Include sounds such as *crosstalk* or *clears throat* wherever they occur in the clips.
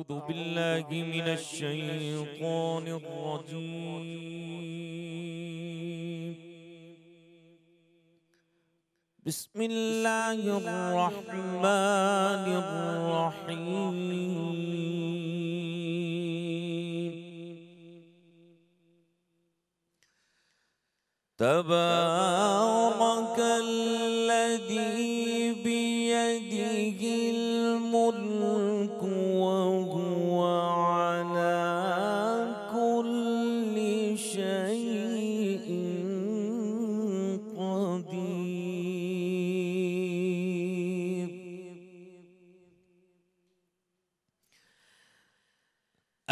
أعوذ بالله من الشيطان الرجيم بسم الله الرحمن الرحيم تبارك الذي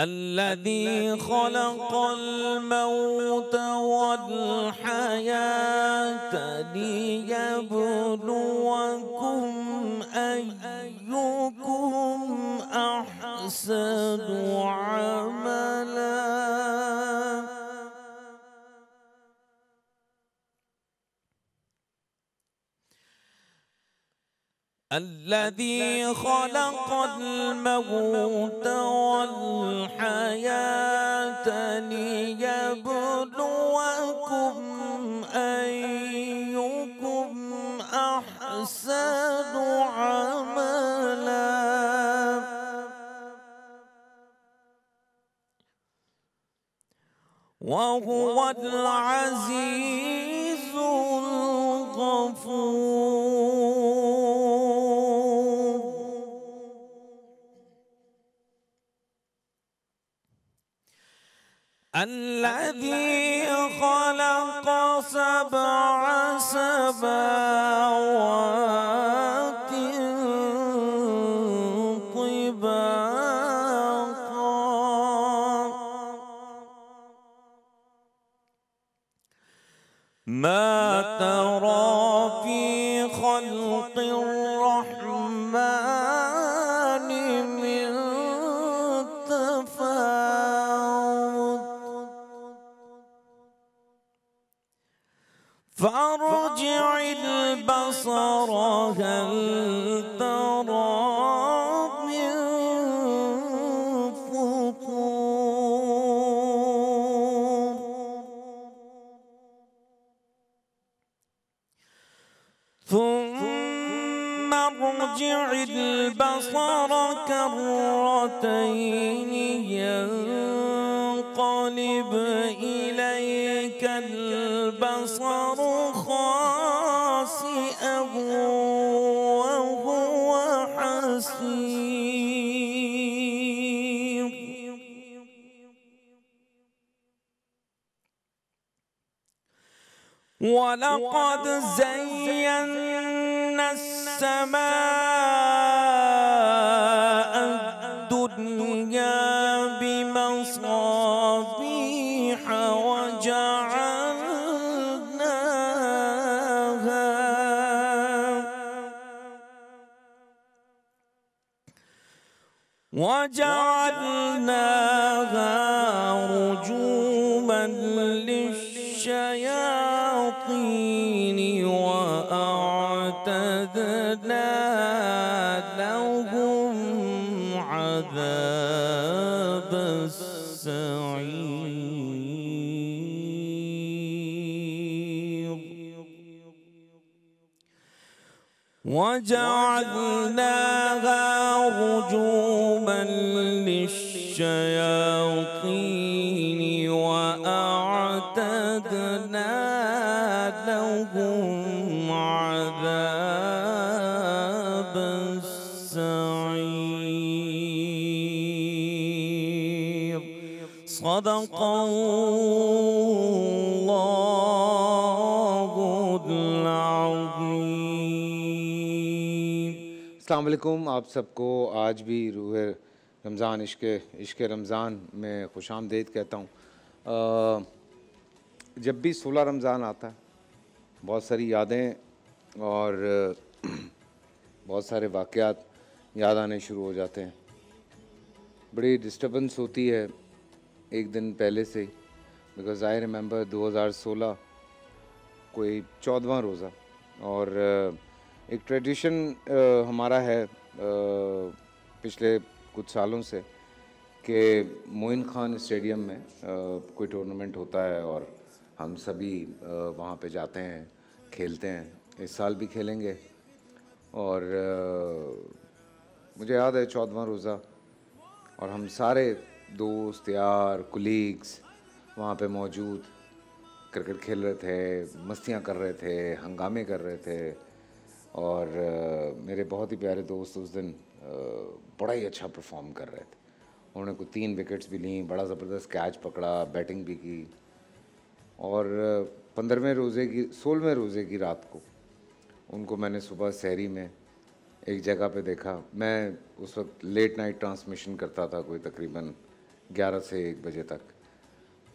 الذي خلق الموت والحياة ليبلوكم أيكم أحسن عملا الذي خلق الموت والحياة ليبلوكم أيكم أحسن عملا وهو العزيز الغفور الذي خلق سبع سماوات طباقا ما ترى ولقد زينا السماء وجعلناها رجوما للشياطين وأعتدنا لهم عذاب السعير صدق الله अल्लाम आप सबको आज भी रूह रमज़ान इश्क इश्क रमज़ान में खुश आमदेद कहता हूँ जब भी सोलह रमज़ान आता है बहुत सारी यादें और बहुत सारे वाक़ात याद आने शुरू हो जाते हैं बड़ी डिस्टर्बेंस होती है एक दिन पहले से ही बिकॉज़ आई रिमेंबर 2016 कोई चौदवा रोज़ा और एक ट्रेडिशन हमारा है पिछले कुछ सालों से कि मोइन खान स्टेडियम में कोई टूर्नामेंट होता है और हम सभी वहाँ पे जाते हैं खेलते हैं इस साल भी खेलेंगे और मुझे याद है चौदवा रोज़ा और हम सारे दोस्त यार कुलीग्स वहाँ पे मौजूद क्रिकेट खेल रहे थे मस्तियाँ कर रहे थे हंगामे कर रहे थे और आ, मेरे बहुत ही प्यारे दोस्त उस दिन आ, बड़ा ही अच्छा परफॉर्म कर रहे थे उन्होंने को तीन विकेट्स भी ली बड़ा ज़बरदस्त कैच पकड़ा बैटिंग भी की और पंद्रहवें रोज़े की सोलहवें रोज़े की रात को उनको मैंने सुबह शहरी में एक जगह पे देखा मैं उस वक्त लेट नाइट ट्रांसमिशन करता था कोई तकरीबन 11 से एक बजे तक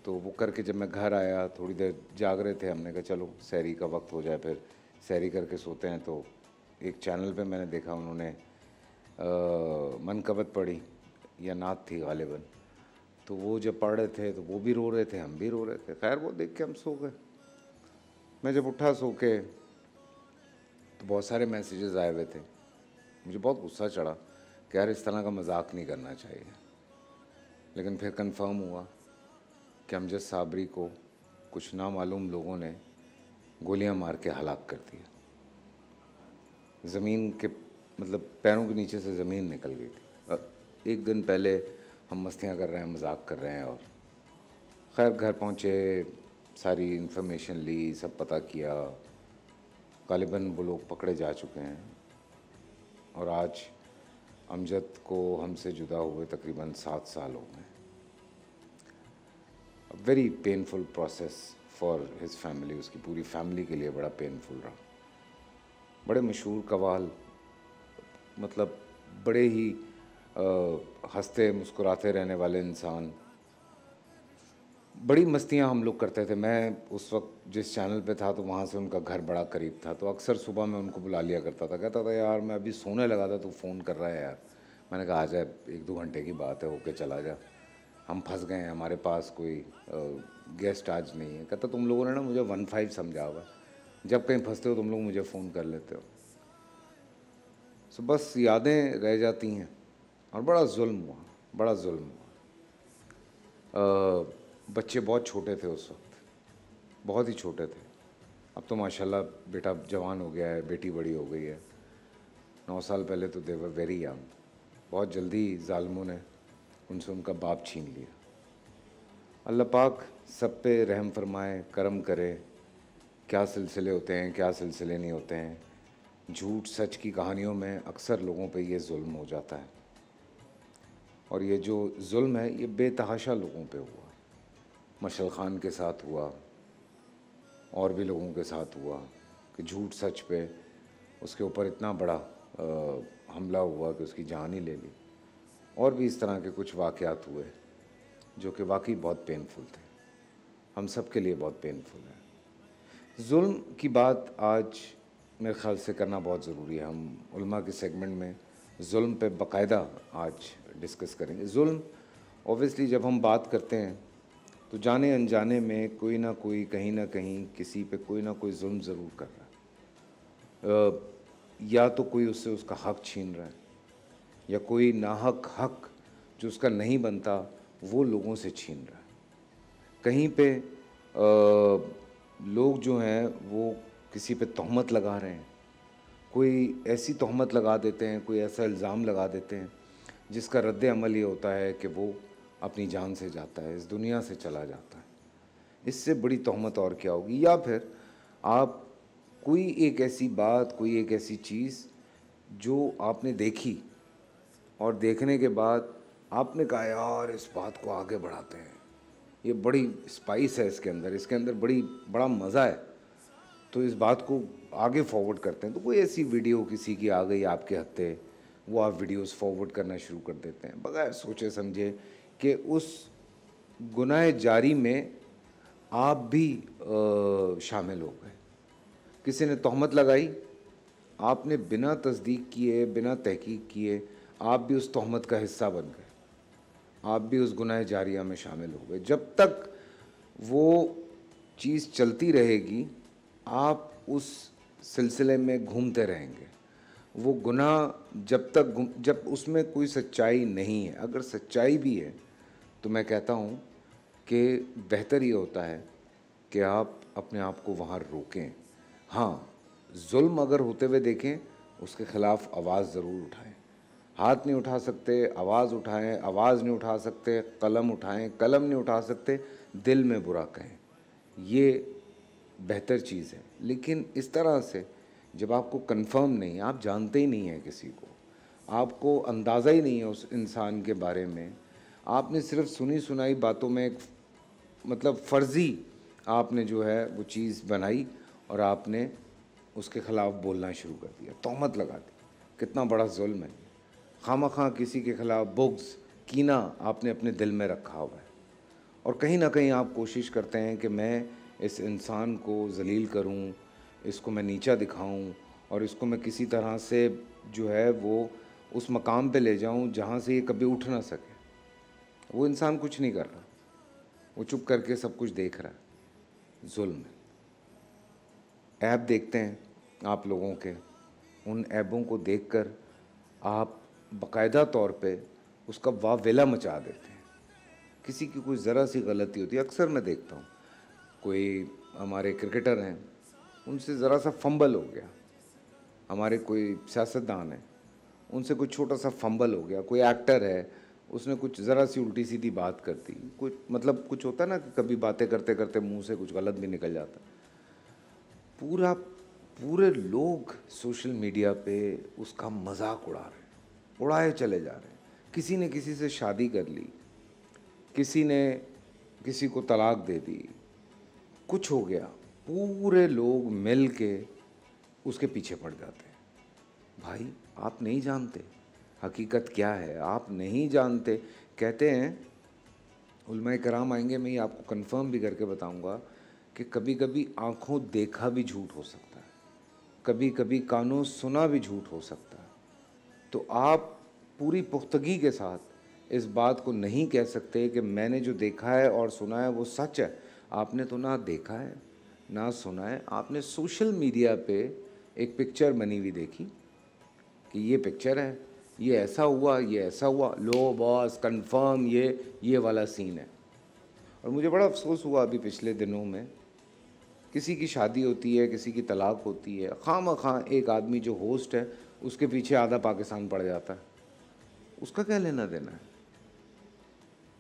तो वो करके जब मैं घर आया थोड़ी देर जाग रहे थे हमने कहा चलो शहरी का वक्त हो जाए फिर सैरी करके सोते हैं तो एक चैनल पे मैंने देखा उन्होंने मनकबत पढ़ी या नात थी गालिबन तो वो जब पढ़ रहे थे तो वो भी रो रहे थे हम भी रो रहे थे खैर वो देख के हम सो गए मैं जब उठा सो के तो बहुत सारे मैसेजेस आए हुए थे मुझे बहुत गुस्सा चढ़ा कि यार इस तरह का मजाक नहीं करना चाहिए लेकिन फिर कंफर्म हुआ कि अमजद साबरी को कुछ नामालूम लोगों ने गोलियां मार के हलाक कर दिया ज़मीन के मतलब पैरों के नीचे से ज़मीन निकल गई थी और एक दिन पहले हम मस्तियाँ कर रहे हैं मजाक कर रहे हैं और खैर घर पहुँचे सारी इन्फॉर्मेशन ली सब पता किया गालिबा वो लोग पकड़े जा चुके हैं और आज अमजद को हमसे जुदा हुए तकरीबन सात साल हो गए very painful process for his family उसकी पूरी फैमिली के लिए बड़ा पेनफुल रहा बड़े मशहूर कवाल मतलब बड़े ही हंसते मुस्कुराते रहने वाले इंसान बड़ी मस्तियाँ हम लोग करते थे मैं उस वक्त जिस चैनल पे था तो वहाँ से उनका घर बड़ा करीब था तो अक्सर सुबह मैं उनको बुला लिया करता था कहता था यार मैं अभी सोने लगा था तो फ़ोन कर रहा है यार मैंने कहा आ जाए एक दो घंटे की बात है ओके चला जा हम फंस गए हैं हमारे पास कोई गेस्ट आज नहीं है कहता तुम लोगों ने ना मुझे वन फाइव समझा हुआ जब कहीं फंसते हो तुम लोग मुझे फ़ोन कर लेते हो सो बस यादें रह जाती हैं और बड़ा जुल्म हुआ बड़ा जुल्म हुआ आ, बच्चे बहुत छोटे थे उस वक्त बहुत ही छोटे थे अब तो माशाल्लाह बेटा जवान हो गया है बेटी बड़ी हो गई है नौ साल पहले तो देवर वेरी यंग बहुत जल्दी ालमों ने उनसे उनका बाप छीन लिया अल्लाह पाक सब पे रहम फरमाए करम करे क्या सिलसिले होते हैं क्या सिलसिले नहीं होते हैं झूठ सच की कहानियों में अक्सर लोगों पे ये जुल्म हो जाता है और ये जो जुल्म है ये बेतहाशा लोगों पे हुआ मशल ख़ान के साथ हुआ और भी लोगों के साथ हुआ कि झूठ सच पे उसके ऊपर इतना बड़ा आ, हमला हुआ कि उसकी जान ही ले ली और भी इस तरह के कुछ वाक़ हुए जो कि वाकई बहुत पेनफुल थे हम सब के लिए बहुत पेनफुल है जुल्म की बात आज मेरे ख्याल से करना बहुत ज़रूरी है हम के सेगमेंट में जुल्म पे बकायदा आज डिस्कस करेंगे जुल्म ऑब्वियसली जब हम बात करते हैं तो जाने अनजाने में कोई ना कोई कहीं ना कहीं किसी पे कोई ना कोई जुल्म ज़रूर कर रहा है या तो कोई उससे उसका हक छीन रहा है या कोई नाहक हक जो उसका नहीं बनता वो लोगों से छीन रहा है कहीं पे आ, लोग जो हैं वो किसी पे तहमत लगा रहे हैं कोई ऐसी तहमत लगा देते हैं कोई ऐसा इल्ज़ाम लगा देते हैं जिसका रद्द अमल ये होता है कि वो अपनी जान से जाता है इस दुनिया से चला जाता है इससे बड़ी तहमत और क्या होगी या फिर आप कोई एक ऐसी बात कोई एक ऐसी चीज़ जो आपने देखी और देखने के बाद आपने कहा यार इस बात को आगे बढ़ाते हैं ये बड़ी स्पाइस है इसके अंदर इसके अंदर बड़ी बड़ा मज़ा है तो इस बात को आगे फॉरवर्ड करते हैं तो कोई ऐसी वीडियो किसी की आ गई आपके हफ्ते वो आप वीडियोस फॉरवर्ड करना शुरू कर देते हैं बगैर सोचे समझे कि उस गुनाह जारी में आप भी आ, शामिल हो गए किसी ने तहमत लगाई आपने बिना तस्दीक किए बिना तहकीक किए आप भी उस तहमत का हिस्सा बन गए आप भी उस गुनाह जारिया में शामिल हो गए जब तक वो चीज़ चलती रहेगी आप उस सिलसिले में घूमते रहेंगे वो गुनाह जब तक जब उसमें कोई सच्चाई नहीं है अगर सच्चाई भी है तो मैं कहता हूँ कि बेहतर ये होता है कि आप अपने आप को वहाँ रोकें हाँ जुल्म अगर होते हुए देखें उसके ख़िलाफ़ आवाज़ ज़रूर उठाएँ हाथ नहीं उठा सकते आवाज़ उठाएं आवाज़ नहीं उठा सकते कलम उठाएं कलम नहीं उठा सकते दिल में बुरा कहें ये बेहतर चीज़ है लेकिन इस तरह से जब आपको कंफर्म नहीं आप जानते ही नहीं हैं किसी को आपको अंदाज़ा ही नहीं है उस इंसान के बारे में आपने सिर्फ सुनी सुनाई बातों में एक मतलब फ़र्ज़ी आपने जो है वो चीज़ बनाई और आपने उसके ख़िलाफ़ बोलना शुरू कर दिया तोहमत लगा दी कितना बड़ा जुल्म है खाम खां किसी के ख़िलाफ़ बुग्स कीना आपने अपने दिल में रखा हुआ है और कहीं ना कहीं आप कोशिश करते हैं कि मैं इस इंसान को जलील करूं, इसको मैं नीचा दिखाऊं और इसको मैं किसी तरह से जो है वो उस मकाम पे ले जाऊं जहां से ये कभी उठ ना सके वो इंसान कुछ नहीं कर रहा वो चुप करके सब कुछ देख रहा है जुल्म ऐप देखते हैं आप लोगों के उन ऐबों को देखकर आप बाकायदा तौर पे उसका वावेला मचा देते हैं किसी की कोई ज़रा सी गलती होती है अक्सर मैं देखता हूँ कोई हमारे क्रिकेटर हैं उनसे ज़रा सा फंबल हो गया हमारे कोई सियासतदान हैं उनसे कुछ छोटा सा फंबल हो गया कोई एक्टर है उसने कुछ ज़रा सी उल्टी सीधी बात कर दी कुछ मतलब कुछ होता ना कि कभी बातें करते करते मुंह से कुछ गलत भी निकल जाता पूरा पूरे लोग सोशल मीडिया पे उसका मजाक उड़ा रहे उड़ाए चले जा रहे हैं किसी ने किसी से शादी कर ली किसी ने किसी को तलाक दे दी कुछ हो गया पूरे लोग मिल के उसके पीछे पड़ जाते हैं भाई आप नहीं जानते हकीकत क्या है आप नहीं जानते कहते हैं उलमा कराम आएंगे मैं ये आपको कंफर्म भी करके बताऊंगा कि कभी कभी आँखों देखा भी झूठ हो सकता है कभी कभी कानों सुना भी झूठ हो सकता है तो आप पूरी पुख्तगी के साथ इस बात को नहीं कह सकते कि मैंने जो देखा है और सुना है वो सच है आपने तो ना देखा है ना सुना है आपने सोशल मीडिया पे एक पिक्चर बनी हुई देखी कि ये पिक्चर है ये ऐसा हुआ ये ऐसा हुआ लो बॉस कंफर्म ये ये वाला सीन है और मुझे बड़ा अफसोस हुआ अभी पिछले दिनों में किसी की शादी होती है किसी की तलाक होती है खाम खां एक आदमी जो होस्ट है उसके पीछे आधा पाकिस्तान पड़ जाता है उसका क्या लेना देना है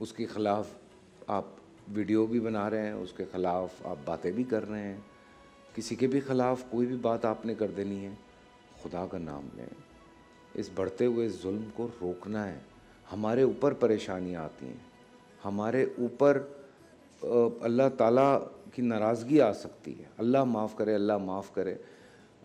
उसके ख़िलाफ़ आप वीडियो भी बना रहे हैं उसके ख़िलाफ़ आप बातें भी कर रहे हैं किसी के भी ख़िलाफ़ कोई भी बात आपने कर देनी है खुदा का नाम लें इस बढ़ते हुए जुल्म को रोकना है हमारे ऊपर परेशानियाँ आती हैं हमारे ऊपर अल्लाह ताला की नाराज़गी आ सकती है अल्लाह माफ़ करे अल्लाह माफ़ करे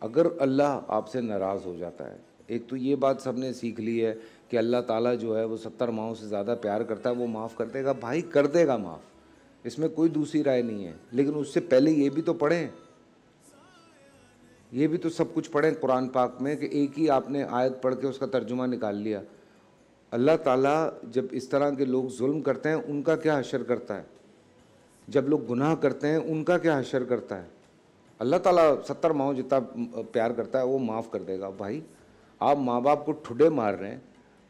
अगर अल्लाह आपसे नाराज़ हो जाता है एक तो ये बात सब ने सीख ली है कि अल्लाह ताला जो है वो सत्तर माओ से ज़्यादा प्यार करता है वो माफ़ कर देगा भाई कर देगा माफ़ इसमें कोई दूसरी राय नहीं है लेकिन उससे पहले ये भी तो पढ़ें ये भी तो सब कुछ पढ़ें कुरान पाक में कि एक ही आपने आयत पढ़ के उसका तर्जुमा निकाल लिया अल्लाह ताला जब इस तरह के लोग जुल्म करते हैं उनका क्या अशर करता है जब लोग गुनाह करते हैं उनका क्या अशर करता है अल्लाह ताला सत्तर माओ जितना प्यार करता है वो माफ़ कर देगा भाई आप माँ बाप को ठुडे मार रहे हैं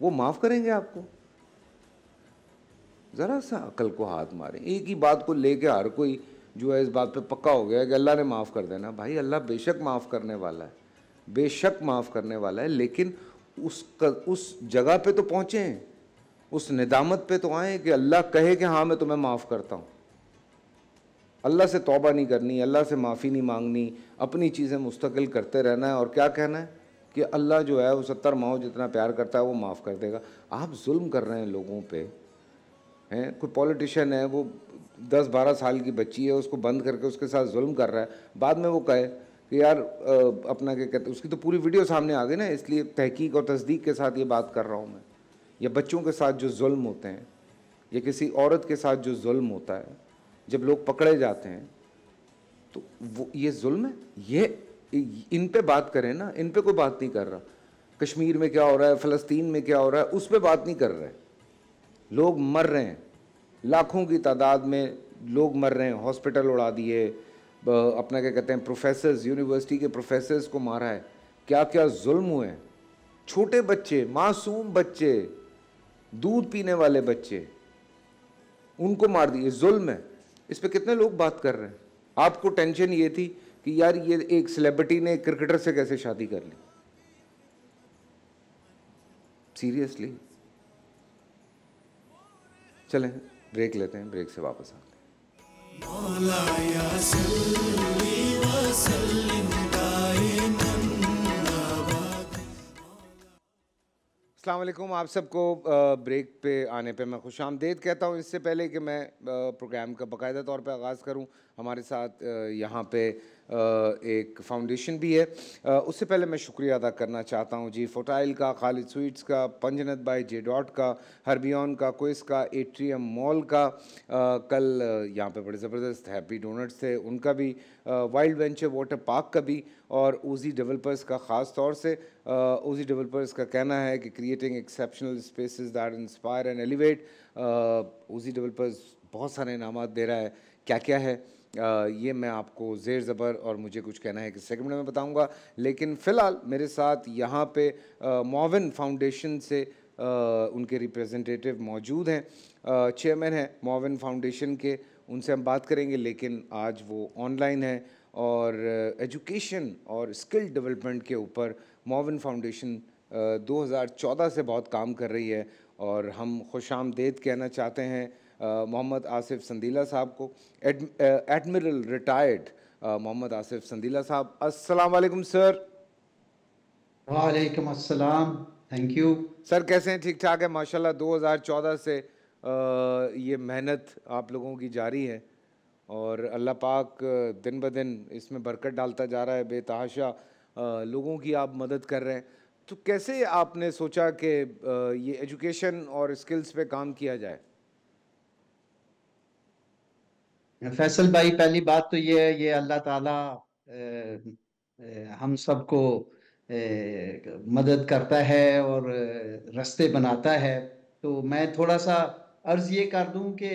वो माफ़ करेंगे आपको ज़रा सा अकल को हाथ मारें एक ही बात को लेके हर कोई जो है इस बात पे पक्का हो गया कि अल्लाह ने माफ़ कर देना भाई अल्लाह बेशक माफ़ करने वाला है बेशक माफ़ करने वाला है लेकिन उस कर, उस जगह पे तो पहुँचें उस निदामत पे तो आएँ कि अल्लाह कहे कि हाँ मैं तुम्हें माफ़ करता हूँ अल्लाह से तौबा नहीं करनी अल्लाह से माफ़ी नहीं मांगनी अपनी चीज़ें मुस्तकिल करते रहना है और क्या कहना है कि अल्लाह जो है वो सत्तर माओ जितना प्यार करता है वो माफ़ कर देगा आप जुल्म कर रहे हैं लोगों पे हैं कोई पॉलिटिशियन है वो दस बारह साल की बच्ची है उसको बंद करके उसके साथ जुल्म कर रहा है बाद में वो कहे कि यार अपना क्या कहते उसकी तो पूरी वीडियो सामने आ गई ना इसलिए तहकीक और तस्दीक के साथ ये बात कर रहा हूँ मैं या बच्चों के साथ जो जुल्म होते हैं या किसी औरत के साथ जो जुल्म होता है जब लोग पकड़े जाते हैं तो वो ये जुल्म है ये इन पे बात करें ना इन पे कोई बात नहीं कर रहा कश्मीर में क्या हो रहा है फ़लस्तीन में क्या हो रहा है उस पर बात नहीं कर रहे लोग मर रहे हैं लाखों की तादाद में लोग मर रहे हैं हॉस्पिटल उड़ा दिए अपना क्या कहते हैं प्रोफेसर्स यूनिवर्सिटी के प्रोफेसर्स को मारा है क्या क्या जुल्म हुए हैं छोटे बच्चे मासूम बच्चे दूध पीने वाले बच्चे उनको मार दिए जुल्म है इस पर कितने लोग बात कर रहे हैं आपको टेंशन ये थी कि यार ये एक सेलिब्रिटी ने क्रिकेटर से कैसे शादी कर ली सीरियसली चलें ब्रेक लेते हैं ब्रेक से वापस आते हैं अल्लाम आप सबको ब्रेक पे आने पे मैं खुश आमदेद कहता हूँ इससे पहले कि मैं प्रोग्राम का बाकायदा तौर पे आगाज़ करूँ हमारे साथ यहाँ पे एक फाउंडेशन भी है उससे पहले मैं शुक्रिया अदा करना चाहता हूँ जी फोटाइल का खालिद स्वीट्स का पंजनत बाई जे डॉट का हरबियन का कोइस का एट्रियम मॉल का कल यहाँ पे बड़े ज़बरदस्त हैप्पी डोनट्स थे उनका भी वाइल्ड वेंचर वाटर पार्क का भी और ओजी डेवलपर्स का ख़ास तौर से ओजी डेवलपर्स का कहना है कि creating exceptional spaces that inspire and elevate OG developers बहुत सारे इनाम दे रहा है क्या क्या है ये मैं आपको ज़ेर ज़बर और मुझे कुछ कहना है कि सेकंड में बताऊंगा लेकिन फ़िलहाल मेरे साथ यहाँ पे मोविन फाउंडेशन से आ, उनके रिप्रेजेंटेटिव मौजूद हैं चेयरमैन हैं मोविन फाउंडेशन के उनसे हम बात करेंगे लेकिन आज वो ऑनलाइन हैं और एजुकेशन और स्किल डेवलपमेंट के ऊपर मोविन फाउंडेशन 2014 से बहुत काम कर रही है और हम खुश आमदेद कहना चाहते हैं मोहम्मद आसिफ संदीला साहब को एडमिरल रिटायर्ड मोहम्मद आसिफ संदीला साहब अस्सलाम वालेकुम सर वालेकुम अस्सलाम थैंक यू सर कैसे हैं ठीक ठाक है माशाल्लाह 2014 से आ, ये मेहनत आप लोगों की जारी है और अल्लाह पाक दिन ब दिन इसमें बरकत डालता जा रहा है बेतहाशा लोगों की आप मदद कर रहे हैं तो कैसे आपने सोचा कि ये एजुकेशन और स्किल्स पे काम किया जाए फैसल भाई पहली बात तो ये है ये अल्लाह ताला हम सबको मदद करता है और रास्ते बनाता है तो मैं थोड़ा सा अर्ज़ ये कर दूं कि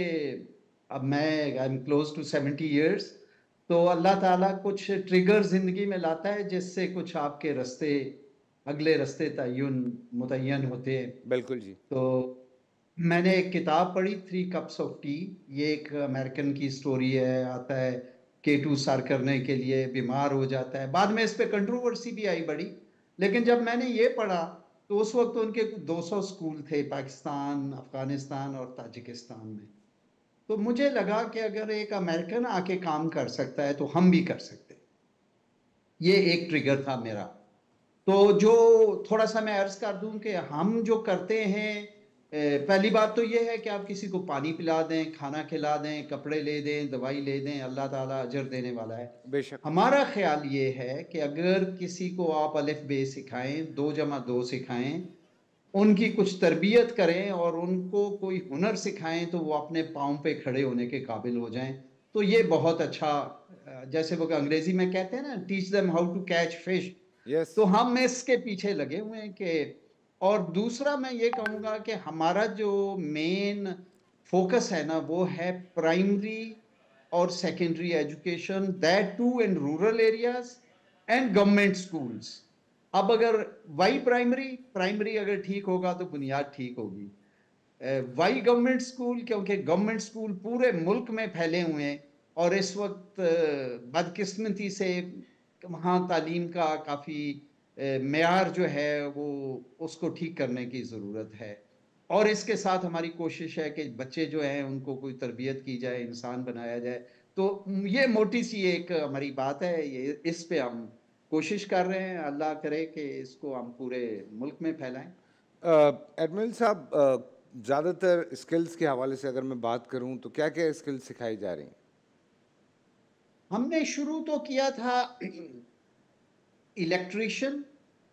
अब मैं I am close to seventy years तो अल्लाह ताला कुछ ट्रिगर ज़िंदगी में लाता है जिससे कुछ आपके रास्ते अगले रास्ते तयन मुतन होते हैं बिल्कुल जी तो मैंने एक किताब पढ़ी थ्री कप्स ऑफ टी ये एक अमेरिकन की स्टोरी है आता है के टू सर करने के लिए बीमार हो जाता है बाद में इस पर कंट्रोवर्सी भी आई बड़ी लेकिन जब मैंने ये पढ़ा तो उस वक्त उनके 200 स्कूल थे पाकिस्तान अफगानिस्तान और ताजिकिस्तान में तो मुझे लगा कि अगर एक अमेरिकन आके काम कर सकता है तो हम भी कर सकते ये एक ट्रिगर था मेरा तो जो थोड़ा सा मैं अर्ज़ कर दूं कि हम जो करते हैं पहली बात तो ये है कि आप किसी को पानी पिला दें खाना खिला दें कपड़े ले दें दवाई ले दें अल्लाह ताला अजर देने वाला है बेशक हमारा ख्याल ये है कि अगर किसी को आप अलिफ बे सिखाएं दो जमा दो सिखाएं उनकी कुछ तरबियत करें और उनको कोई हुनर सिखाएं तो वो अपने पाँव पे खड़े होने के काबिल हो जाएं तो ये बहुत अच्छा जैसे वो अंग्रेजी में कहते हैं ना टीच दम हाउ टू कैच फिश तो हम इसके पीछे लगे हुए हैं कि और दूसरा मैं ये कहूँगा कि हमारा जो मेन फोकस है ना वो है प्राइमरी और secondary education that too in rural areas and government schools अब अगर वाई प्राइमरी प्राइमरी अगर ठीक होगा तो बुनियाद ठीक होगी वाई गवर्नमेंट स्कूल क्योंकि गवर्नमेंट स्कूल पूरे मुल्क में फैले हुए हैं और इस वक्त बदकिस्मती से वहाँ तालीम का काफ़ी मैार जो है वो उसको ठीक करने की ज़रूरत है और इसके साथ हमारी कोशिश है कि बच्चे जो हैं उनको कोई तरबियत की जाए इंसान बनाया जाए तो ये मोटी सी एक हमारी बात है ये इस पे हम कोशिश कर रहे हैं अल्लाह करे कि इसको हम पूरे मुल्क में फैलाएं एडमिरल साहब ज़्यादातर स्किल्स के हवाले से अगर मैं बात करूँ तो क्या क्या स्किल्स सिखाई जा रही हैं हमने शुरू तो किया था electrician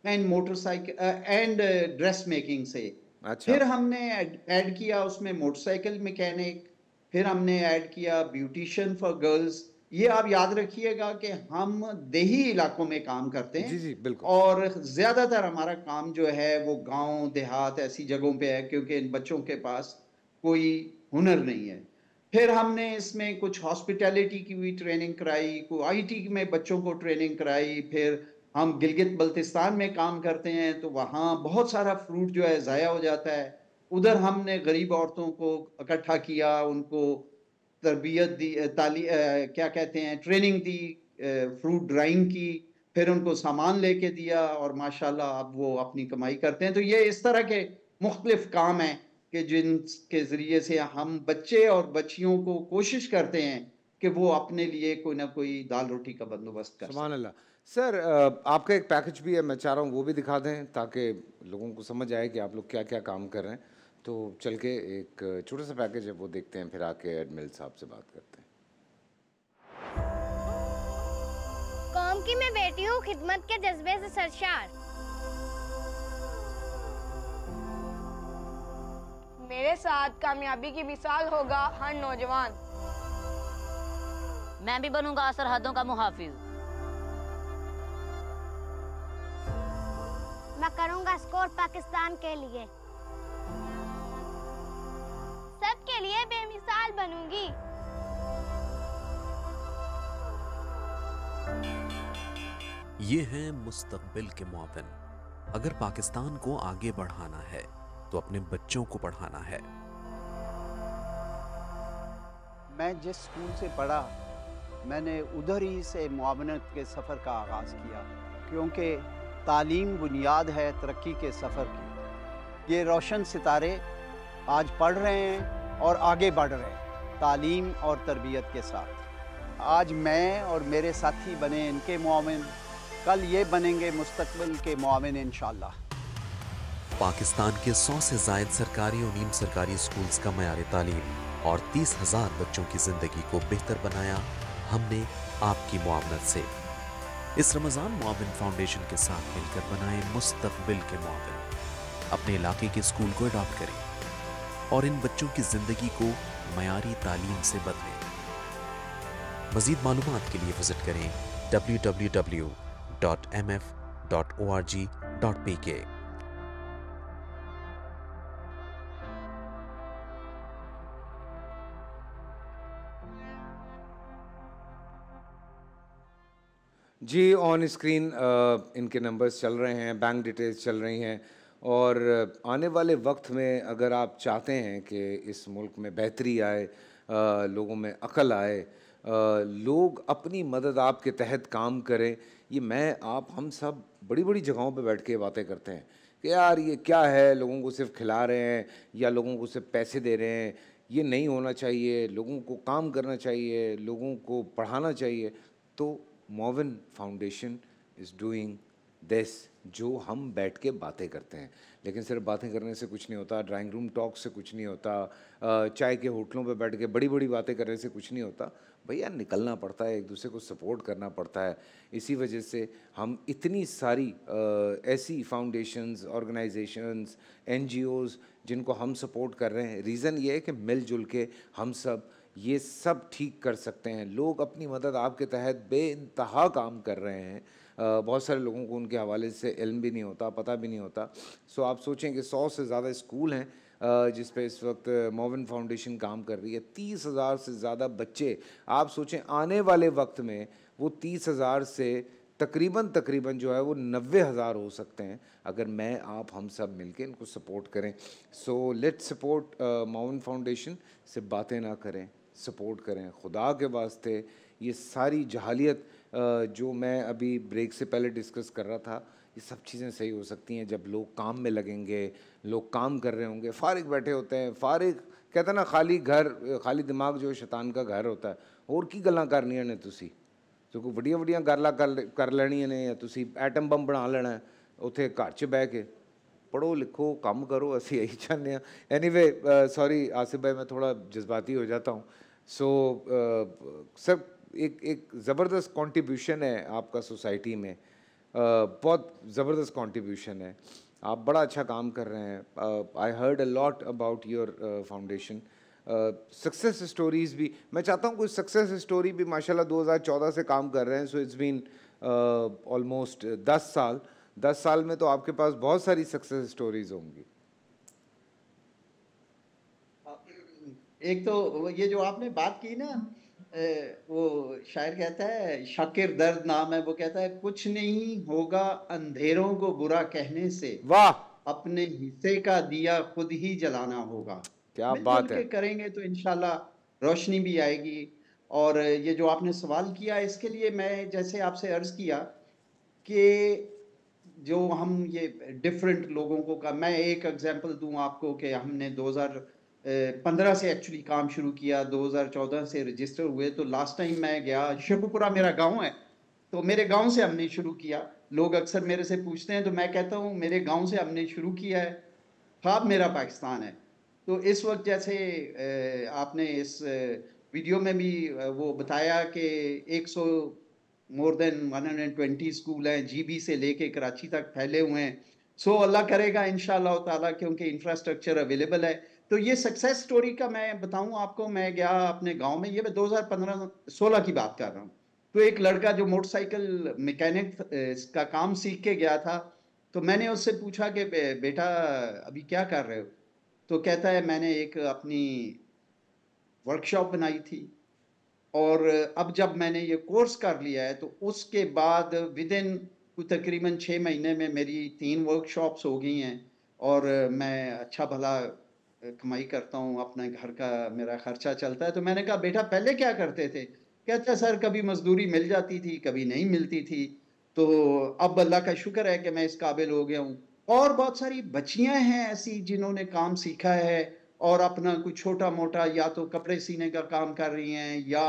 and motorcycle and dress making से अच्छा। फिर हमने ऐड किया उसमें मोटरसाइकिल मैकेनिक फिर हमने ऐड किया ब्यूटिशियन फॉर गर्ल्स ये आप याद रखिएगा कि हम देही इलाकों में काम करते हैं जी जी बिल्कुल और ज़्यादातर हमारा काम जो है वो गांव देहात ऐसी जगहों पे है क्योंकि इन बच्चों के पास कोई हुनर नहीं है फिर हमने इसमें कुछ हॉस्पिटैलिटी की भी ट्रेनिंग कराई आई आईटी में बच्चों को ट्रेनिंग कराई फिर हम गिलगित बल्तिस्तान में काम करते हैं तो वहाँ बहुत सारा फ्रूट जो है ज़ाया हो जाता है उधर हमने गरीब औरतों को इकट्ठा किया उनको तरबियत दी ताली आ, क्या कहते हैं ट्रेनिंग दी फ्रूट ड्राइंग की फिर उनको सामान लेके दिया और माशाल्लाह अब वो अपनी कमाई करते हैं तो ये इस तरह के मुख्तलिफ काम हैं कि जिनके ज़रिए से हम बच्चे और बच्चियों को कोशिश करते हैं कि वो अपने लिए कोई ना कोई दाल रोटी का बंदोबस्त कर सर आपका एक पैकेज भी है मैं चाह रहा हूँ वो भी दिखा दें ताकि लोगों को समझ आए कि आप लोग क्या क्या काम कर रहे हैं तो चल के एक छोटा सा पैकेज है वो देखते हैं फिर आके एडमिल साहब से बात करते हैं कौम की मैं बेटी हूँ खिदमत के जज्बे से सरशार मेरे साथ कामयाबी की मिसाल होगा हर नौजवान मैं भी बनूंगा सरहदों का मुहाफिज मैं करूंगा स्कोर पाकिस्तान के लिए सबके लिए बेमिसाल बनूंगी ये है मुस्तकबिल के मुआवन अगर पाकिस्तान को आगे बढ़ाना है तो अपने बच्चों को पढ़ाना है मैं जिस स्कूल से पढ़ा मैंने उधर ही से मुआवनत के सफ़र का आगाज़ किया क्योंकि तालीम बुनियाद है तरक्की के सफ़र की ये रोशन सितारे आज पढ़ रहे हैं और आगे बढ़ रहे हैं तालीम और तरबियत के साथ आज मैं और मेरे साथी बने इनके मामिन कल ये बनेंगे मुस्तबिल के मामिन इन पाकिस्तान के सौ से जायद सरकारी और नीम सरकारी स्कूल्स का मैारी तालीम और तीस हज़ार बच्चों की ज़िंदगी को बेहतर बनाया हमने आपकी मुआवनत से इस रमज़ान मुआविन फाउंडेशन के साथ मिलकर बनाए मुस्तबिल के मुआविन अपने इलाके के स्कूल को अडॉप्ट करें और इन बच्चों की ज़िंदगी को मयारी तालीम से बदलें मज़ीद मालूम के लिए विज़िट करें W W W dot M F dot O R G dot P K on ऑन स्क्रीन इनके नंबर्स चल रहे हैं बैंक डिटेल्स चल रही हैं और आने वाले वक्त में अगर आप चाहते हैं कि इस मुल्क में बेहतरी आए आ, लोगों में अकल आए आ, लोग अपनी मदद आपके तहत काम करें ये मैं आप हम सब बड़ी बड़ी जगहों पे बैठ के बातें करते हैं कि यार ये क्या है लोगों को सिर्फ खिला रहे हैं या लोगों को सिर्फ पैसे दे रहे हैं ये नहीं होना चाहिए लोगों को काम करना चाहिए लोगों को पढ़ाना चाहिए तो Moawin foundation is doing this जो हम बैठ के बातें करते हैं लेकिन सिर्फ बातें करने से कुछ नहीं होता ड्राइंग रूम टॉक से कुछ नहीं होता चाय के होटलों पे बैठ के बड़ी बड़ी बातें करने से कुछ नहीं होता भैया निकलना पड़ता है एक दूसरे को सपोर्ट करना पड़ता है इसी वजह से हम इतनी सारी ऐसी फाउंडेशंस ऑर्गेनाइजेशंस एनजीओज़ जिनको हम सपोर्ट कर रहे हैं रीज़न ये है कि मिलजुल के हम सब ये सब ठीक कर सकते हैं लोग अपनी मदद आपके तहत बे इंतहा काम कर रहे हैं बहुत सारे लोगों को उनके हवाले से इल्म भी नहीं होता पता भी नहीं होता सो आप सोचें कि सौ से ज़्यादा स्कूल हैं जिस पे इस वक्त मोविन फाउंडेशन काम कर रही है तीस हज़ार से ज़्यादा बच्चे आप सोचें आने वाले वक्त में वो तीस हज़ार से तकरीबन तकरीबन जो है वो नबे हज़ार हो सकते हैं अगर मैं आप हम सब मिलके इनको सपोर्ट करें so let support Moawin foundation से बातें ना करें सपोर्ट करें खुदा के वास्ते ये सारी जहालियत जो मैं अभी ब्रेक से पहले डिस्कस कर रहा था ये सब चीज़ें सही हो सकती हैं जब लोग काम में लगेंगे लोग काम कर रहे होंगे फारग बैठे होते हैं फारग कहते ना खाली घर खाली दिमाग जो शैतान का घर होता है और की गल् तो कर ने तुम ਸੋ ਕੋਈ ਵੱਡੀਆਂ ਵੱਡੀਆਂ ਗੱਲਾਂ ਕਰ ਕਰ ने या तुम एटम बम बना लेना उत्थे घर च बह के पढ़ो लिखो ਲਿਖੋ करो असं यही चाहते हैं एनी वे सॉरी आसिफ भाई मैं थोड़ा जज्बाती हो जाता हूँ सो uh, सर एक एक ज़बरदस्त कंट्रीब्यूशन है आपका सोसाइटी में uh, बहुत ज़बरदस्त कंट्रीब्यूशन है आप बड़ा अच्छा काम कर रहे हैं I heard a lot about your foundation success stories भी मैं चाहता हूँ कुछ सक्सेस स्टोरी भी माशाल्लाह 2014 से काम कर रहे हैं सो इट्स बीन ऑलमोस्ट दस साल दस साल में तो आपके पास बहुत सारी सक्सेस स्टोरीज़ होंगी एक तो ये जो आपने बात की ना वो शायर कहता है शाकिर दर्द नाम है वो कहता है कुछ नहीं होगा अंधेरों को बुरा कहने से वाह अपने हिस्से का दिया खुद ही जलाना होगा क्या बात है करेंगे तो इनशाला रोशनी भी आएगी और ये जो आपने सवाल किया इसके लिए मैं जैसे आपसे अर्ज किया कि जो हम ये डिफरेंट लोगों को का मैं एक एग्जांपल दूं आपको कि हमने पंद्रह से एक्चुअली काम शुरू किया 2014 से रजिस्टर हुए तो लास्ट टाइम मैं गया शेखुपुरा मेरा गांव है तो मेरे गांव से हमने शुरू किया लोग अक्सर मेरे से पूछते हैं तो मैं कहता हूँ मेरे गांव से हमने शुरू किया है खाब मेरा पाकिस्तान है तो इस वक्त जैसे आपने इस वीडियो में भी वो बताया कि 100 मोर देन वन स्कूल हैं जीबी से लेके कराची तक फैले हुए हैं सो अल्लाह करेगा इन शाह क्योंकि इंफ्रास्ट्रक्चर अवेलेबल है तो ये सक्सेस स्टोरी का मैं बताऊं आपको मैं गया अपने गांव में ये मैं 2015-16 की बात कर रहा हूँ तो एक लड़का जो मोटरसाइकिल मैकेनिक का काम सीख के गया था तो मैंने उससे पूछा कि बेटा अभी क्या कर रहे हो तो कहता है मैंने एक अपनी वर्कशॉप बनाई थी और अब जब मैंने ये कोर्स कर लिया है तो उसके बाद विद इन तकरीबन छः महीने में मेरी तीन वर्कशॉप्स हो गई हैं और मैं अच्छा भला कमाई करता हूँ अपने घर का मेरा खर्चा चलता है तो मैंने कहा बेटा पहले क्या करते थे कहते सर कभी मजदूरी मिल जाती थी कभी नहीं मिलती थी तो अब अल्लाह का शुक्र है कि मैं इस काबिल हो गया हूँ और बहुत सारी बच्चियाँ हैं ऐसी जिन्होंने काम सीखा है और अपना कुछ छोटा मोटा या तो कपड़े सीने का काम कर रही हैं या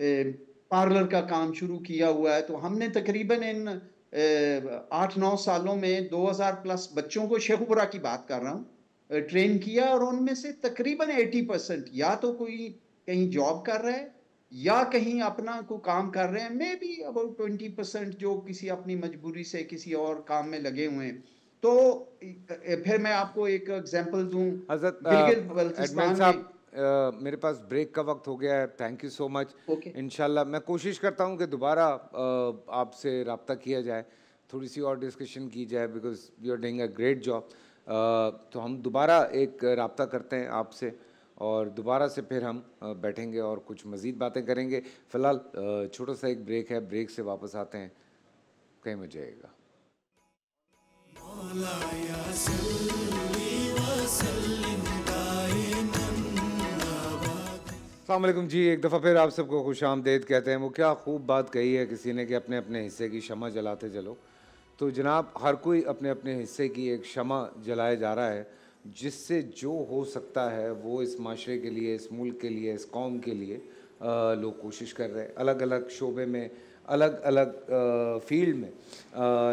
पार्लर का काम शुरू किया हुआ है तो हमने तकरीबन इन आठ नौ सालों में 2000 प्लस बच्चों को शेखुपुरा की बात कर रहा हूँ ट्रेन किया और उनमें से तकरीबन 80 परसेंट या तो कोई कहीं जॉब कर रहा है या कहीं अपना को काम कर रहे हैं maybe about twenty percent जो किसी अपनी मजबूरी से किसी और काम में लगे हुए हैं तो फिर मैं आपको एक एग्जाम्पल दूँ हजरत Uh, मेरे पास ब्रेक का वक्त हो गया है थैंक यू सो मच इनशाला मैं कोशिश करता हूँ कि दोबारा uh, आपसे रबता किया जाए थोड़ी सी और डिस्कशन की जाए because you are doing a great job तो हम दोबारा एक रबता करते हैं आपसे और दोबारा से फिर हम बैठेंगे और कुछ मज़ीद बातें करेंगे फ़िलहाल छोटा सा एक ब्रेक है ब्रेक से वापस आते हैं कहीं मजा आएगा अलमैकम जी एक दफ़ा फिर आप सबको खुश आमदेद कहते हैं वो क्या खूब बात कही है किसी ने कि अपने अपने हिस्से की शमा जलाते चलो तो जनाब हर कोई अपने अपने हिस्से की एक क्षमा जलाया जा रहा है जिससे जो हो सकता है वो इस माशरे के लिए इस मुल्क के लिए इस कौम के लिए लोग कोशिश कर रहे हैं अलग अलग शोबे में अलग अलग फील्ड में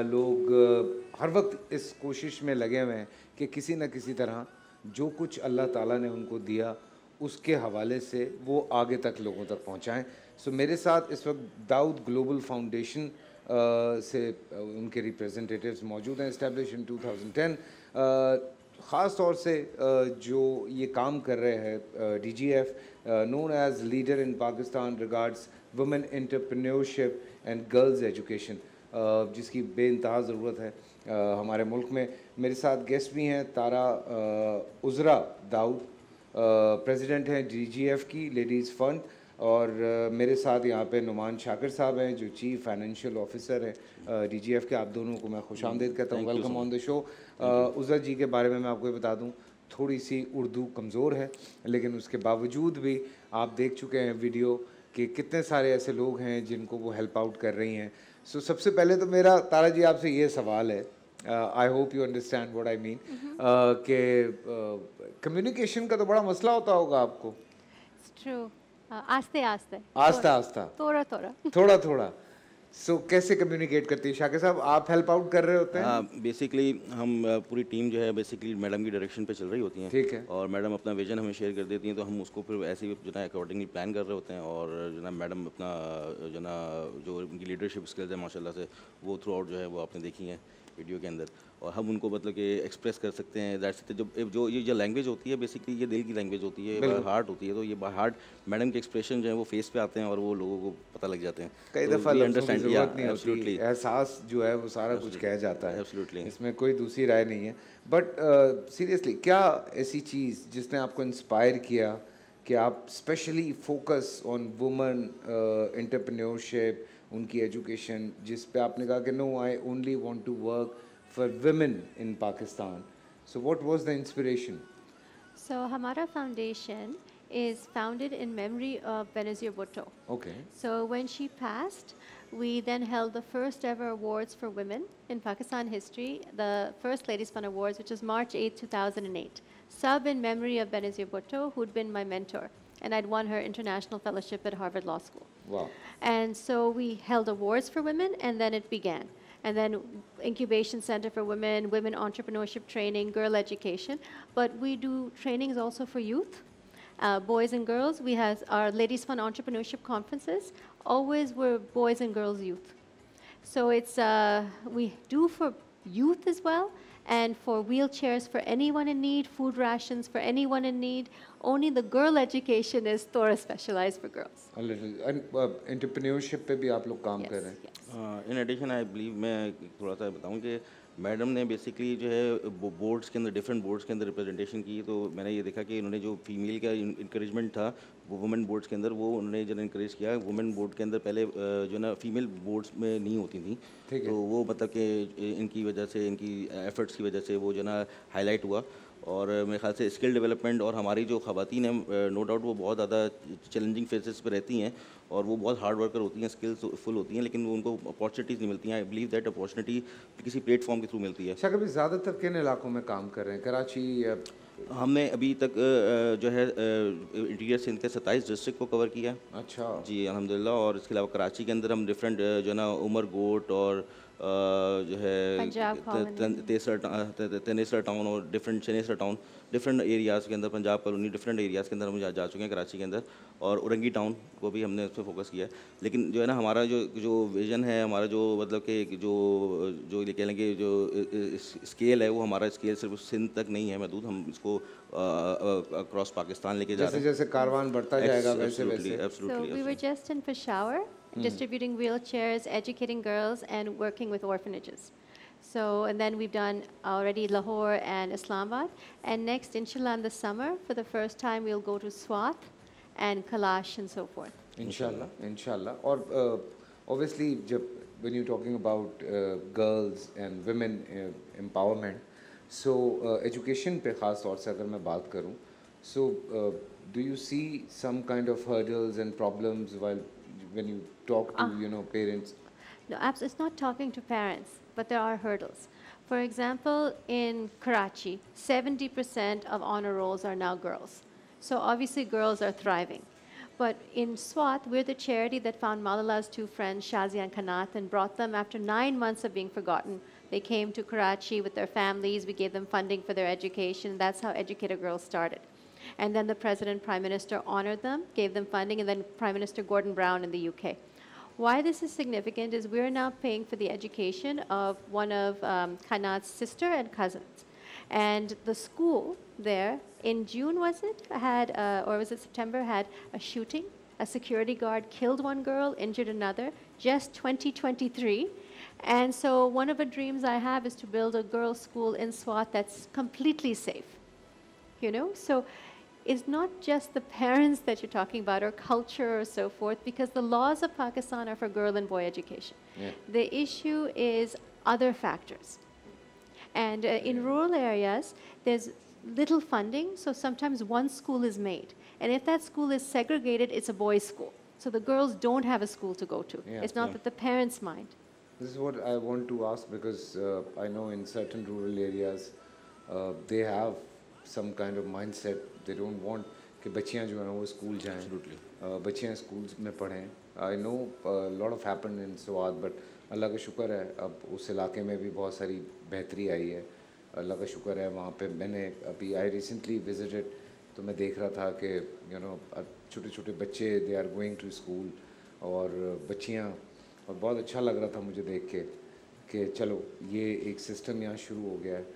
लोग हर वक्त इस कोशिश में लगे हुए हैं कि किसी न किसी तरह जो कुछ अल्लाह ताला ने उनको दिया उसके हवाले से वो आगे तक लोगों तक पहुँचाएँ सो मेरे साथ इस वक्त दाऊद ग्लोबल फाउंडेशन से उनके रिप्रेजेंटेटिव्स मौजूद हैं इस्टेब्लिश इन 2010 ख़ास तौर से जो ये काम कर रहे हैं D G F known as leader in Pakistan regards women entrepreneurship and girls education जिसकी बे इंतहा ज़रूरत है हमारे मुल्क में मेरे साथ गेस्ट भी हैं तारा उज़रा दाऊद प्रेसिडेंट हैं डी जी एफ की लेडीज़ फ़ंड और मेरे साथ यहाँ पे नुमान शाकिर साहब हैं जो चीफ फाइनेंशियल ऑफिसर हैं डीजीएफ के आप दोनों को मैं खुश mm-hmm. आमदेद कहता हूँ वेलकम ऑन द शो उजर जी के बारे में मैं आपको ये बता दूँ थोड़ी सी उर्दू कमज़ोर है लेकिन उसके बावजूद भी आप देख चुके हैं वीडियो कि कितने सारे ऐसे लोग हैं जिनको वो हेल्प आउट कर रही हैं सो so, सबसे पहले तो मेरा तारा जी आपसे ये सवाल है I hope you understand what I mean कि कम्युनिकेशन का तो बड़ा मसला होता होगा आपको It's true. आस्ते आस्ते आस्ता आस्ता थोड़ा थोड़ा *laughs* थोड़ा थोड़ा सो so, कैसे कम्युनिकेट करती है शाके साहब आप हेल्प आउट कर रहे होते हैं बेसिकली हाँ, uh, हम uh, पूरी टीम जो है बेसिकली मैडम की डायरेक्शन पे चल रही होती हैं ठीक है और मैडम अपना विजन हमें शेयर कर देती हैं तो हम उसको फिर ऐसे ही जो है अकॉर्डिंगली प्लान कर रहे होते हैं और जो है मैडम अपना जो ना जो उनकी लीडरशिप स्किल्स है माशाला से वो थ्रू आउट जो है वो आपने देखी है वीडियो के अंदर और हम उनको मतलब कि एक्सप्रेस कर सकते हैं दैट्स सकते जब जो ये जो लैंग्वेज होती है बेसिकली ये दिल की लैंग्वेज होती है हार्ट होती है तो ये बाय हार्ट मैडम के एक्सप्रेशन जो है वो फेस पे आते हैं और वो लोगों को पता लग जाते हैं कई तो दफ़ा अंडरस्टैंड एहसास जो है वो सारा कुछ कह जाता है एब्सोल्युटली इसमें कोई दूसरी राय नहीं है बट सीरियसली uh, क्या ऐसी चीज़ जिसने आपको इंस्पायर किया कि आप specially focus on women entrepreneurship उनकी एजुकेशन जिस पे आपने कहा कि no I only want to work for women in Pakistan. So what was the inspiration? So Hamara Foundation is founded in memory of Benazir Bhutto. Okay. So when she passed, we then held the first ever awards for women in Pakistan history, the first Ladies Fund Awards, which was March 8, 2008. Sub in memory of Benazir Bhutto, who'd been my mentor and I'd won her international fellowship at Harvard Law School. Wow. And so we held awards for women, and then it began and then incubation center for women, women entrepreneurship training, girl education. But we do trainings also for youth, uh, boys and girls. We have our Ladies Fund Entrepreneurship Conferences. Always we're boys and girls youth. So it's, uh, we do for youth as well, and for wheelchairs for anyone in need, food rations for anyone in need. Only the girl education is Thora specialized for girls. A little. And uh, entrepreneurship pe bhi aap log kaam yes, kar rahe Yes. In addition I believe मैं थोड़ा सा बताऊं कि madam ने basically जो है boards के अंदर डिफरेंट बोर्ड्स के अंदर रिप्रेजेंटेशन की तो मैंने ये देखा कि इन्होंने जो फीमेल का इंक्रेजमेंट था वो वुमेन बोर्ड्स के अंदर वो उन्होंने जो इंक्रेज किया वुमेन बोर्ड के अंदर पहले uh, जो ना फीमेल बोर्ड्स में नहीं होती थी तो वो मतलब कि इनकी वजह से इनकी एफर्ट्स की वजह से वो जो ना हाईलाइट हुआ और मेरे ख्याल से स्किल डेवलपमेंट और हमारी जो खातन हैं नो uh, डाउट वो बहुत ज़्यादा चैलेंजिंग फेसिस पर रहती हैं और वो बहुत हार्ड वर्कर होती हैं स्किल्स फुल होती हैं लेकिन उनको अपॉर्चुनिटीज़ नहीं मिलती हैं आई बिलीव दैट अपॉर्चुनिटी किसी प्लेटफॉर्म के थ्रू मिलती है सर अभी ज़्यादातर किन इलाकों में काम कर रहे हैं कराची हमने अभी तक जो है इंटीरियर सिंध के सत्ताईस डिस्ट्रिक्ट को कवर किया अच्छा जी अलहमदिल्ला और इसके अलावा कराची के अंदर हम डिफरेंट जो है ना उमर गोट और जो है तेसर तेनेसर टाउन और डिफरेंट शनेसर टाउन डिफरेंट एरियाज़ के अंदर पंजाब कॉलोनी डिफरेंट एरियाज़ के अंदर हम जा, जा चुके हैं कराची के अंदर और उरंगी टाउन को भी हमने उस पर फोकस किया है लेकिन जो है ना हमारा जो जो विज़न है हमारा जो मतलब कि जो जो ये कह लेंगे जो स्केल है वो हमारा स्केल सिर्फ सिंध तक नहीं है महदूद हम इसको अक्रॉस पाकिस्तान लेके जा रहे हैं जैसे कारवान बढ़ता जाएगा वैसे वैसे Mm. distributing wheelchairs, educating girls, and working with orphanages. So, and then we've done already Lahore and Islamabad. And next, inshallah, in the summer, for the first time, we'll go to Swat and Kalash and so forth. Inshallah, inshallah. Or uh, obviously, when you're talking about uh, girls and women uh, empowerment, so uh, education pe khas taur se baat karu, so uh, do you see some kind of hurdles and problems while when you talk to, uh, you know, parents? No, it's not talking to parents, but there are hurdles. For example, in Karachi, 70% of honor rolls are now girls. So obviously girls are thriving. But in Swat, we're the charity that found Malala's two friends, Shazi and Kanath, and brought them after nine months of being forgotten. They came to Karachi with their families. We gave them funding for their education. That's how Educator Girls started. And then the president and prime minister honored them, gave them funding, and then Prime Minister Gordon Brown in the UK. Why this is significant is we're now paying for the education of one of um, Kanat's sister and cousins. And the school there, in June was it, had, uh, or was it September, had a shooting. A security guard killed one girl, injured another, just 2023. And so one of the dreams I have is to build a girls' school in Swat that's completely safe. You know, so is not just the parents that you're talking about or culture or so forth, because the laws of Pakistan are for girl and boy education. Yeah. The issue is other factors. And uh, in rural areas, there's little funding, so sometimes one school is made. And if that school is segregated, it's a boys' school. So the girls don't have a school to go to. Yeah, it's not yeah. that the parents mind. This is what I want to ask because uh, I know in certain rural areas, uh, they have some kind of mindset they don't want कि बच्चियाँ जो हैं वो school जाएँ बच्चियाँ school में पढ़ें I know lot of happen in सवाद बट अल्लाह का शुक्र है अब उस इलाके में भी बहुत सारी बेहतरी आई है अल्लाह का शुक्र है वहाँ पे मैंने अभी आई रिसेंटली विजिटेड तो मैं देख रहा था कि यू नो छोटे छोटे बच्चे they are going to school और बच्चियाँ और बहुत अच्छा लग रहा था मुझे देख के कि चलो ये एक सिस्टम यहाँ शुरू हो गया है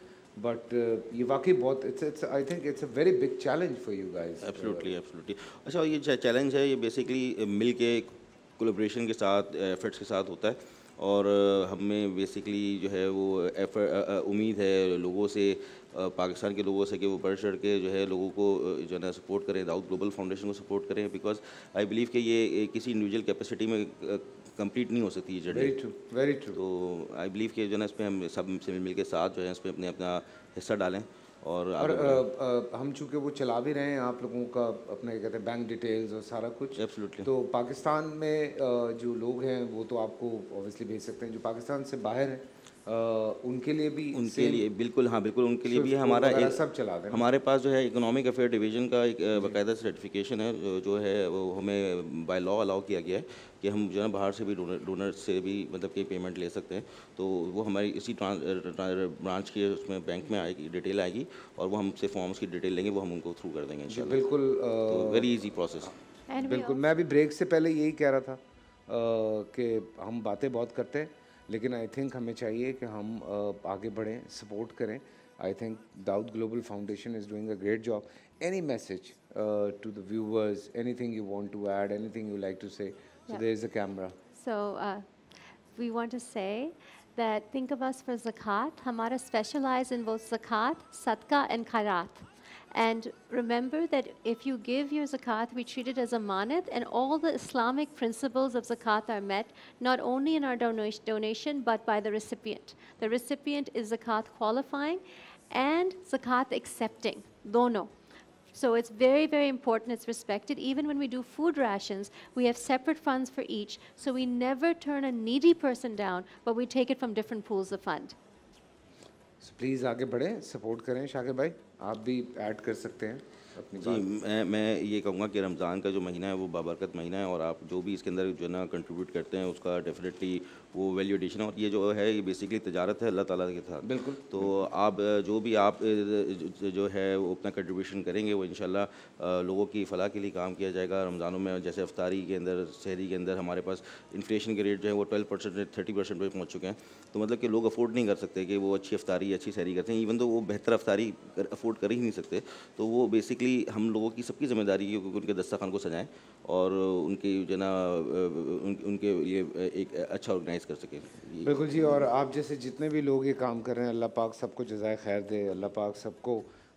बट uh, ये वाकई बहुत it's it's I think it's a very big challenge for you guys absolutely absolutely अच्छा ये चैलेंज है ये बेसिकली मिल के कोलेब्रेशन के साथ एफर्ट्स uh, के साथ होता है और uh, हमें बेसिकली जो है वो एफर्ट उम्मीद है लोगों से पाकिस्तान के लोगों से कि वो बढ़ चढ़ के जो है लोगों को जो है ना सपोर्ट करें दाऊद ग्लोबल फाउंडेशन को सपोर्ट करें बिकॉज आई बिलीव कि ये किसी इंडिविजुअल कैपेसिटी में कंप्लीट नहीं हो सकती है जर्नी वेरी ट्रू तो आई बिलीव कि जो है इस पर हम सब से मिल के साथ जो है इस पर अपने अपना हिस्सा डालें और, और आ, आ, हम चूंकि वो चला भी रहे हैं आप लोगों का अपने कहते हैं बैंक डिटेल्स और सारा कुछ एब्सोल्युटली तो पाकिस्तान में जो लोग हैं वो तो आपको ऑब्वियसली भेज सकते हैं जो पाकिस्तान से बाहर हैं उनके लिए भी उनके लिए बिल्कुल हाँ बिल्कुल उनके लिए भी हमारा एक, सब चला दें हमारे पास जो है इकोनॉमिक अफेयर डिवीजन का एक बाकायदा सर्टिफिकेशन है जो है वो हमें बाय लॉ अलाउ किया गया है कि हम जो है बाहर से भी डोनर डोनर से भी मतलब कि पेमेंट ले सकते हैं तो वो हमारी इसी ब्रांच की उसमें बैंक में आएगी डिटेल आएगी और वो हमसे फॉर्म्स की डिटेल लेंगे वो हम उनको थ्रू कर देंगे बिल्कुल वेरी ईजी प्रोसेस बिल्कुल मैं अभी ब्रेक से पहले यही कह रहा था कि हम बातें बहुत करते हैं लेकिन आई थिंक हमें चाहिए कि हम आगे बढ़ें सपोर्ट करें I think Dawood global foundation is doing a great job any message to the viewers anything you want to add anything you like to say there is a camera so we want to say that think of us for zakat. Hamara specialize in both zakat, sadqa, and khairat. And remember that if you give your zakat, we treat it as a manat, and all the Islamic principles of zakat are met, not only in our donation, but by the recipient. The recipient is zakat qualifying and zakat accepting, dono. So it's very, very important. It's respected. Even when we do food rations, we have separate funds for each. So we never turn a needy person down, but we take it from different pools of fund. So please, आगे बढ़ें, support करें शाकिब भाई. आप भी add कर सकते हैं अपनी जी मैं मैं ये कहूँगा कि रमज़ान का जो महीना है वो बाबरकत महीना है और आप जो भी इसके अंदर जो है ना कंट्रीब्यूट करते हैं उसका डेफिनेटली वो वैल्यू एडिशन और ये जो है ये बेसिकली तजारत है अल्लाह ताला के साथ बिल्कुल तो आप जो भी आप जो है वो अपना कंट्रीब्यूशन करेंगे वो इन लोगों की फलाह के लिए काम किया जाएगा रमज़ानों में जैसे अफ्तारी के अंदर शहरी के अंदर हमारे पास इन्फ्लेशन के रेट जो है वो ट्वेल्व परसेंट थर्टी परसेंट पर पहुँच चुके हैं तो मतलब कि लोग अफोर्ड नहीं कर सकते कि वो अच्छी अफ्तारी अच्छी शहरी करते हैं इवन तो वो बेहतर अफ्तारी अफोर्ड कर ही नहीं सकते तो वो बेसिकली हम लोगों की सबकी जिम्मेदारी है क्योंकि उनके दस्ता खान को सजाएँ और उनकी जो ना उनके लिए एक अच्छा ऑर्गेनाइज रियलाइज़ कर सके बिल्कुल जी और आप जैसे जितने भी लोग ये काम कर रहे हैं अल्लाह पाक सबको जजाय खैर दे अल्लाह पाक सबको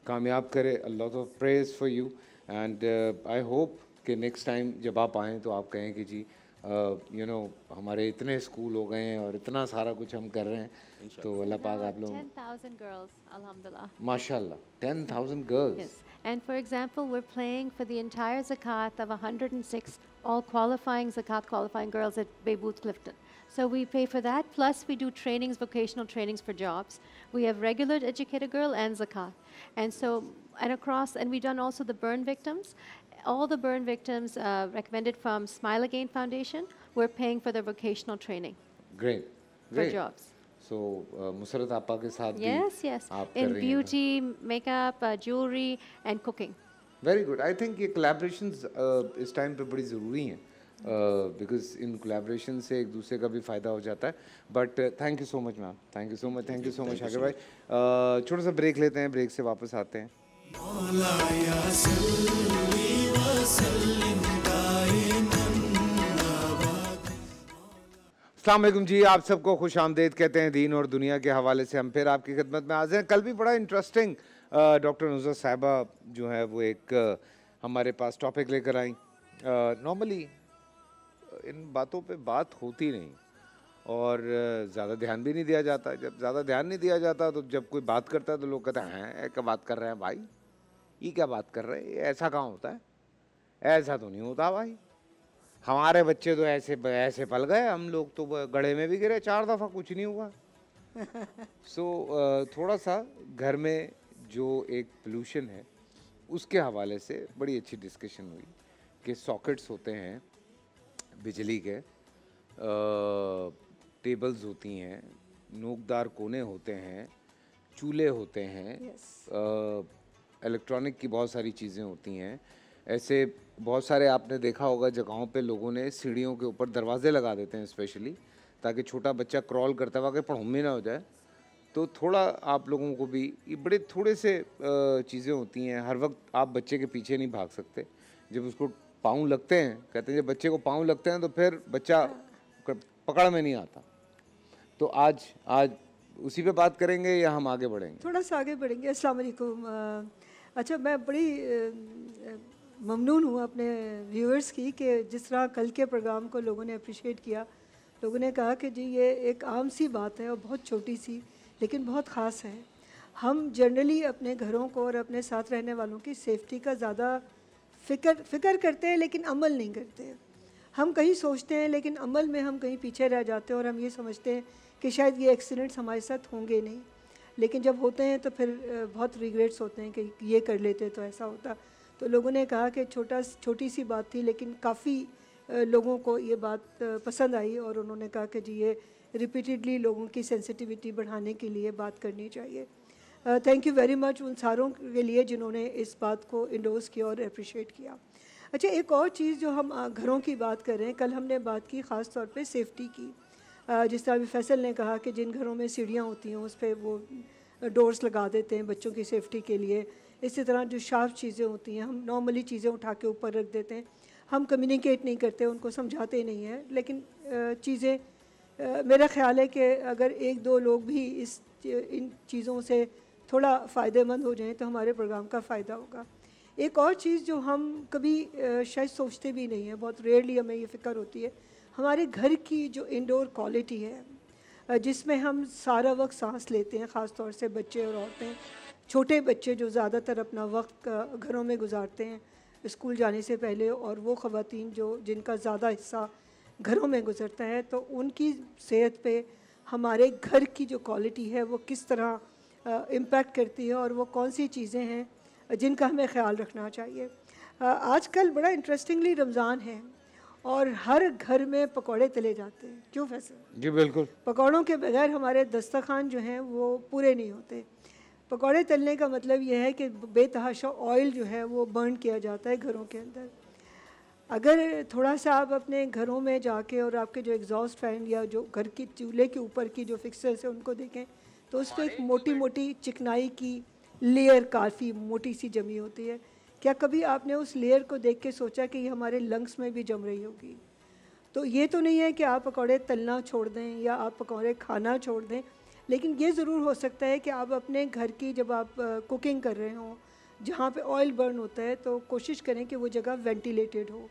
कामयाब करे अल्लाह तो praise for you and I hope कि नेक्स्ट टाइम जब आप आएँ तो आप कहें कि जी you uh, no you know, हमारे इतने स्कूल हो गए हैं और इतना सारा कुछ हम कर रहे हैं तो अल्लाह पाक आप लोग माशाल्लाह ten thousand girls And for example, we're playing for the entire zakat of 106 all qualifying zakat qualifying girls at Baywood Clifton. So we pay for that. Plus, we do trainings, vocational trainings for jobs. We have regular Educator Girl and Zakat. And so, and across, and we've done also the burn victims. All the burn victims uh, recommended from Smile Again Foundation, we're paying for their vocational training. Great. Great. For jobs. So uh, Musarat आपा ke saath. yes, yes. In beauty, makeup, uh, jewelry and cooking. Very good. I think collaborations uh, इस time पे बड़ी ज़रूरी because in collaboration से एक दूसरे का भी फ़ायदा हो जाता है but thank you so much ma'am thank you so much thank you so much आगे भाई uh, छोटा सा ब्रेक लेते हैं ब्रेक से वापस आते हैं अल्लाम जी आप सबको खुश आमदेद कहते हैं दीन और दुनिया के हवाले से हम फिर आपकी खिदमत में आ जाए कल भी बड़ा इंटरेस्टिंग डॉक्टर नुजरत साहबा जो है वो एक uh, हमारे पास टॉपिक लेकर आई नॉर्मली uh, इन बातों पे बात होती नहीं और ज़्यादा ध्यान भी नहीं दिया जाता जब ज़्यादा ध्यान नहीं दिया जाता तो जब कोई बात करता है तो लोग कहते हैं हाँ, क्या बात कर रहे हैं भाई ये क्या बात कर रहे हैं ऐसा कहाँ होता है ऐसा तो नहीं होता भाई हमारे बच्चे तो ऐसे ऐसे पल गए हम लोग तो गड़े में भी गिरे चार दफ़ा कुछ नहीं हुआ सो *laughs* so, थोड़ा सा घर में जो एक पोल्यूशन है उसके हवाले से बड़ी अच्छी डिस्कशन हुई कि सॉकेट्स होते हैं बिजली के टेबल्स होती हैं नोकदार कोने होते हैं चूल्हे होते हैं इलेक्ट्रॉनिक yes. की बहुत सारी चीज़ें होती हैं ऐसे बहुत सारे आपने देखा होगा जगहों पे लोगों ने सीढ़ियों के ऊपर दरवाजे लगा देते हैं स्पेशली ताकि छोटा बच्चा क्रॉल करता हुआ कि में ना हो जाए तो थोड़ा आप लोगों को भी ये बड़े थोड़े से चीज़ें होती हैं हर वक्त आप बच्चे के पीछे नहीं भाग सकते जब उसको पाँव लगते हैं कहते हैं जब बच्चे को पाँव लगते हैं तो फिर बच्चा पकड़ में नहीं आता तो आज आज उसी पे बात करेंगे या हम आगे बढ़ेंगे थोड़ा सा आगे बढ़ेंगे अस्सलाम वालेकुम अच्छा मैं बड़ी ममनून हूँ अपने व्यूअर्स की कि जिस तरह कल के प्रोग्राम को लोगों ने अप्रिशिएट किया लोगों ने कहा कि जी ये एक आम सी बात है और बहुत छोटी सी लेकिन बहुत ख़ास है हम जनरली अपने घरों को और अपने साथ रहने वालों की सेफ्टी का ज़्यादा फिक्र फिक्र करते हैं लेकिन अमल नहीं करते हैं हम कहीं सोचते हैं लेकिन अमल में हम कहीं पीछे रह जाते हैं और हम ये समझते हैं कि शायद ये एक्सीडेंट्स हमारे साथ होंगे नहीं लेकिन जब होते हैं तो फिर बहुत रिग्रेट्स होते हैं कि ये कर लेते तो ऐसा होता तो लोगों ने कहा कि छोटा छोटी सी बात थी लेकिन काफ़ी लोगों को ये बात पसंद आई और उन्होंने कहा कि जी ये रिपीटेडली लोगों की सेंसिटिविटी बढ़ाने के लिए बात करनी चाहिए थैंक यू वेरी मच उन सारों के लिए जिन्होंने इस बात को इंडोज़ किया और अप्रिशिएट किया अच्छा एक और चीज़ जो हम uh, घरों की बात कर रहे हैं कल हमने बात की ख़ास तौर पे सेफ्टी की uh, जिस तरह अभी फैसल ने कहा कि जिन घरों में सीढ़ियाँ होती हैं उस पर वो डोर्स uh, लगा देते हैं बच्चों की सेफ्टी के लिए इसी तरह जो शार्प चीज़ें होती हैं हम नॉर्मली चीज़ें उठा के ऊपर रख देते हैं हम कम्युनिकेट नहीं करते उनको समझाते नहीं हैं लेकिन चीज़ें मेरा ख्याल है कि अगर एक दो लोग भी इस इन चीज़ों से थोड़ा फ़ायदेमंद हो जाएं तो हमारे प्रोग्राम का फ़ायदा होगा एक और चीज़ जो हम कभी शायद सोचते भी नहीं हैं बहुत रेयरली हमें ये फ़िक्र होती है हमारे घर की जो इंडोर क्वालिटी है जिसमें हम सारा वक्त सांस लेते हैं ख़ास तौर से बच्चे और औरतें छोटे बच्चे जो ज़्यादातर अपना वक्त घरों में गुजारते हैं स्कूल जाने से पहले और वो ख़वान जो जिनका ज़्यादा हिस्सा घरों में गुजरता है तो उनकी सेहत पे हमारे घर की जो क्वालिटी है वो किस तरह इम्पैक्ट करती है और वो कौन सी चीज़ें हैं जिनका हमें ख्याल रखना चाहिए आजकल बड़ा इंटरेस्टिंगली रमज़ान है और हर घर में पकोड़े तले जाते हैं क्यों फैसल जी बिल्कुल पकौड़ों के बगैर हमारे दस्तखान जो हैं वो पूरे नहीं होते पकोड़े तलने का मतलब यह है कि बेतहाशा ऑयल जो है वो बर्न किया जाता है घरों के अंदर अगर थोड़ा सा आप अपने घरों में जाके और आपके जो एग्जॉस्ट फैन या जो घर की चूल्हे के ऊपर की जो फिक्सर्स है उनको देखें तो उस पर एक मोटी मोटी चिकनाई की लेयर काफ़ी मोटी सी जमी होती है क्या कभी आपने उस लेयर को देख के सोचा कि ये हमारे लंग्स में भी जम रही होगी तो ये तो नहीं है कि आप पकौड़े तलना छोड़ दें या आप पकौड़े खाना छोड़ दें लेकिन ये ज़रूर हो सकता है कि आप अपने घर की जब आप कुकिंग कर रहे हों जहाँ पे ऑयल बर्न होता है तो कोशिश करें कि वो जगह वेंटिलेटेड हो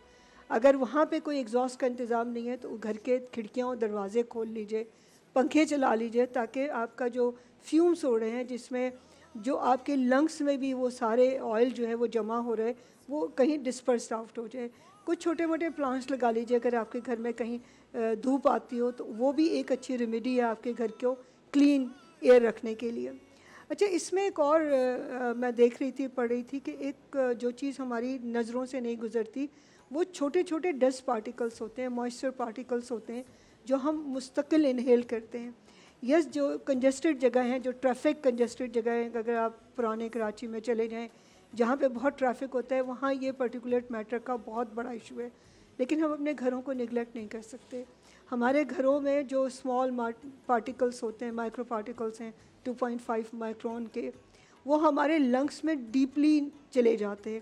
अगर वहाँ पे कोई एग्जॉस्ट का इंतज़ाम नहीं है तो घर के खिड़कियाँ और दरवाज़े खोल लीजिए पंखे चला लीजिए ताकि आपका जो फ्यूम्स हो रहे हैं जिसमें जो आपके लंग्स में भी वो सारे ऑयल जो है वो जमा हो रहे वो कहीं डिस्पर्स आउट हो जाए कुछ छोटे मोटे प्लांट्स लगा लीजिए अगर आपके घर में कहीं धूप आती हो तो वो भी एक अच्छी रेमेडी है आपके घर को क्लीन एयर रखने के लिए अच्छा इसमें एक और आ, मैं देख रही थी पढ़ रही थी कि एक जो चीज़ हमारी नज़रों से नहीं गुजरती वो छोटे छोटे डस्ट पार्टिकल्स होते हैं मॉइस्चर पार्टिकल्स होते हैं जो हम मुस्तकिल इनहेल करते हैं यस जो कंजस्टेड जगह हैं जो ट्रैफिक कंजस्टेड जगह हैं अगर आप पुराने कराची में चले जाएँ जहाँ पे बहुत ट्रैफिक होता है वहाँ ये पर्टिकुलर मैटर का बहुत बड़ा इशू है लेकिन हम अपने घरों को निगलेक्ट नहीं कर सकते हमारे घरों में जो स्मॉल पार्टिकल्स होते हैं माइक्रो पार्टिकल्स हैं 2.5 माइक्रोन के वो हमारे लंग्स में डीपली चले जाते हैं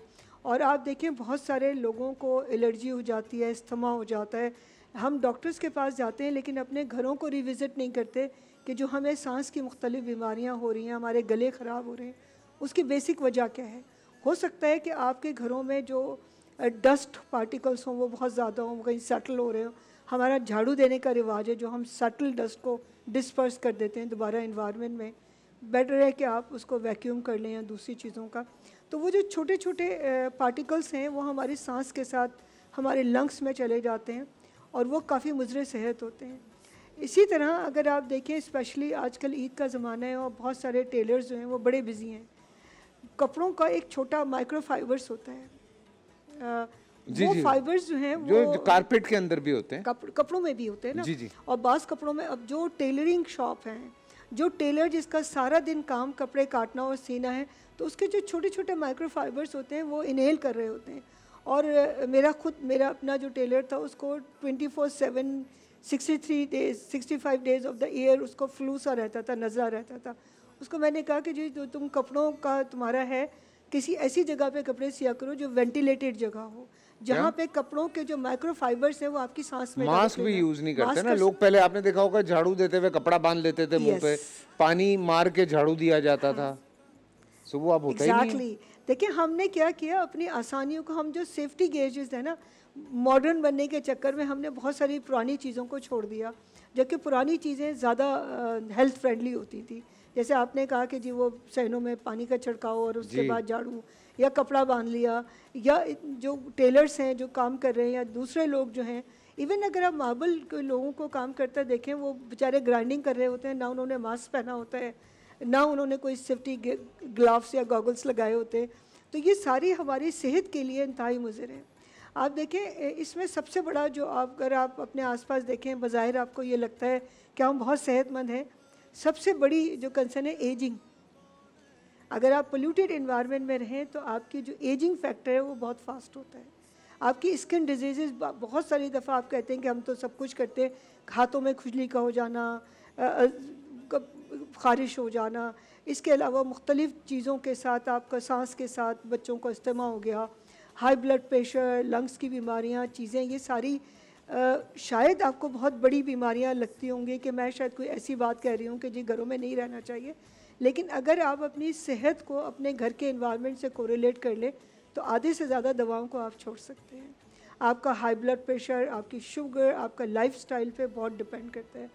और आप देखें बहुत सारे लोगों को एलर्जी हो जाती है इस्थमा हो जाता है हम डॉक्टर्स के पास जाते हैं लेकिन अपने घरों को रिविज़िट नहीं करते कि जो हमें सांस की मुख्तलिफ बीमारियाँ हो रही हैं हमारे गले ख़राब हो रहे हैं उसकी बेसिक वजह क्या है हो सकता है कि आपके घरों में जो डस्ट पार्टिकल्स हों वो बहुत ज़्यादा हों कहीं सेटल हो रहे हों हमारा झाड़ू देने का रिवाज है जो हम सेटल डस्ट को डिस्पर्स कर देते हैं दोबारा इन्वायरमेंट में बेटर है कि आप उसको वैक्यूम कर लें या दूसरी चीज़ों का तो वो जो छोटे छोटे पार्टिकल्स हैं वो हमारी सांस के साथ हमारे लंग्स में चले जाते हैं और वो काफ़ी मुजर सेहत होते हैं इसी तरह अगर आप देखें स्पेशली आजकल ईद का ज़माना है और बहुत सारे टेलर्स जो हैं वो बड़े बिजी हैं कपड़ों का एक छोटा माइक्रो फाइबर्स होता है आ, जी वो फाइबर्स जो हैं वो कारपेट के अंदर भी होते हैं कप, कपड़ों में भी होते हैं ना जी जी और बास कपड़ों में अब जो टेलरिंग शॉप हैं जो टेलर जिसका सारा दिन काम कपड़े काटना और सीना है तो उसके जो छोटे छोटे माइक्रो फाइबर्स होते हैं वो इनहेल कर रहे होते हैं और मेरा खुद मेरा अपना जो टेलर था उसको 24 7 63 days 65 days of the year उसको फ्लू सा रहता था नज़ला रहता था उसको मैंने कहा कि जी जो तुम कपड़ों का तुम्हारा है किसी ऐसी जगह पे कपड़े सिया करो जो वेंटिलेटेड जगह हो जहाँ पे कपड़ों के जो माइक्रो फाइबर हैं वो आपकी सांस में मास्क भी यूज नहीं करते ना लोग पहले आपने देखा होगा झाड़ू देते हुए कपड़ा बांध लेते थे मुंह पे पानी मार के झाड़ू दिया जाता था सुबह आप होता ही नहीं देखिए हमने क्या किया अपनी आसानियों को हम जो सेफ्टी गेजेस है ना मॉडर्न बनने के चक्कर में हमने बहुत सारी पुरानी चीज़ों को छोड़ दिया जबकि पुरानी चीज़ें ज़्यादा हेल्थ फ्रेंडली होती थी जैसे आपने कहा कि जी वो सहनों में पानी का छिड़काव और उसके बाद झाड़ू या कपड़ा बांध लिया या जो टेलर्स हैं जो काम कर रहे हैं या दूसरे लोग जो हैं इवन अगर आप मार्बल के लोगों को काम करते देखें वो बेचारे ग्राइंडिंग कर रहे होते हैं ना उन्होंने मास्क पहना होता है ना उन्होंने कोई सेफ्टी ग्लव्स या गॉगल्स लगाए होते तो ये सारी हमारी सेहत के लिए इंतहाई मुजर है आप देखें इसमें सबसे बड़ा जो आप अगर आप अपने आसपास देखें बाहिर आपको ये लगता है कि हम बहुत सेहतमंद हैं सबसे बड़ी जो कंसर्न है एजिंग अगर आप पोल्यूटेड इन्वायरमेंट में रहें तो आपकी जो एजिंग फैक्टर है वो बहुत फास्ट होता है आपकी स्किन डिजीज़ बहुत सारी दफ़ा आप कहते हैं कि हम तो सब कुछ करते हैं हाथों में खुजली का हो जाना ख़ारिश हो जाना इसके अलावा मुख्तलिफ़ चीज़ों के साथ आपका सांस के साथ बच्चों का इस्तेमा हो गया हाई ब्लड प्रेशर लंग्स की बीमारियाँ चीज़ें ये सारी आ, शायद आपको बहुत बड़ी बीमारियाँ लगती होंगी कि मैं शायद कोई ऐसी बात कह रही हूँ कि जी घरों में नहीं रहना चाहिए लेकिन अगर आप अपनी सेहत को अपने घर के इन्वामेंट से कोरिलेट कर लें तो आधे से ज़्यादा दवाओं को आप छोड़ सकते हैं आपका हाई ब्लड प्रेशर आपकी शुगर आपका लाइफ स्टाइल पर बहुत डिपेंड करता है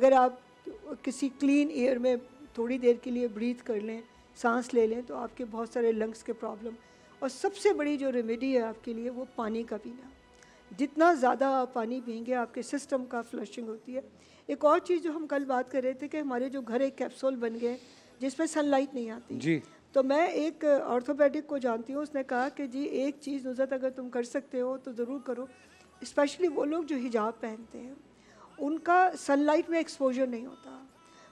अगर आप तो किसी क्लीन एयर में थोड़ी देर के लिए ब्रीथ कर लें सांस ले लें तो आपके बहुत सारे लंग्स के प्रॉब्लम और सबसे बड़ी जो रेमेडी है आपके लिए वो पानी का पीना जितना ज़्यादा पानी पियेंगे आपके सिस्टम का फ्लशिंग होती है एक और चीज़ जो हम कल बात कर रहे थे कि हमारे जो घर एक कैप्सूल बन गए जिसमें सनलाइट नहीं आती जी तो मैं एक ऑर्थोपेडिक को जानती हूँ उसने कहा कि जी एक चीज़ नुजत अगर तुम कर सकते हो तो ज़रूर करो स्पेशली वो लोग जो हिजाब पहनते हैं उनका सनलाइट में एक्सपोजर नहीं होता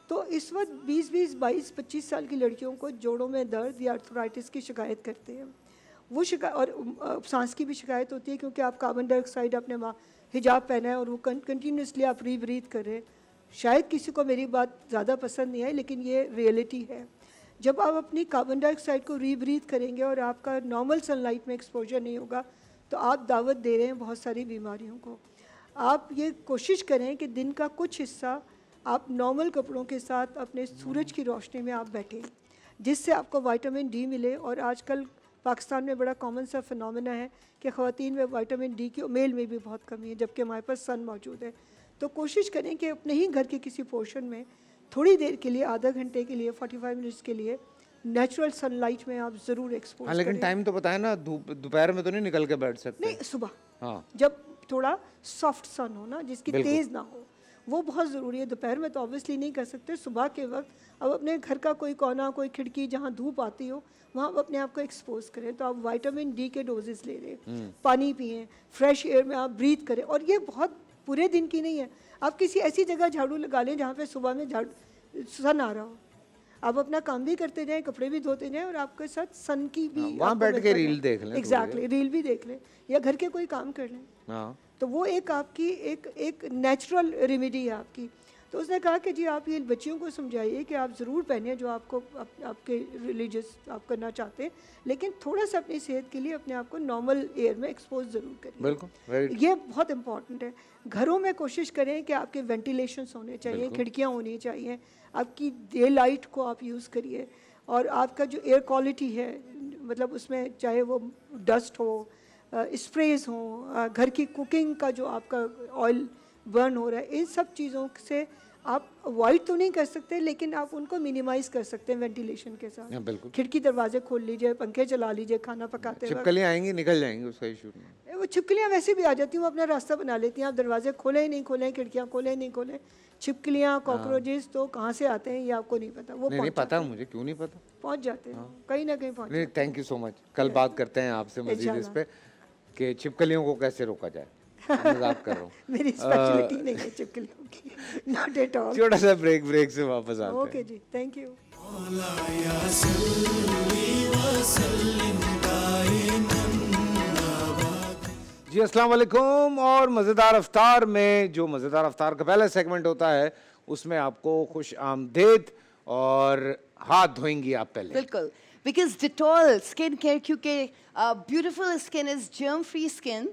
तो इस वक्त 20 20 22 25 साल की लड़कियों को जोड़ों में दर्द या अर्थोराइटिस की शिकायत करते हैं वो शिकायत और सांस की भी शिकायत होती है क्योंकि आप कार्बन डाइऑक्साइड अपने हिजाब पहना है और वो कंटिन्यूसली आप री ब्रीथ करें शायद किसी को मेरी बात ज़्यादा पसंद नहीं है लेकिन ये रियलिटी है जब आप अपनी कार्बन डाइऑक्साइड को री ब्रीथ करेंगे और आपका नॉर्मल सनलाइट में एक्सपोजर नहीं होगा तो आप दावत दे रहे हैं बहुत सारी बीमारियों को आप ये कोशिश करें कि दिन का कुछ हिस्सा आप नॉर्मल कपड़ों के साथ अपने सूरज की रोशनी में आप बैठें जिससे आपको विटामिन डी मिले और आजकल पाकिस्तान में बड़ा कॉमन सा फिनमिना है कि खातन में विटामिन डी की मेल में भी बहुत कमी है जबकि हमारे पास सन मौजूद है तो कोशिश करें कि अपने ही घर के किसी पोर्शन में थोड़ी देर के लिए आधा घंटे के लिए 45 मिनट्स के लिए नेचुरल सनलाइट में आप ज़रूर एक्सपोज हाँ, लेकिन टाइम तो बताया ना दोपहर में तो नहीं निकल के बैठ सकते नहीं सुबह हाँ जब थोड़ा सॉफ्ट सन हो ना जिसकी तेज़ ना हो वो बहुत ज़रूरी है दोपहर में तो ऑब्वियसली नहीं कर सकते सुबह के वक्त अब अपने घर का कोई कोना कोई खिड़की जहाँ धूप आती हो वहाँ अपने आप को एक्सपोज करें तो आप वाइटामिन डी के डोजेस ले लें हम्म। पानी पिए फ्रेश एयर में आप ब्रीथ करें और ये बहुत पूरे दिन की नहीं है आप किसी ऐसी जगह झाड़ू लगा लें जहाँ पे सुबह में झाड़ू सन आ रहा हो आप अपना काम भी करते जाएं कपड़े भी धोते जाएं और आपके साथ सन की भी हाँ, वहाँ बैठ के रील देख लें एग्जैक्टली exactly, रील भी देख लें या घर के कोई काम कर लें हाँ। तो वो एक आपकी एक एक नेचुरल रेमेडी है आपकी तो उसने कहा कि जी आप ये बच्चियों को समझाइए कि आप ज़रूर पहने जो आपको आप, आपके रिलीजियस आप करना चाहते हैं लेकिन थोड़ा सा अपनी सेहत के लिए अपने आप को नॉर्मल एयर में एक्सपोज ज़रूर करें बिल्कुल ये बहुत इंपॉर्टेंट है घरों में कोशिश करें कि आपके वेंटिलेशन होने चाहिए खिड़कियाँ होनी चाहिए आपकी डे लाइट को आप यूज़ करिए और आपका जो एयर क्वालिटी है मतलब उसमें चाहे वो डस्ट हो स्प्रेज हो घर की कुकिंग का जो आपका ऑयल बर्न हो रहा है इन सब चीज़ों से आप अवॉइड तो नहीं कर सकते लेकिन आप उनको मिनिमाइज कर सकते हैं वेंटिलेशन के साथ हाँ, बिल्कुल खिड़की दरवाजे खोल लीजिए पंखे चला लीजिए खाना पकाते हाँ, छिपकलियाँ आएंगी निकल जाएंगे उसका इशू वो छिपकलियाँ वैसे भी आ जाती हैं वो अपना रास्ता बना लेती हैं आप दरवाजे ही नहीं खोले खिड़कियाँ खोले नहीं खोले छिपकलियाँ हाँ। कॉकरोचेज तो कहाँ से आते हैं ये आपको नहीं पता वो नहीं, नहीं पता मुझे क्यों नहीं पता पहुँच जाते हैं कहीं ना कहीं पहुँच थैंक यू सो मच कल बात करते हैं आपसे मजीद इस पर कि छिपकलियों को कैसे रोका जाए मजाक कर रहा हूँ *laughs* मेरी स्पेशलिटी नहीं है छिपकलियों की नॉट एट ऑल छोटा सा ब्रेक ब्रेक से वापस आते हैं ओके जी थैंक यू जी अस्सलाम वालेकुम और मज़ेदार अफ्तार में जो मज़ेदार अफ्तार का पहला सेगमेंट होता है उसमें आपको खुश आमदेद और हाथ धोएंगी आप पहले बिल्कुल बिकॉज डिटॉल स्किन केयर क्योंकि beautiful skin is germ free skin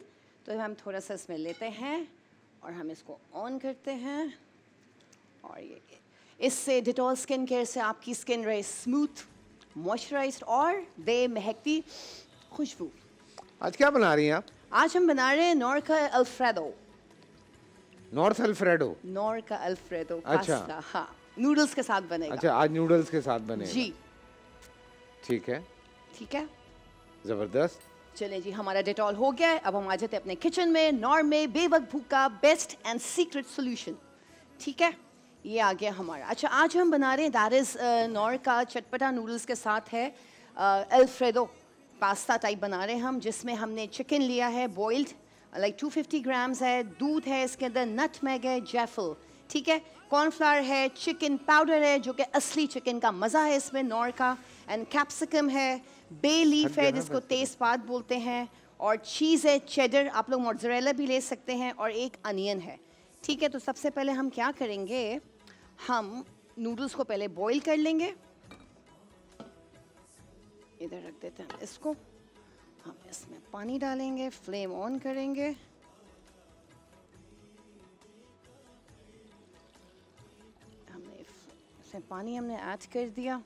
तो हम थोड़ा सा इसमें लेते हैं और हम इसको ऑन करते हैं और ये इससे डिटॉल स्किन केयर से आपकी स्किन रहे स्मूथ मॉइस्चराइज और दे महकती खुशबू आज क्या बना रही हैं आप आज हम बना रहे हैं नॉर्थ का अल्फ्रेडो नॉर्थ अल्फ्रेडो नॉर्थ का अल्फ्रेडो अच्छा हाँ नूडल्स के साथ बनेगा अच्छा आज नूडल्स के साथ बनेगा जी ठीक है ठीक है जबरदस्त चले जी हमारा डेटॉल हो गया है अब हम आ जाते हैं अपने किचन में नॉर्म में बेवक भूख का बेस्ट एंड सीक्रेट सोल्यूशन ठीक है ये आ गया हमारा अच्छा आज हम बना रहे हैं दैर इज़ नॉर का चटपटा नूडल्स के साथ है एल्फ्रेडो पास्ता टाइप बना रहे हैं हम जिसमें हमने चिकन लिया है boiled like two fifty grams है दूध है इसके अंदर नट मैग है जैफल ठीक है कॉर्नफ्लावर है चिकन पाउडर है जो कि असली चिकन का मज़ा है इसमें नौर का एंड कैप्सिकम है बे लीफ है जिसको तेज पात बोलते हैं और चीज़ है चेडर आप लोग मोजरेला भी ले सकते हैं और एक अनियन है ठीक है तो सबसे पहले हम क्या करेंगे हम नूडल्स को पहले बॉईल कर लेंगे इधर रख देते हैं इसको हम इसमें पानी डालेंगे फ्लेम ऑन करेंगे इसमें पानी हमने ऐड कर दिया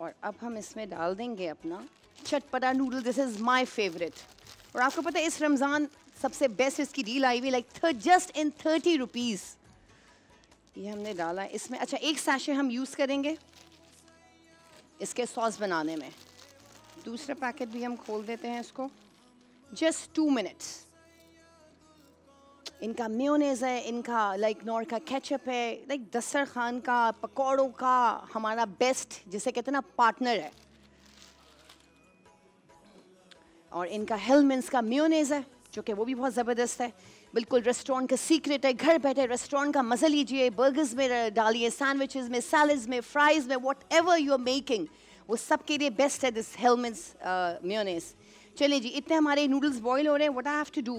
और अब हम इसमें डाल देंगे अपना चटपटा noodle this is my favourite और आपको पता है इस रमज़ान सबसे बेस्ट इसकी डील आई हुई like just in thirty rupees ये हमने डाला है इसमें अच्छा एक सैशे हम यूज़ करेंगे इसके सॉस बनाने में दूसरा पैकेट भी हम खोल देते हैं इसको जस्ट टू मिनट्स इनका म्योनेज है इनका लाइक नॉर का कैचअप है लाइक दस्तर खान का पकौड़ों का हमारा बेस्ट जिसे कहते हैं ना पार्टनर है और इनका हेलमेंस का म्योनेज है जो कि वो भी बहुत ज़बरदस्त है बिल्कुल रेस्टोरेंट का सीक्रेट है घर बैठे रेस्टोरेंट का मज़ा लीजिए बर्गर्स में डालिए सैंडविचेस में सैलड्स में फ्राइज़ में whatever you are making वो सब के लिए बेस्ट है दिस हेलमेंस म्योनेस चलिए जी इतने हमारे नूडल्स बॉयल हो रहे हैं what I have to do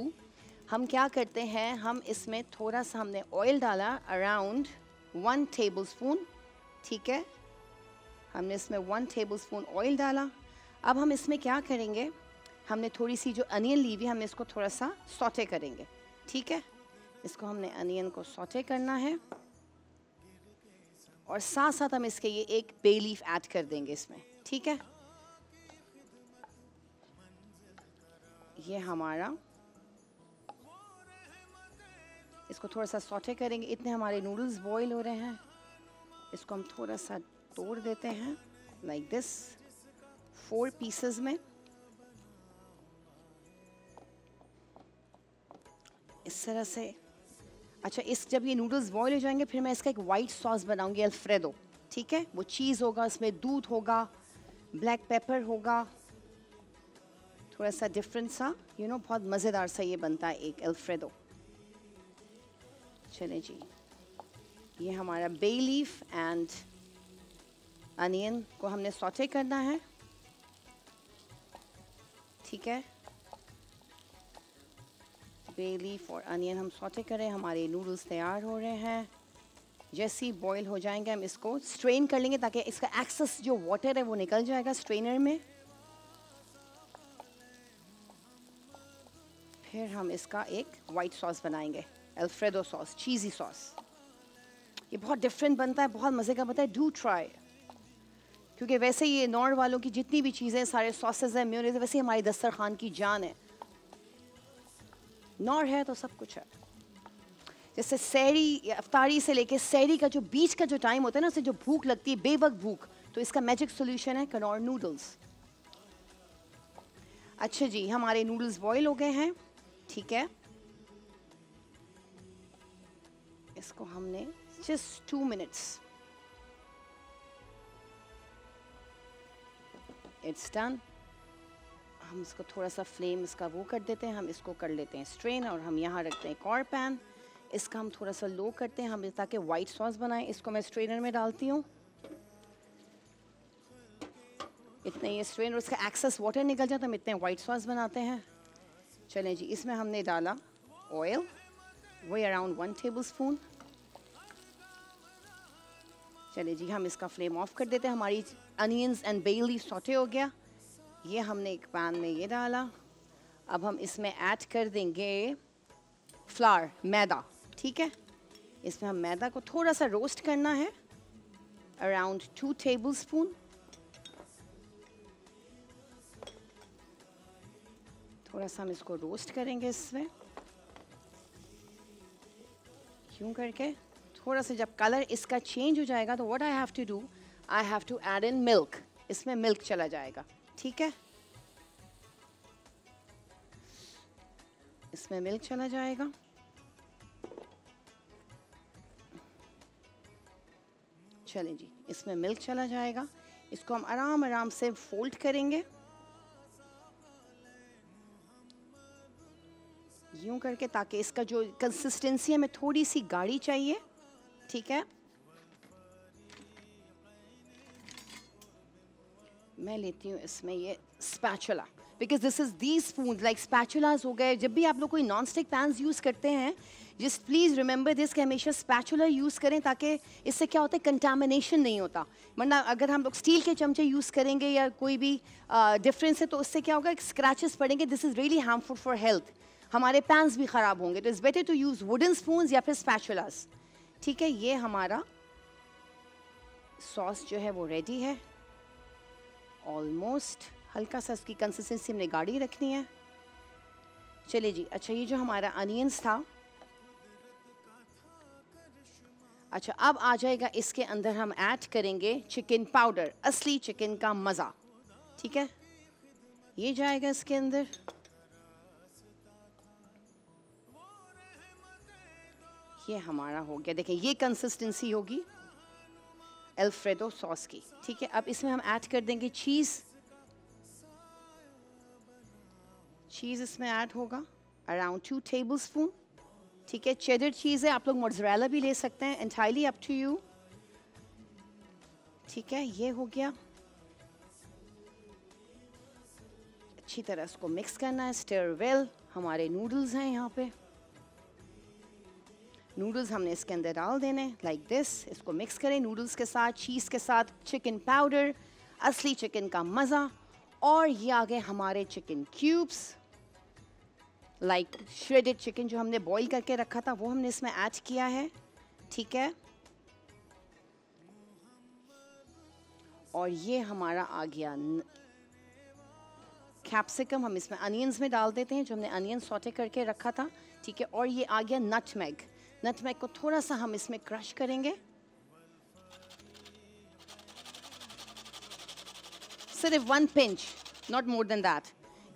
हम क्या करते हैं हम इसमें थोड़ा सा हमने ऑयल डाला अराउंड वन टेबल स्पून ठीक है हमने इसमें वन टेबल स्पून ऑयल डाला अब हम इसमें क्या करेंगे हमने थोड़ी सी जो अनियन ली हुई हमने इसको थोड़ा सा सोटे करेंगे ठीक है इसको हमने अनियन को सोटे करना है और साथ साथ हम इसके ये एक बे लीफ ऐड कर देंगे इसमें ठीक है ये हमारा इसको थोड़ा सा सॉटे करेंगे इतने हमारे नूडल्स बॉईल हो रहे हैं इसको हम थोड़ा सा तोड़ देते हैं लाइक दिस फोर पीसेस में इस तरह से अच्छा इस जब ये नूडल्स बॉईल हो जाएंगे फिर मैं इसका एक वाइट सॉस बनाऊंगी अल्फ्रेडो ठीक है वो चीज़ होगा उसमें दूध होगा ब्लैक पेपर होगा थोड़ा सा डिफरेंट सा यू you नो know, बहुत मज़ेदार सा ये बनता है एक अल्फ्रेडो चले जी ये हमारा बे लीफ एंड अनियन को हमने सोटे करना है ठीक है बे लीफ और अनियन हम सोटे करें हमारे नूडल्स तैयार हो रहे हैं जैसे ही बॉयल हो जाएंगे हम इसको स्ट्रेन कर लेंगे ताकि इसका एक्सेस जो वाटर है वो निकल जाएगा स्ट्रेनर में फिर हम इसका एक वाइट सॉस बनाएंगे अल्फ्रेडो सॉस चीज़ी सॉस ये बहुत डिफरेंट बनता है बहुत मज़े का बनता है डू ट्राई क्योंकि वैसे ये नॉर्ड वालों की जितनी भी चीज़ें सारे सॉसेज हैं म्यूनिज वैसे हमारी दस्तरखान की जान है नॉर है तो सब कुछ है जैसे सैरी अफतारी से लेके सैरी का जो बीच का जो टाइम होता है ना उसे जो भूख लगती है बेवक भूख तो इसका मैजिक सोल्यूशन है कनौर नूडल्स अच्छा जी हमारे नूडल्स बॉयल हो गए हैं ठीक है इसको हमने just two minutes it's done हम इसको थोड़ा सा फ्लेम इसका वो कर देते हैं हम इसको कर लेते हैं स्ट्रेन और हम यहाँ रखते हैं एक और पैन इसका हम थोड़ा सा लो करते हैं हम ताकि वाइट सॉस बनाएं इसको मैं स्ट्रेनर में डालती हूँ इतने ये स्ट्रेन और इसका एक्सेस वाटर निकल जाता है हम इतने वाइट सॉस बनाते हैं चलें जी इसमें हमने डाला ऑयल वही अराउंड वन टेबल स्पून चले जी हम इसका फ्लेम ऑफ कर देते हैं हमारी अनियंस एंड बेली सोटे हो गया ये हमने एक पैन में ये डाला अब हम इसमें ऐड कर देंगे फ्लावर मैदा ठीक है इसमें हम मैदा को थोड़ा सा रोस्ट करना है अराउंड टू टेबल स्पून थोड़ा सा हम इसको रोस्ट करेंगे इसमें क्यों करके थोड़ा सा जब कलर इसका चेंज हो जाएगा तो what I have to do I have to add in milk इसमें मिल्क चला जाएगा ठीक है इसमें मिल्क चला जाएगा चलें जी इसमें मिल्क चला जाएगा इसको हम आराम आराम से फोल्ड करेंगे यूं करके ताकि इसका जो कंसिस्टेंसी हमें थोड़ी सी गाढ़ी चाहिए ठीक है मैं लेती हूँ इसमें ये spatula because this is the spoon like spatulas हो गए जब भी आप लोग कोई नॉन स्टिक पैन यूज़ करते हैं जस्ट प्लीज़ रिमेंबर दिस के हमेशा स्पैचुला यूज़ करें ताकि इससे क्या होता है कंटामिनेशन नहीं होता वरना अगर हम लोग स्टील के चमचे यूज़ करेंगे या कोई भी डिफरेंस uh, है तो उससे क्या होगा स्क्रैचेस पड़ेंगे this is really harmful for health हमारे पैंस भी ख़राब होंगे तो is better to use wooden spoon या फिर स्पैचुलाज ठीक है ये हमारा सॉस जो है वो रेडी है ऑलमोस्ट हल्का सा उसकी कंसिस्टेंसी हमने गाढ़ी रखनी है चलिए जी अच्छा ये जो हमारा अनियंस था अच्छा अब आ जाएगा इसके अंदर हम ऐड करेंगे चिकन पाउडर असली चिकन का मज़ा ठीक है ये जाएगा इसके अंदर ये हमारा हो गया देखें ये कंसिस्टेंसी होगी एल्फ्रेडो सॉस की ठीक है अब इसमें हम ऐड कर देंगे चीज़ चीज़ इसमें ऐड होगा अराउंड टू टेबल स्पून ठीक है चेडर चीज़ है आप लोग मोजरेला भी ले सकते हैं एंटायरली अप टू यू ठीक है ये हो गया अच्छी तरह इसको मिक्स करना है स्टेयर वेल हमारे नूडल्स हैं यहाँ पे नूडल्स हमने इसके अंदर डाल देने लाइक like दिस इसको मिक्स करें नूडल्स के साथ चीज़ के साथ चिकन पाउडर असली चिकन का मज़ा और ये आ गए हमारे chicken cubes like shredded chicken जो हमने बॉईल करके रखा था वो हमने इसमें ऐड किया है ठीक है और ये हमारा आ गया कैप्सिकम हम इसमें अनियंस में डाल देते हैं जो हमने अनियन सोटे करके रखा था ठीक है और ये आ गया नट मैग नथमैक को थोड़ा सा हम इसमें क्रश करेंगे सिर्फ one pinch not more than that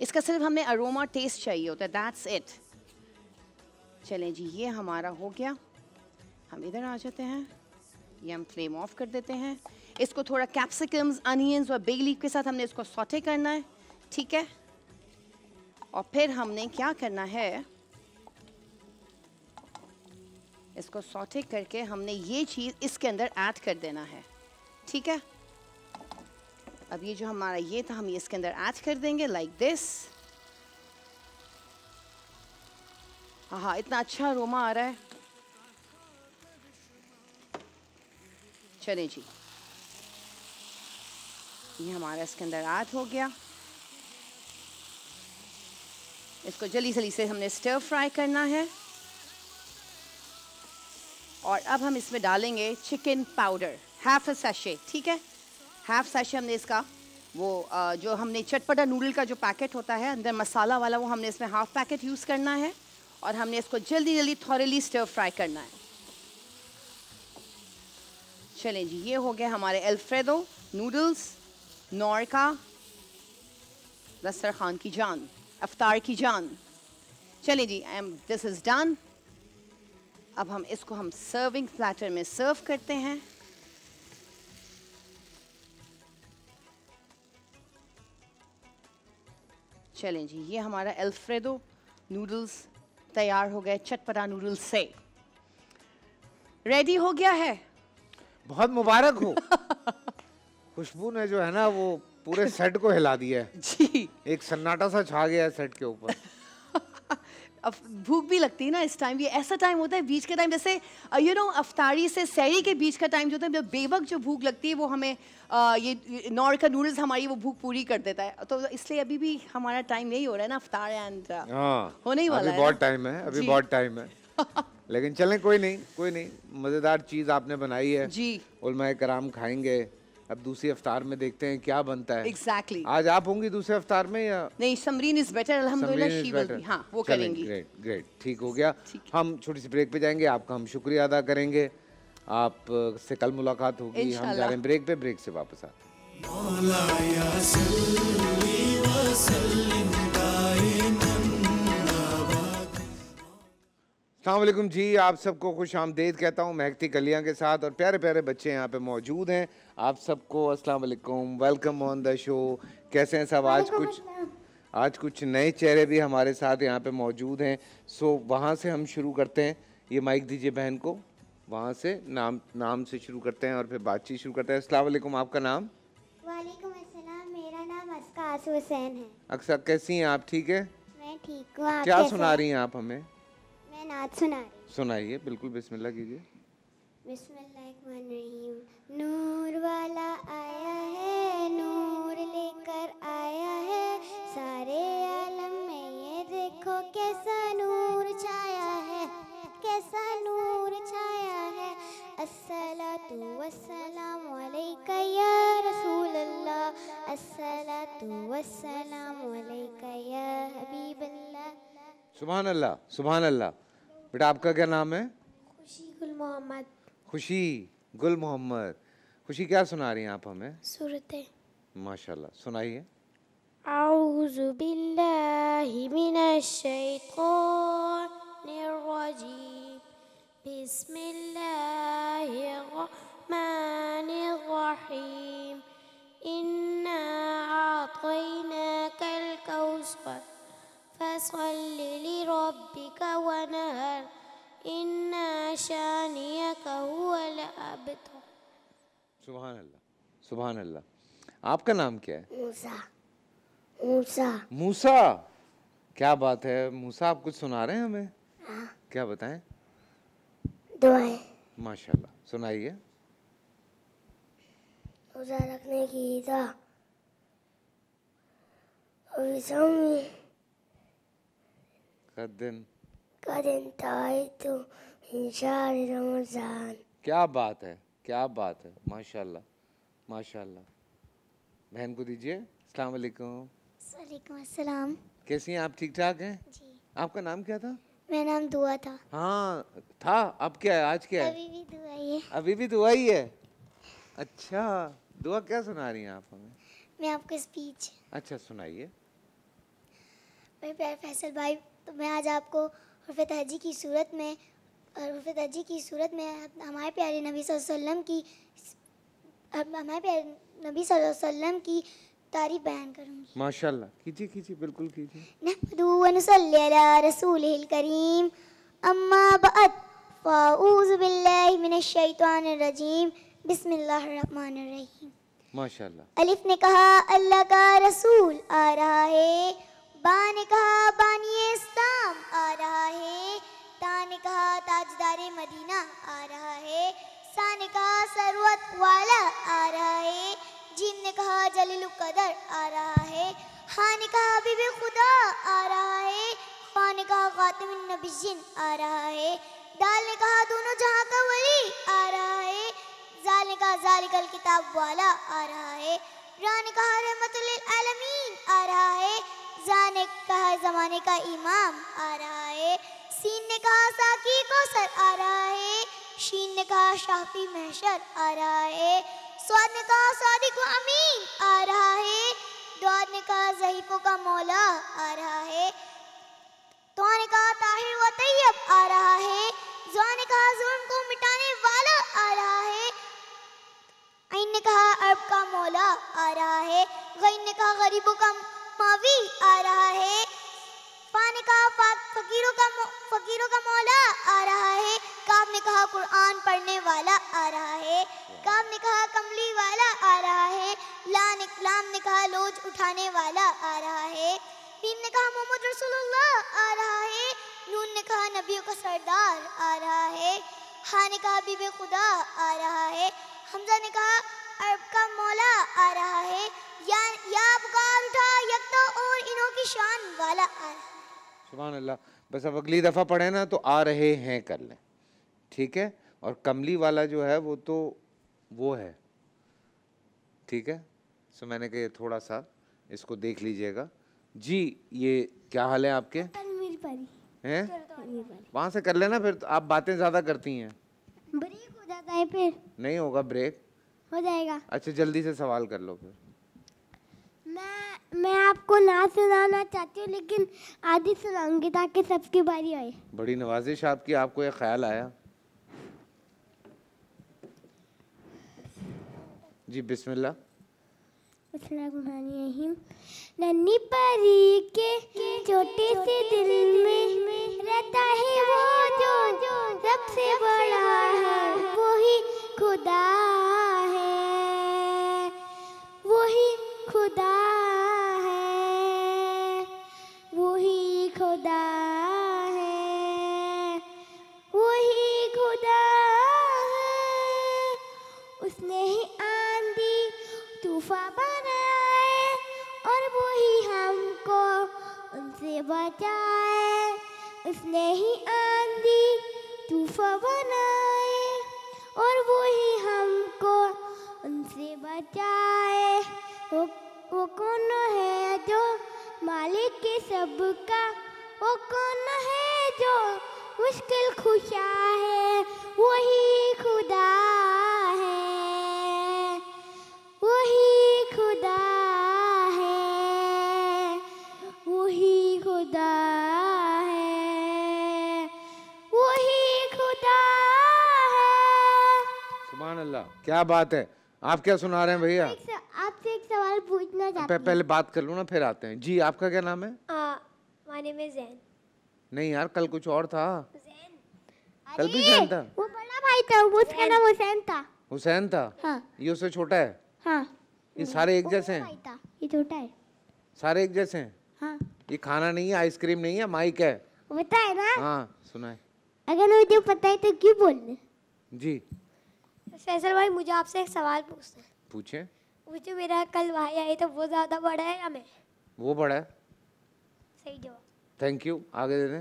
इसका सिर्फ हमें अरोमा टेस्ट चाहिए होता है दैट्स इट चलें जी ये हमारा हो गया हम इधर आ जाते हैं ये हम फ्लेम ऑफ कर देते हैं इसको थोड़ा कैप्सिकम्स अनियंस और बे लीफ के साथ हमने इसको सौटे करना है ठीक है और फिर हमने क्या करना है इसको सौटे करके हमने ये चीज़ इसके अंदर ऐड कर देना है ठीक है अब ये जो हमारा ये था हम ये इसके अंदर ऐड कर देंगे लाइक दिस हाँ इतना अच्छा रोमा आ रहा है चले जी ये हमारा इसके अंदर ऐड हो गया इसको जल्दी जल्दी से हमने स्टर फ्राई करना है और अब हम इसमें डालेंगे chicken powder half a sachet ठीक है हाफ सैशे हमने इसका वो जो हमने चटपटा नूडल का जो पैकेट होता है अंदर मसाला वाला वो हमने इसमें हाफ पैकेट यूज़ करना है और हमने इसको जल्दी जल्दी थोरेली स्टर फ्राई करना है चलें जी ये हो गया हमारे एल्फ्रेडो नूडल्स नॉर्का दस्तर खान की जान अफ्तार की जान चलें जी I am this is done अब हम इसको हम सर्विंग प्लेटर में सर्व करते हैं चलें जी ये हमारा एल्फ्रेडो नूडल्स तैयार हो गए चटपटा नूडल्स से रेडी हो गया है बहुत मुबारक हो *laughs* खुशबू ने जो है ना वो पूरे सेट को हिला दिया है *laughs* जी एक सन्नाटा सा छा गया है सेट के ऊपर अब भूख भी लगती है ना इस टाइम ये ऐसा टाइम होता है बीच का टाइम जैसे यू नो अफ्तारी से सैरी के बीच का टाइम जो होता है बेवक जो भूख लगती है वो हमें आ, ये नॉर्थ का नूडल्स हमारी वो भूख पूरी कर देता है तो इसलिए अभी भी हमारा टाइम यही हो रहा है ना अफ्तार एंड हाँ, होने ही वाला बहुत टाइम है अभी बहुत टाइम है *laughs* लेकिन चलें कोई नहीं कोई नहीं मज़ेदार चीज़ आपने बनाई है जी उलमा कराम खाएंगे अब दूसरी अवतार में देखते हैं क्या बनता है एग्जैक्टली exactly. आज आप होंगी दूसरे अवतार में या नहीं समरीन इज बेटर अल्हम्दुलिल्लाह शी विल बी हां वो करेंगी ग्रेट ग्रेट ठीक हो गया हम छोटी सी ब्रेक पे जाएंगे आपका हम शुक्रिया अदा करेंगे आप से कल मुलाकात होगी हम जा रहे हैं ब्रेक पे ब्रेक से वापस आते हैं अल्लाम जी आप सबको खुश आमदेद कहता हूँ महकती कलियाँ के साथ और प्यारे प्यारे बच्चे यहाँ पे मौजूद हैं आप सबको अस्सलाम वालेकुम वेलकम ऑन द शो कैसे हैं सब आज कुछ आज कुछ नए चेहरे भी हमारे साथ यहाँ पे मौजूद हैं सो वहाँ से हम शुरू करते हैं ये माइक दीजिए बहन को वहाँ से नाम नाम से शुरू करते हैं और फिर बातचीत शुरू करते हैं अस्सलाम आपका नाम वाले मेरा नाम हुसैन है अक्सर कैसी हैं आप ठीक है मैं ठीक हूँ क्या सुना रही हैं आप हमें मैं नाच सुना रही सुनाइए बिल्कुल बिस्मिल्लाह कीजिए बिस्मिल्लाह नूर वाला आया है नूर लेकर आया है सारे आलम में ये देखो कैसा नूर छाया है कैसा नूर छाया है अस्सलातु वस्सलाम अलैका या रसूल अल्लाह अस्सलातु वस्सलाम अलैका या हबीब अल्लाह सुभान अल्लाह सुभान अल्लाह बेटा आपका क्या नाम है खुशी गुल मोहम्मद खुशी गुल मोहम्मद खुशी क्या सुना रही हैं आप हमें सूरतें माशाल्लाह सुनाइए أعوذ بالله من الشيطان الرجيم بسم الله الرحمن الرحيم إنا أعطيناك الكوثر فصل لربك ونهر إن شانيك هو الأبتر सुबहान अल्लाह सुबहान अल्लाह आपका नाम क्या है मूसा मूसा मूसा क्या बात है मूसा आप कुछ सुना रहे हैं हमें हाँ। क्या बताएं दुआएं माशाल्लाह सुनाइए रोजा रखने की ईदा और कदन कदन तो रमजान क्या बात है क्या बात है माशाल्लाह माशाल्लाह बहन को दीजिए अस्सलाम वालेकुम कैसी हैं आप ठीक ठाक हैं जी आपका नाम क्या था मेरा नाम दुआ था हाँ था अब क्या है आज क्या अभी भी दुआ ही है अभी भी दुआ ही है अच्छा दुआ क्या सुना रही हैं आप हमें मैं आपको स्पीच अच्छा सुनाइए मेरे प्यारे फैसल भाई तो मैं आज आपको हरफत तहजी की सूरत में हरफत तहजी की सूरत में हमारे प्यारे नबी वसल्लम की हमारे प्यारे नबी वसल्लम की तारीफ बयान करूँगी माशा कीजिए कीजिए बिल्कुल कीजिए नहमदु व नसल्ली अला रसूलिल करीम अम्मा बाद फाऊज बिल्लाहि मिनश शैतानिर रजीम बिस्मिल्लाहिर रहमानिर रहीम माशाल्लाह अलिफ ने कहा अल्लाह का रसूल आ रहा है बा ने कहा बानिए इस्लाम आ रहा है ता ने कहा ताजदार मदीना आ रहा है सा ने कहा सरवत वाला आ रहा है जिन ने कहा जलील कदर आ रहा है हा ने कहा बीबी खुदा आ रहा है फा ने कहा खातिम नबीजिन आ रहा है दाल ने कहा दोनों जहाँ का वली आ रहा है जाल ने कहा जालिकल किताब वाला आ रहा है रा ने कहा रहमत आलमीन आ रहा है जाने कहा जमाने का इमाम आ रहा है सीन ने कहा साकी को सर आ रहा है शीन ने कहा शाफी महशर आ रहा है स्वाद ने कहा सादिक अमीन आ रहा है दुआद ने कहा जहीफों का मौला आ रहा है तो ने कहा ताहिर व तैयब आ रहा है जो ने कहा जुर्म को मिटाने वाला आ रहा है इन ने कहा अरब का मौला आ रहा है गईन ने कहा गरीबों का नगमा भी आ रहा है पाने कहा फकीरों का फकीरों का मौला आ रहा है काम ने कहा कुरान पढ़ने वाला आ रहा है काम ने कहा कमली वाला आ रहा है लान ने लाम ने कहा लोज उठाने वाला आ रहा है तीन ने कहा मोहम्मद रसूलुल्लाह आ रहा है नून ने कहा नबियों का सरदार आ रहा है हा ने कहा बीबे खुदा आ रहा है हमजा ने कहा अरब का मौला आ रहा है या या उठा यकता और इन्हों की शान वाला आ रहा है सुभान अल्लाह बस अब अगली दफ़ा पढ़े ना तो आ रहे हैं कर लें ठीक है और कमली वाला जो है वो तो वो है ठीक है सो मैंने कहा थोड़ा सा इसको देख लीजिएगा जी ये क्या हाल है आपके हैं वहाँ से कर लेना फिर तो आप बातें ज़्यादा करती हैं ब्रेक हो जाता है फिर नहीं होगा ब्रेक हो जाएगा अच्छा जल्दी से सवाल कर लो फिर मैं मैं आपको ना सुनाना चाहती हूँ लेकिन आधी सुनाऊंगी ताकि सबकी बारी आए बड़ी नवाजिश आपकी आपको ये ख्याल आया जी बिस्मिल्लाह नन्ही परी के छोटे से दिल में रहता है वो जो सबसे बड़ा है वो ही खुदा है वो ही खुदा है से बचाए उसने ही आंधी तूफा बनाए और वो ही हमको उनसे बचाए वो वो कौन है जो मालिक के सबका वो कौन है जो मुश्किल खुशा है वही क्या बात है आप क्या सुना रहे हैं भैया आपसे एक सवाल पूछना चाहती हूँ पहले बात कर लूँ ना फिर आते हैं जी आपका क्या नाम है में नहीं यार कल कुछ और था कल भी जैन था वो बड़ा भाई था वो उसका नाम हुसैन था हुसैन था हाँ। ये उससे छोटा है हाँ। ये सारे एक जैसे हैं ये छोटा है सारे एक जैसे हैं हाँ। ये खाना नहीं है आइसक्रीम नहीं है माइक है पता है ना हाँ सुना है अगर मुझे पता है तो क्यों बोल जी फैसल भाई मुझे आपसे एक सवाल पूछना है पूछे मुझे मेरा कल भाई आए तो वो ज़्यादा बड़ा है या मैं वो बड़ा है सही जवाब थैंक यू आगे दे दें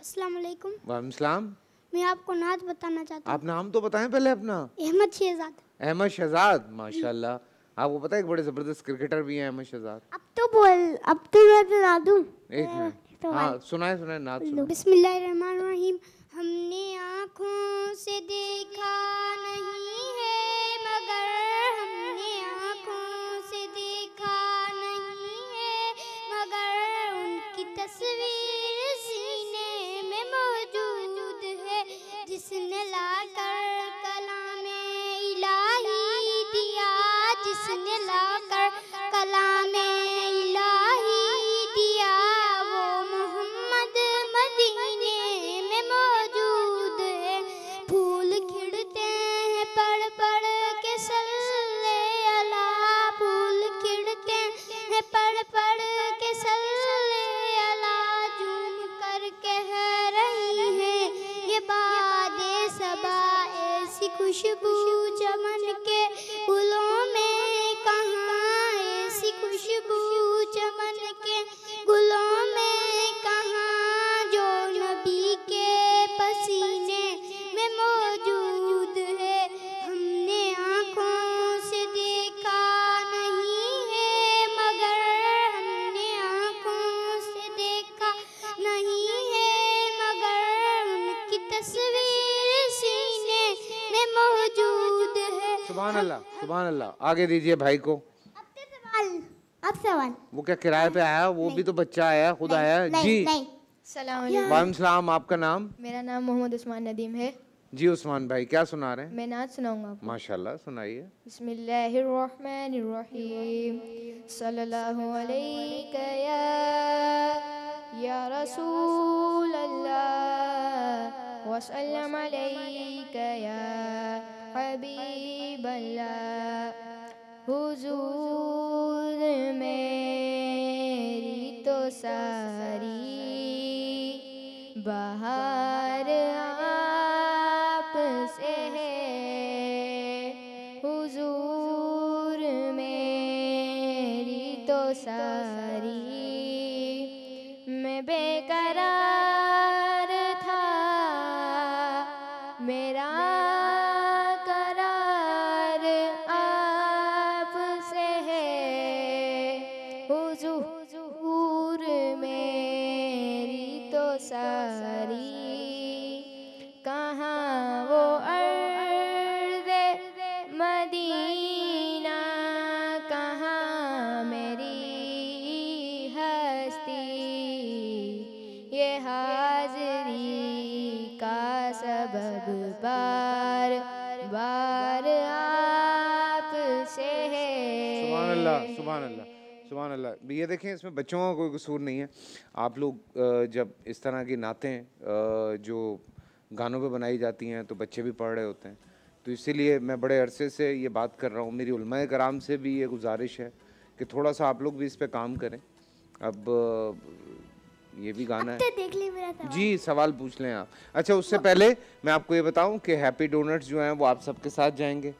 अस्सलाम वालेकुम वालेकुम सलाम मैं आपको नाच बताना चाहता हूँ आप नाम तो बताएं पहले अपना अहमद शहजाद अहमद शहजाद माशाल्लाह आपको पता है एक बड़े जबरदस्त क्रिकेटर भी हैं अहमद शहजाद अब तो बोल अब तो मैं बता दूं एक मिनट हां तो हाँ सुनाए सुनाए नाच सुनाए रहीम हमने आँखों से देखा नहीं है मगर हमने आँखों से देखा नहीं है मगर उनकी तस्वीर सीने में मौजूद है जिसने लाकर कला में इलाही दिया जिसने लाकर कल खुशबू सुबह अल्लाह आगे दीजिए भाई को तो अब सवाल वो क्या किराए पे आया वो भी तो बच्चा आया खुद आया जी वालेकुम सलाम आपका नाम मेरा नाम मोहम्मद उस्मान नदीम है जी उस्मान भाई क्या सुना रहे हैं मैं नाच सुनाऊंगा माशाल्लाह सुनाइए बिस्मिल्लाहिर्रहमानिर्रहीम सल्लल्लाहु अलैहि या या रसूल अल्लाह वसल्लम अलैहि या हबीब अल्लाह हुजूर मेरी तो सारी बहार ये देखें इसमें बच्चों का कोई कसूर नहीं है आप लोग जब इस तरह की नातें जो गानों पे बनाई जाती हैं तो बच्चे भी पढ़ रहे होते हैं तो इसीलिए मैं बड़े अरसे से ये बात कर रहा हूँ मेरी उलमा कराम से भी ये गुजारिश है कि थोड़ा सा आप लोग भी इस पर काम करें अब ये भी गाना है तो देख लें मेरा सवाल। जी सवाल पूछ लें आप अच्छा उससे पहले मैं आपको ये बताऊं कि हैप्पी डोनट्स जो हैं वो आप सबके साथ जाएंगे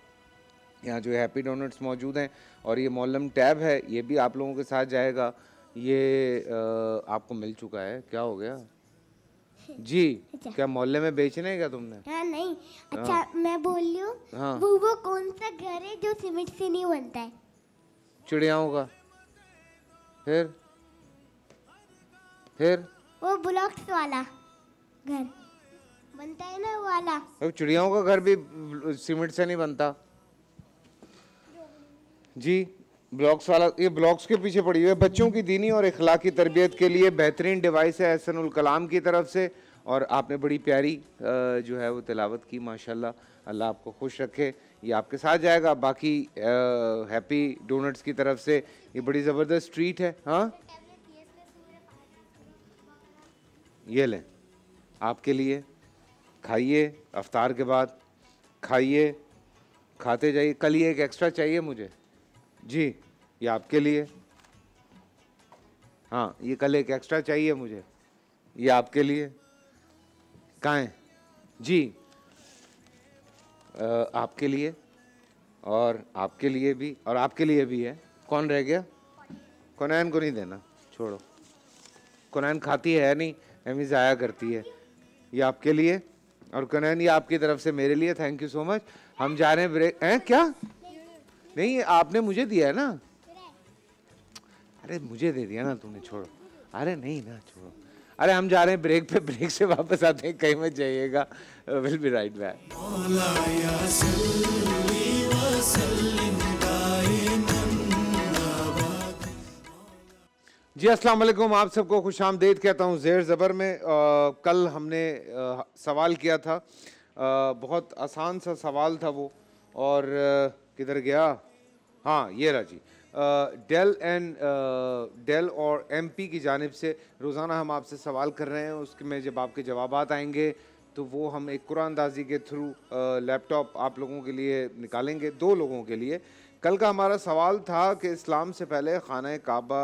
यहाँ जो हैप्पी डोनट्स मौजूद हैं और ये मोलम टैब है ये भी आप लोगों के साथ जाएगा ये आ, आपको मिल चुका है क्या हो गया *laughs* जी अच्छा। क्या मोहल्ले में बेचने है क्या तुमने हाँ नहीं हाँ। अच्छा हाँ। मैं बोल रही हूँ हाँ। वो वो कौन सा घर है जो सीमेंट से नहीं बनता है चिड़ियाओं का फिर फिर वो ब्लॉक्स वाला घर बनता है ना वाला चिड़ियाओं का घर भी सीमेंट से नहीं बनता जी ब्लॉग्स वाला ये ब्लॉग्स के पीछे पड़ी हुई है बच्चों की दीनी और की तरबियत के लिए बेहतरीन डिवाइस है एहसन कलाम की तरफ से और आपने बड़ी प्यारी जो है वो तिलावत की माशाल्लाह अल्लाह आपको खुश रखे ये आपके साथ जाएगा बाकी हैप्पी डोनट्स की तरफ से ये बड़ी ज़बरदस्त ट्रीट है हाँ ये लें आपके लिए खाइए अफ्तार के बाद खाइए खाते जाइए कल ये एक एक्स्ट्रा चाहिए मुझे जी ये आपके लिए हाँ ये कल एक एक्स्ट्रा चाहिए मुझे ये आपके लिए कहाँ है जी आ, आपके लिए और आपके लिए भी और आपके लिए भी है कौन रह गया कोनैन को नहीं देना छोड़ो कोनैन खाती है नहीं एमी ज़ाया करती है ये आपके लिए और कनैन ये आपकी तरफ से मेरे लिए थैंक यू सो मच हम जा रहे हैं ब्रेक हैं क्या नहीं आपने मुझे दिया है ना अरे मुझे दे दिया ना तुमने छोड़ो अरे नहीं ना छोड़ो अरे हम जा रहे हैं ब्रेक पे ब्रेक से वापस आते हैं कहीं मत जाइएगा विल बी राइट बैक जी अस्सलाम वालेकुम आप सबको खुश आमदेद कहता हूँ जेर ज़बर में आ, कल हमने आ, सवाल किया था आ, बहुत आसान सा सवाल था वो और किधर गया हाँ ये रहा जी डेल एंड डेल और एमपी की जानब से रोज़ाना हम आपसे सवाल कर रहे हैं में जब आपके जवाब आएंगे तो वो हम एक कुरान के थ्रू लैपटॉप आप लोगों के लिए निकालेंगे दो लोगों के लिए कल का हमारा सवाल था कि इस्लाम से पहले खाना काबा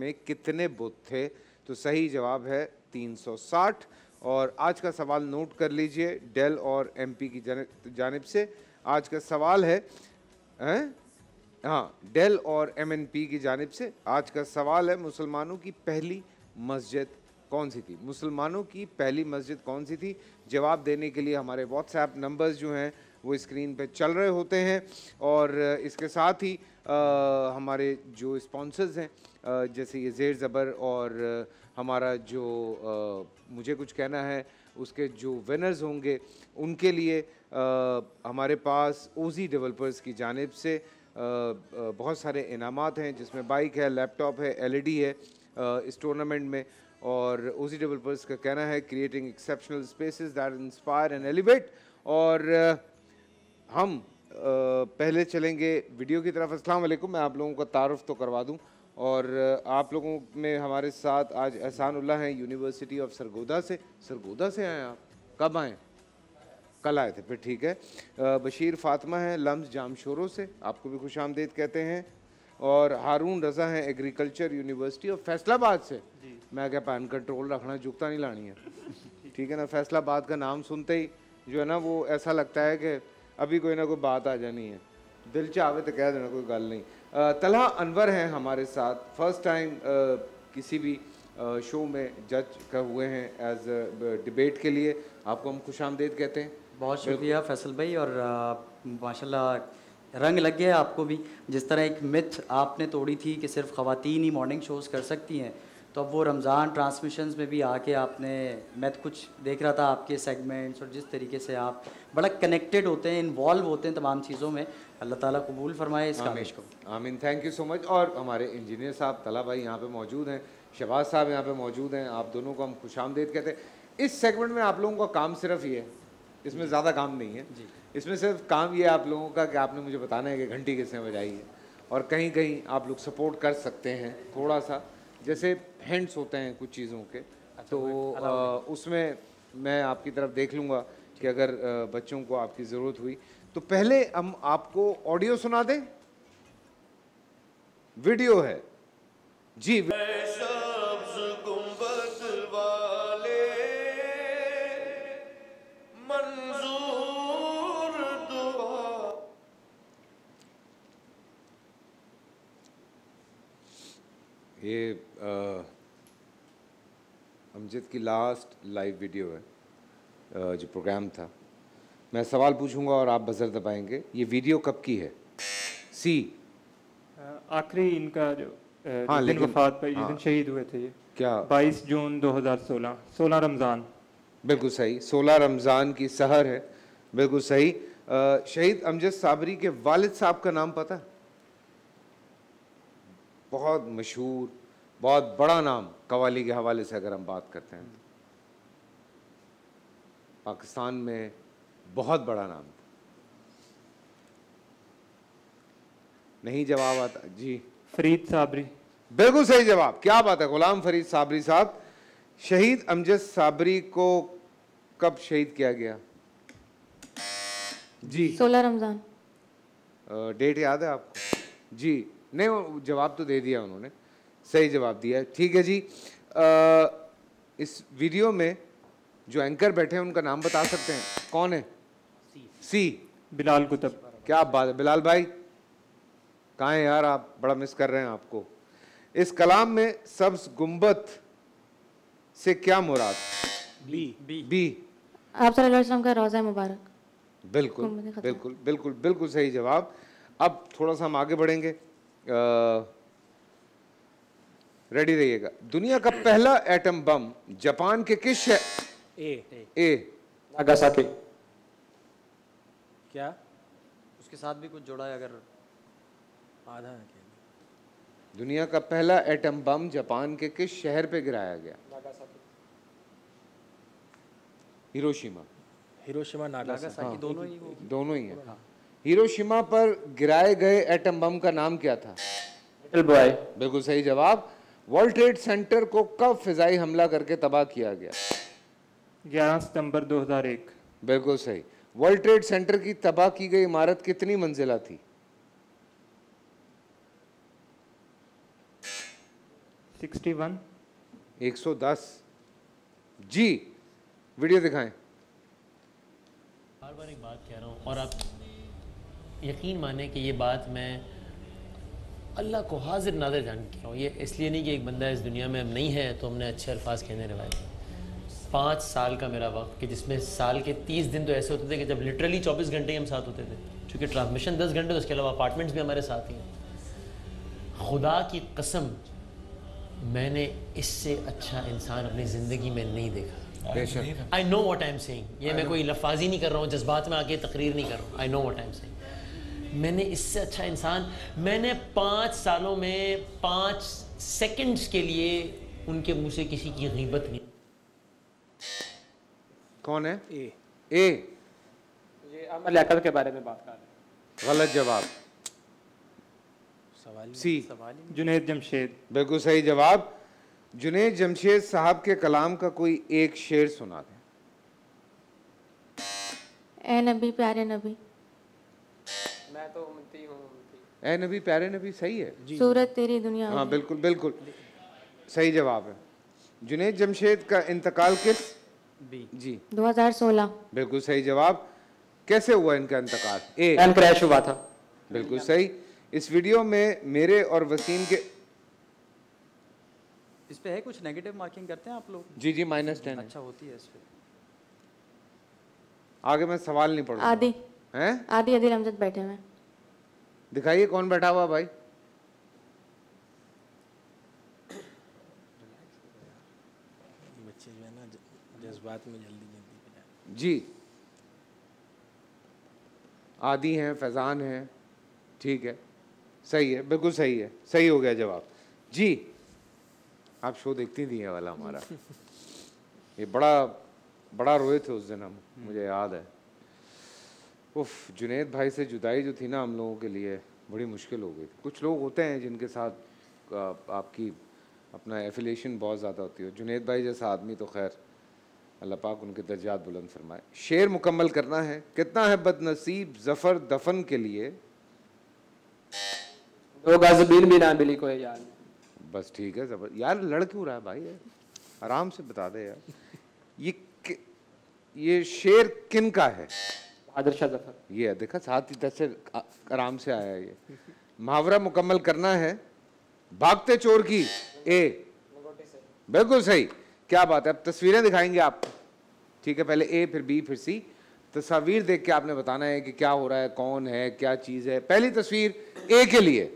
में कितने बुत थे तो सही जवाब है 360 और आज का सवाल नोट कर लीजिए डेल और एमपी की जानब से आज का सवाल है, है? हाँ डेल और एम एन पी की जानब से आज का सवाल है मुसलमानों की पहली मस्जिद कौन सी थी मुसलमानों की पहली मस्जिद कौन सी थी जवाब देने के लिए हमारे व्हाट्सएप नंबर्स जो हैं वो स्क्रीन पे चल रहे होते हैं और इसके साथ ही आ, हमारे जो स्पॉन्सर्स हैं जैसे ये जेर ज़बर और हमारा जो आ, मुझे कुछ कहना है उसके जो विनर्स होंगे उनके लिए आ, हमारे पास ओजी डेवलपर्स की जानब से बहुत सारे इनाम हैं जिसमें बाइक है लैपटॉप है एलईडी है इस टूर्नामेंट में और ओ सी डेवलपर्स का कहना है creating exceptional spaces that inspire and elevate और हम पहले चलेंगे वीडियो की तरफ अस्सलाम वालेकुम मैं आप लोगों का तारफ़ तो करवा दूं और आप लोगों में हमारे साथ आज एहसानुल्ला हैं यूनिवर्सिटी ऑफ सरगोदा से सरगोदा से आए आप कब आएँ कल आए थे फिर ठीक है बशीर फातमा हैं लम्स शोरों से आपको भी खुश आमदेद कहते हैं और हारून रजा हैं एग्रीकल्चर यूनिवर्सिटी और फैसलाबाद से मैं क्या पैन कंट्रोल रखना जुगता नहीं लानी है ठीक है ना फैसलाबाद का नाम सुनते ही जो है ना वो ऐसा लगता है कि अभी कोई ना कोई बात आ जानी है दिल चावे तो कह देना कोई गल नहीं तलहा अनवर हैं हमारे साथ फर्स्ट टाइम किसी भी शो में जज का हुए हैं एज डिबेट के लिए आपको हम खुश आमदेद कहते हैं बहुत शुक्रिया फैसल भाई और माशाल्लाह रंग लग गया आपको भी जिस तरह एक मिथ आपने तोड़ी थी कि सिर्फ ख़वातीन ही मॉर्निंग शोज़ कर सकती हैं तो अब वो रमज़ान ट्रांसमिशन में भी आके आपने मैं तो कुछ देख रहा था आपके सेगमेंट्स और जिस तरीके से आप बड़ा कनेक्टेड होते हैं इन्वॉल्व होते हैं तमाम चीज़ों में अल्लाह ताला कबूल फरमाए इस कामेश को आमीन थैंक यू सो मच और हमारे इंजीनियर साहब तला भाई यहाँ पे मौजूद हैं शबाज साहब यहाँ पे मौजूद हैं आप दोनों को हम खुश कहते हैं इस सेगमेंट में आप लोगों का काम सिर्फ ये है इसमें ज़्यादा काम नहीं है इसमें सिर्फ काम ये आप लोगों का कि आपने मुझे बताना है कि घंटी किसने बजाई है और कहीं कहीं आप लोग सपोर्ट कर सकते हैं थोड़ा सा जैसे हैंड्स होते हैं कुछ चीज़ों के अच्छा, तो आ, उसमें मैं आपकी तरफ देख लूँगा कि अगर बच्चों को आपकी ज़रूरत हुई तो पहले हम आपको ऑडियो सुना दें वीडियो है जी ये अमजद की लास्ट लाइव वीडियो है जो प्रोग्राम था मैं सवाल पूछूंगा और आप बजर दबाएंगे ये वीडियो कब की है सी आखिरी इनका जो हाँ, लेकिन वफात पर हाँ, दिन शहीद हुए थे ये क्या 22 जून 2016 16 रमज़ान बिल्कुल सही 16 रमज़ान की सहर है बिल्कुल सही आ, शहीद अमजद साबरी के वालिद साहब का नाम पता है बहुत मशहूर बहुत बड़ा नाम कवाली के हवाले से अगर हम बात करते हैं तो पाकिस्तान में बहुत बड़ा नाम था नहीं जवाब आता जी फरीद साबरी बिल्कुल सही जवाब क्या बात है गुलाम फरीद साबरी साहब शहीद अमजद साबरी को कब शहीद किया गया जी सोलह रमजान डेट याद है आपको जी नहीं जवाब तो दे दिया उन्होंने सही जवाब दिया ठीक है जी आ, इस वीडियो में जो एंकर बैठे हैं उनका नाम बता सकते हैं कौन है सी बिलाल कुतब क्या बात है बिलाल भाई कहाँ हैं यार आप बड़ा मिस कर रहे हैं आपको इस कलाम में सब्ज गुम्बद से क्या मुराद बी बी, बी। आप का रोज़ा मुबारक बिल्कुल बिल्कुल बिल्कुल बिल्कुल सही जवाब अब थोड़ा सा हम आगे बढ़ेंगे रेडी रहिएगा दुनिया का पहला एटम बम जापान के किस शहर ए ए नागासाकी क्या उसके साथ भी कुछ जोड़ा है अगर आधा है दुनिया का पहला एटम बम जापान के किस शहर पे गिराया गया हिरोशिमा हिरोशिमा नागासाकी हाँ, दोनों ही दोनों ही है हाँ। हिरोशिमा पर गिराए गए एटम बम का नाम क्या था बॉय बिल्कुल सही जवाब वर्ल्ड ट्रेड सेंटर को कब फिजाई हमला करके तबाह किया गया 11 सितंबर 2001 बिल्कुल सही वर्ल्ड ट्रेड सेंटर की तबाह की गई इमारत कितनी मंजिला थी 61 110 जी वीडियो दिखाएं बार बार एक बात कह रहा हूँ और आप यकीन माने कि ये बात मैं अल्लाह को हाजिर नाजर जान के हूँ ये इसलिए नहीं कि एक बंदा इस दुनिया में अब नहीं है तो हमने अच्छे अल्फाज कहने रवाए पाँच साल का मेरा वक्त कि जिसमें साल के तीस दिन तो ऐसे होते थे कि जब लिटरली चौबीस घंटे हम साथ होते थे क्योंकि ट्रांसमिशन दस घंटे उसके अलावा अपार्टमेंट्स भी हमारे साथ ही हैं खुदा की कसम मैंने इससे अच्छा इंसान अपनी ज़िंदगी में नहीं देखा I know what I am saying ये मैं कोई लफाजी नहीं कर रहा हूँ जज्बात में आके तकरीर नहीं कर रहा हूँ I know what I am saying मैंने इससे अच्छा इंसान मैंने पाँच सालों में पाँच सेकंड्स के लिए उनके मुंह से किसी की गीबत नहीं कौन है ए ए ये अमल अकल के बारे में बात कर रहे हैं गलत जवाब सवाल सी सवाल जुनेद जमशेद बिल्कुल सही जवाब जुनेद जमशेद साहब के कलाम का कोई एक शेर सुना दें ए नबी प्यारे नबी मैं तो ए नबी प्यारे नबी सही है सूरत तेरी दुनिया हाँ बिल्कुल बिल्कुल सही जवाब है जुनेद जमशेद का इंतकाल किस बी जी 2016 बिल्कुल सही जवाब कैसे हुआ इनका इंतकाल ए प्लान क्रैश हुआ था बिल्कुल सही इस वीडियो में मेरे और वसीम के इस पे है कुछ नेगेटिव मार्किंग करते हैं आप लोग जी जी माइनस टेन अच्छा होती है इस पे आगे मैं सवाल नहीं पढ़ आदि हैं आदि आदि रमजत बैठे हैं दिखाइए कौन बैठा हुआ भाई बच्चे जो है ना जज्बात में जल्दी जल्दी जी आदि हैं फैजान हैं ठीक है सही है बिल्कुल सही है सही हो गया जवाब जी आप शो देखती थी वाला हमारा *laughs* ये बड़ा बड़ा रोए थे उस दिन हम मुझे याद है उफ जुनेद भाई से जुदाई जो थी ना हम लोगों के लिए बड़ी मुश्किल हो गई थी कुछ लोग होते हैं जिनके साथ आपकी अपना एफिलेशन बहुत ज़्यादा होती है जुनेद भाई जैसा आदमी तो खैर अल्लाह पाक उनके दर्जात बुलंद फरमाए शेर मुकम्मल करना है कितना है बदनसीब जफ़र दफन के लिए तो भी ना मिली है यार बस ठीक है जबर यार लड़ क्यों रहा है भाई आराम से बता दे यार ये ये शेर किन का है आदर्शा जफर ये देखा साथ ही दस से आराम से आया ये मुहावरा मुकम्मल करना है भागते चोर की ए बिल्कुल सही क्या बात है अब तस्वीरें दिखाएंगे आप ठीक है पहले ए फिर बी फिर सी तस्वीर देख के आपने बताना है कि क्या हो रहा है कौन है क्या चीज है पहली तस्वीर ए के लिए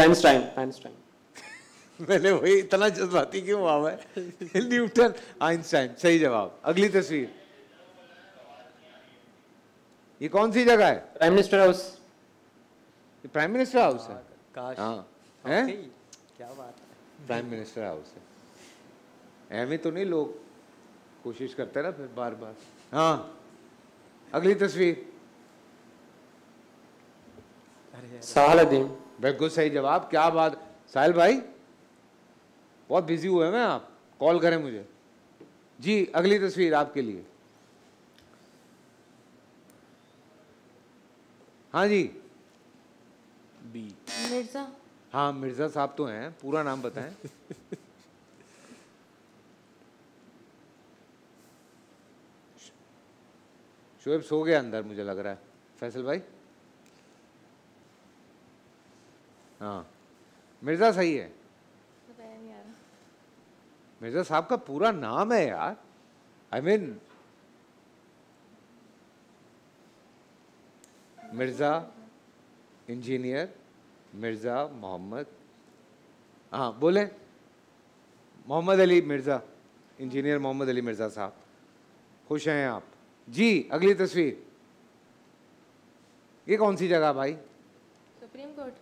आइंस्टाइन आइंस्टाइन मैंने वही इतना जज्बाती क्यों हुआ मैं न्यूटन आइंस्टाइन सही जवाब अगली तस्वीर ये कौन सी जगह है prime minister house prime minister house है काश हाँ क्या बात है प्राइम मिनिस्टर हाउस है ऐमें तो नहीं लोग कोशिश करते ना फिर बार बार हाँ अगली तस्वीर साहल अदीम बिल्कुल सही जवाब क्या बात साहल भाई बहुत बिजी हुए हैं आप कॉल करें मुझे जी अगली तस्वीर आपके लिए हाँ जी बी मिर्जा हाँ मिर्जा साहब तो हैं पूरा नाम बताएं शोएब सो गया अंदर मुझे लग रहा है फैसल भाई हाँ मिर्जा सही है मिर्जा साहब का पूरा नाम है यार I I mean mean, Mirza engineer Mirza Muhammad हाँ बोले मोहम्मद अली मिर्ज़ा इंजीनियर मोहम्मद अली मिर्ज़ा साहब खुश हैं आप जी अगली तस्वीर ये कौन सी जगह भाई सुप्रीम कोर्ट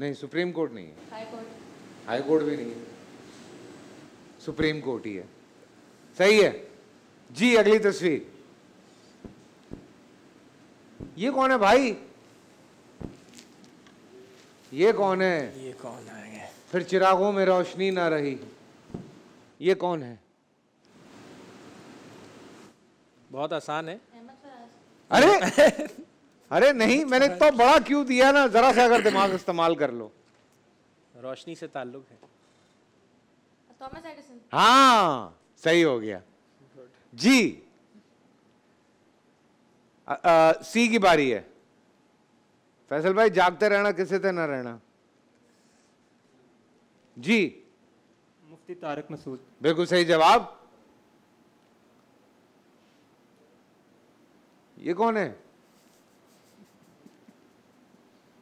नहीं सुप्रीम कोर्ट नहीं है हाई कोर्ट हाई कोर्ट भी नहीं है सुप्रीम कोर्ट ही है सही है जी अगली तस्वीर ये कौन है भाई ये कौन है ये कौन है फिर चिरागों में रोशनी ना रही ये कौन है बहुत आसान है अरे *laughs* अरे नहीं मैंने तो बड़ा क्यों दिया ना जरा सा अगर दिमाग इस्तेमाल कर लो रोशनी से ताल्लुक है थॉमस एडिसन हाँ सही हो गया जी आ, आ, सी की बारी है फैसल भाई जागते रहना किसे ते ना रहना जी मुफ्ती तारक मसूद बिल्कुल सही जवाब ये कौन है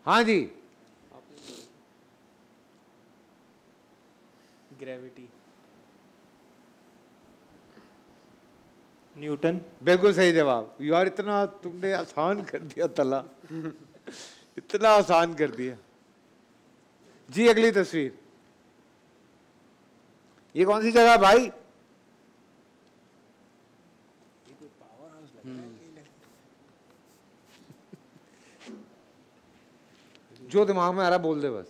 हाँ जी ग्रेविटी न्यूटन बिल्कुल सही जवाब यार इतना तुमने आसान कर दिया तला इतना आसान कर दिया जी अगली तस्वीर ये कौन सी जगह भाई जो दिमाग में आ रहा बोल दे बस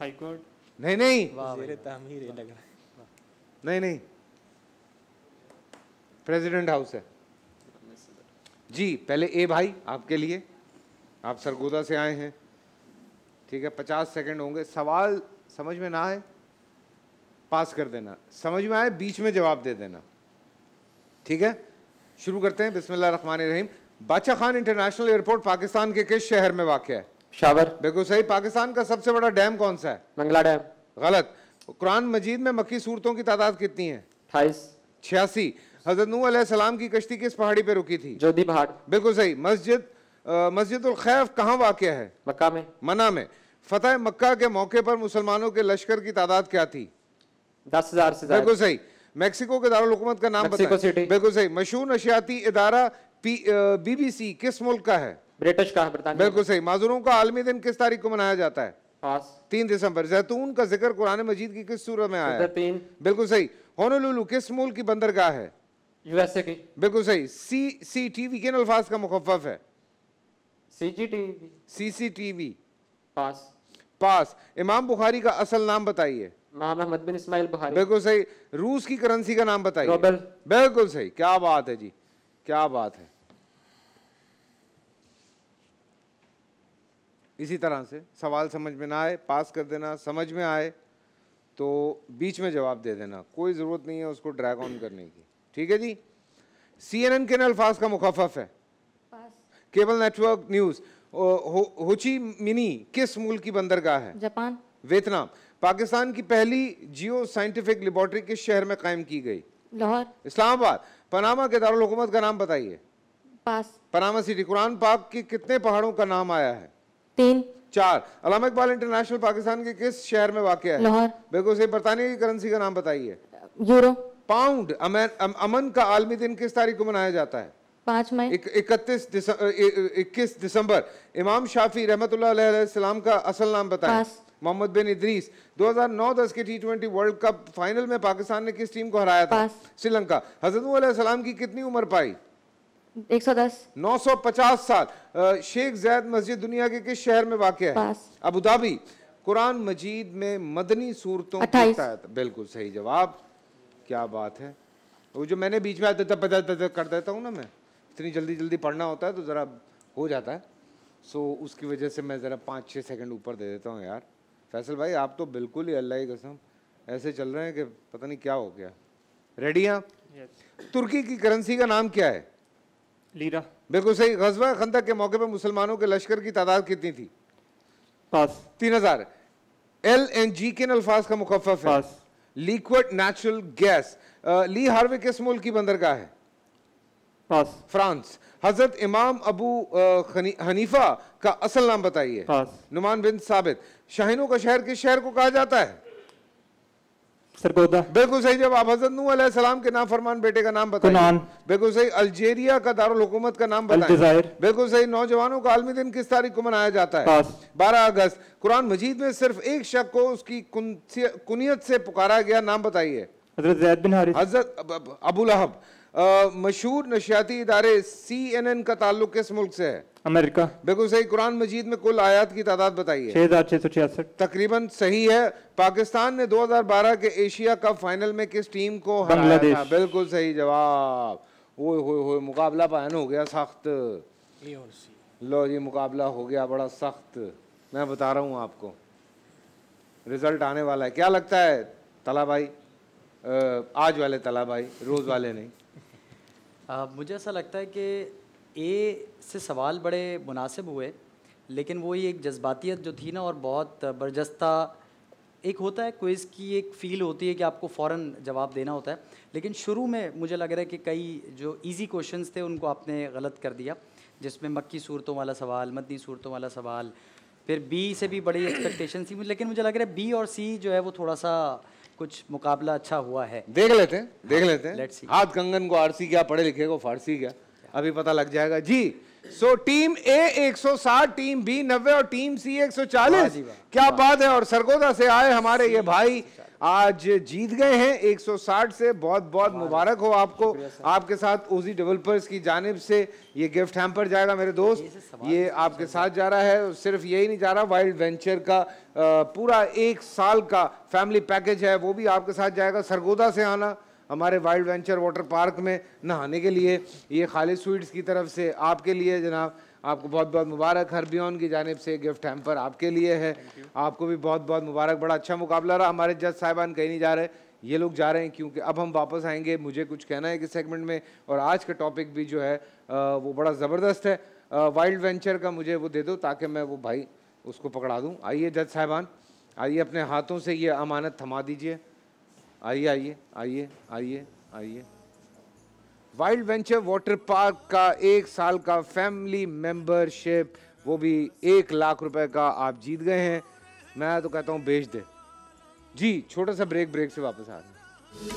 हाई कोर्ट नहीं नहीं तामीर लग रहा है नहीं नहीं प्रेसिडेंट हाउस है जी पहले ए भाई आपके लिए आप सरगोदा से आए हैं ठीक है पचास सेकंड होंगे सवाल समझ में ना आए पास कर देना समझ में आए बीच में जवाब दे देना ठीक है शुरू करते हैं बिस्मिल्लाह रहीम बादशाह खान इंटरनेशनल एयरपोर्ट पाकिस्तान के किस शहर में वाक़ है शावर देखो सही पाकिस्तान का सबसे बड़ा डैम कौन सा है मंगला डैम गलत कुरान मजीद में मक्की सूरतों की तादाद कितनी है अठाईस छियासी हजरत नू सलाम की कश्ती किस पहाड़ी पे रुकी थी जोधी पहाड़ बिल्कुल सही मस्जिद मस्जिद उल खैफ कहाँ वाक़ है मक्का में मना में फतेह मक्का के मौके पर मुसलमानों के लश्कर की तादाद क्या थी दस हजार से बिल्कुल सही मैक्सिको के दारकूमत का नाम बताएं बिल्कुल सही मशहूर नशियाती इदारा बीबीसी किस मुल्क का है ब्रिटिश का है बिल्कुल सही माजूरों का आलमी दिन किस तारीख को मनाया जाता है तीन दिसंबर जैतून का जिक्र कुरान मजीद की किस सूरत में आया तीन बिल्कुल सही होनोलुलु किस मूल की बंदरगाह है यूएसए की बिल्कुल सही सी सी टीवी किन अल्फाज का मुखफ है सी सीजीटीवी सीसीटीवी पास पास इमाम बुखारी का असल नाम बताइए मोहम्मद बिन इस्माइल बुखारी बिल्कुल सही रूस की करेंसी का नाम बताइए बिल्कुल सही क्या बात है जी क्या बात है इसी तरह से सवाल समझ में ना आए पास कर देना समझ में आए तो बीच में जवाब दे देना कोई ज़रूरत नहीं है उसको ड्रैग ऑन करने की ठीक है जी सी एन एन किन अल्फाज का मुखफ है cable network news Ho Chi Minh किस मुल्क की बंदरगाह है जापान वियतनाम पाकिस्तान की पहली जियो साइंटिफिक लेबोरेटरी किस शहर में कायम की गई लाहौर इस्लामाबाद पनामा के दारुल हुकूमत का नाम बताइए पास पनामा सिटी कुरान पाक के कितने पहाड़ों का नाम आया है तीन चार अलामा इकबाल इंटरनेशनल पाकिस्तान के किस शहर में वाक़ है लाहौर बिल्कुल सही बरतानिया की करेंसी का नाम बताइए यूरो पाउंड अमन का आलमी दिन किस तारीख को मनाया जाता है पाँच मई इकतीस इक्कीस दिसंबर इमाम शाफी रहमत सलाम का असल नाम बताएं मोहम्मद बिन इद्रीस 2009-10 के T twenty world cup final में पाकिस्तान ने किस टीम को हराया था श्रीलंका हजरत सलाम की कितनी उम्र पाई 110 साल शेख जैद मस्जिद दुनिया के किस शहर में वाक़ है अबू कुरान मजीद में मदनी सूरतों बिल्कुल सही जवाब क्या बात है वो जो मैंने बीच में पता पता कर देता हूँ ना मैं इतनी जल्दी जल्दी पढ़ना होता है तो ज़रा हो जाता है सो so, उसकी वजह से मैं ज़रा पाँच छः सेकंड ऊपर दे देता हूँ यार फैसल भाई आप तो बिल्कुल ही अल्लाह कसम ऐसे चल रहे हैं कि पता नहीं क्या हो गया रेडी हैं yes. तुर्की की करेंसी का नाम क्या है लीरा बिल्कुल सही गजवा खंदक के मौके पर मुसलमानों के लश्कर की तादाद कितनी थी पास तीन हजार एल एन जी किन अल्फाज का मुकफ है liquid natural gas Lee Harvey किस मुल्क की बंदरगाह है पास फ्रांस हजरत इमाम अबू हनीफा का असल नाम बताइए नुमान बिन साबित शाहिनों का शहर किस शहर को कहा जाता है सरगोदा बिल्कुल सही आप हजरत नू सलाम के नाम फरमान बेटे का नाम बताइए बिल्कुल सही अल्जेरिया का दारुल हुकूमत का नाम बताएं बिल्कुल सही नौजवानों का आलमी दिन किस तारीख को मनाया जाता है बारह अगस्त कुरान मजीद में सिर्फ एक शख को उसकी कुनियत से पुकारा गया नाम बताइए हजरत जैद बिन हारिस हजरत अबू लहब मशहूर नशियाती इदारे सी एन एन का ताल्लुक किस मुल्क से है अमेरिका बिल्कुल सही कुरान मजीद में कुल आयात की तादाद बताइए छह हजार छह सौ छियासठ तकरीबन सही है पाकिस्तान ने 2012 के एशिया कप फाइनल में किस टीम को था बिल्कुल सही जवाब ओए हो मुकाबला पायन हो गया सख्त लो जी मुकाबला हो गया बड़ा सख्त मैं बता रहा हूँ आपको रिजल्ट आने वाला है क्या लगता है तला भाई आज वाले तला भाई रोज़ वाले नहीं आ, मुझे ऐसा लगता है कि ए से सवाल बड़े मुनासिब हुए लेकिन वही एक जज्बातीत जो थी ना और बहुत बर्जस्ता एक होता है क्विज़ की एक फ़ील होती है कि आपको फ़ौर जवाब देना होता है लेकिन शुरू में मुझे लग रहा है कि कई जो इजी क्वेश्चंस थे उनको आपने गलत कर दिया जिसमें मक्की सूरतों वाला सवाल मदनी सूरतों वाला सवाल फिर बी से भी बड़ी एक्सपेक्टेशन थी लेकिन मुझे लग रहा है बी और सी जो है वो थोड़ा सा कुछ मुकाबला अच्छा हुआ है देख लेते हैं हाँ, देख लेते हैं हाथ कंगन को आरसी क्या पढ़े लिखे को फारसी क्या अभी पता लग जाएगा जी so so, team A 160 team B 90 और टीम सी 140 क्या बात है और सरगोदा से आए हमारे ये भाई आज जीत गए हैं 160 से बहुत बहुत मुबारक हो आपको आपके साथ ओजी डेवलपर्स की जानब से ये गिफ्ट हैम्पर जाएगा मेरे दोस्त ये आपके साथ जा रहा है सिर्फ यही नहीं जा रहा वाइल्ड वेंचर का पूरा एक साल का फैमिली पैकेज है वो भी आपके साथ जाएगा सरगोदा से आना हमारे वाइल्ड वेंचर वाटर पार्क में नहाने के लिए ये खालिद स्वीट्स की तरफ से आपके लिए जनाब आपको बहुत बहुत मुबारक हर बियन की जानब से गिफ्ट हेम्पर आपके लिए है आपको भी बहुत बहुत मुबारक बड़ा अच्छा मुकाबला रहा हमारे जज साहिबान कहीं नहीं जा रहे ये लोग जा रहे हैं क्योंकि अब हम वापस आएंगे मुझे कुछ कहना है कि सेगमेंट में और आज का टॉपिक भी जो है वो बड़ा ज़बरदस्त है वाइल्ड वेंचर का मुझे वो दे दो ताकि मैं वो भाई उसको पकड़ा दूँ आइए जज साहिबान आइए अपने हाथों से ये अमानत थमा दीजिए आइए आइए आइए आइए आइए वाइल्ड वेंचर वाटर पार्क का एक साल का फैमिली मेंबरशिप वो भी एक लाख रुपए का आप जीत गए हैं मैं तो कहता हूँ बेच दे जी छोटा सा ब्रेक ब्रेक से वापस आ रहे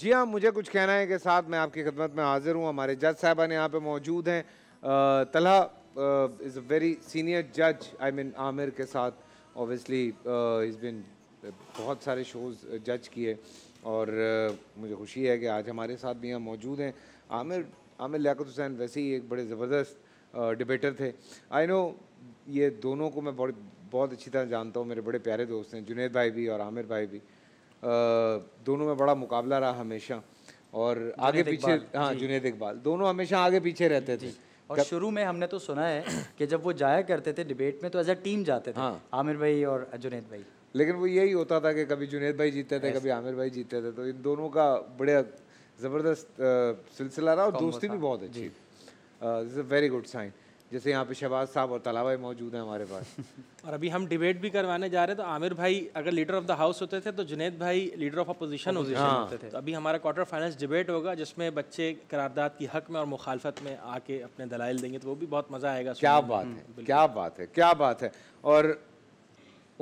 जी हाँ मुझे कुछ कहना है के साथ मैं आपकी खिदमत में हाजिर हूँ हमारे जज साहबान यहाँ पे मौजूद हैं Talha is a very senior जज आई मीन आमिर के साथ ऑब्वियसली इज़ बिन बहुत सारे शोज़ जज किए और मुझे खुशी है कि आज हमारे साथ भी यहाँ मौजूद हैं आमिर आमिर लियात हुसैन वैसे ही एक बड़े ज़बरदस्त डिबेटर थे आई नो ये दोनों को मैं बहुत बहुत अच्छी तरह जानता हूँ मेरे बड़े प्यारे दोस्त हैं जुनेद भाई भी और आमिर भाई भी आ, दोनों में बड़ा मुकाबला रहा हमेशा और आगे पीछे हाँ जुनेद इकबाल दोनों हमेशा आगे पीछे रहते थे और शुरू में हमने तो सुना है कि जब वो जाया करते थे डिबेट में तो एज अ टीम जाते थे हाँ। आमिर भाई और जुनेद भाई लेकिन वो यही होता था कि कभी जुनेद भाई जीते थे कभी आमिर भाई जीते थे तो इन दोनों का बड़े ज़बरदस्त सिलसिला रहा और दोस्ती भी बहुत अच्छी is a very good sign जैसे यहाँ पे शहबाज साहब और तला भाई मौजूद हैं हमारे पास *laughs* और अभी हम डिबेट भी करवाने जा रहे हैं तो आमिर भाई अगर लीडर ऑफ द हाउस होते थे तो जुनेद भाई लीडर ऑफ अपोजिशन होते थे हाँ। तो अभी हमारा क्वार्टर फाइनल्स डिबेट होगा जिसमें बच्चे करारदाद की हक में और मुखालफत में आके अपने दलाइल देंगे तो वो भी बहुत मज़ा आएगा क्या बात हम्म, है क्या बात है क्या बात है और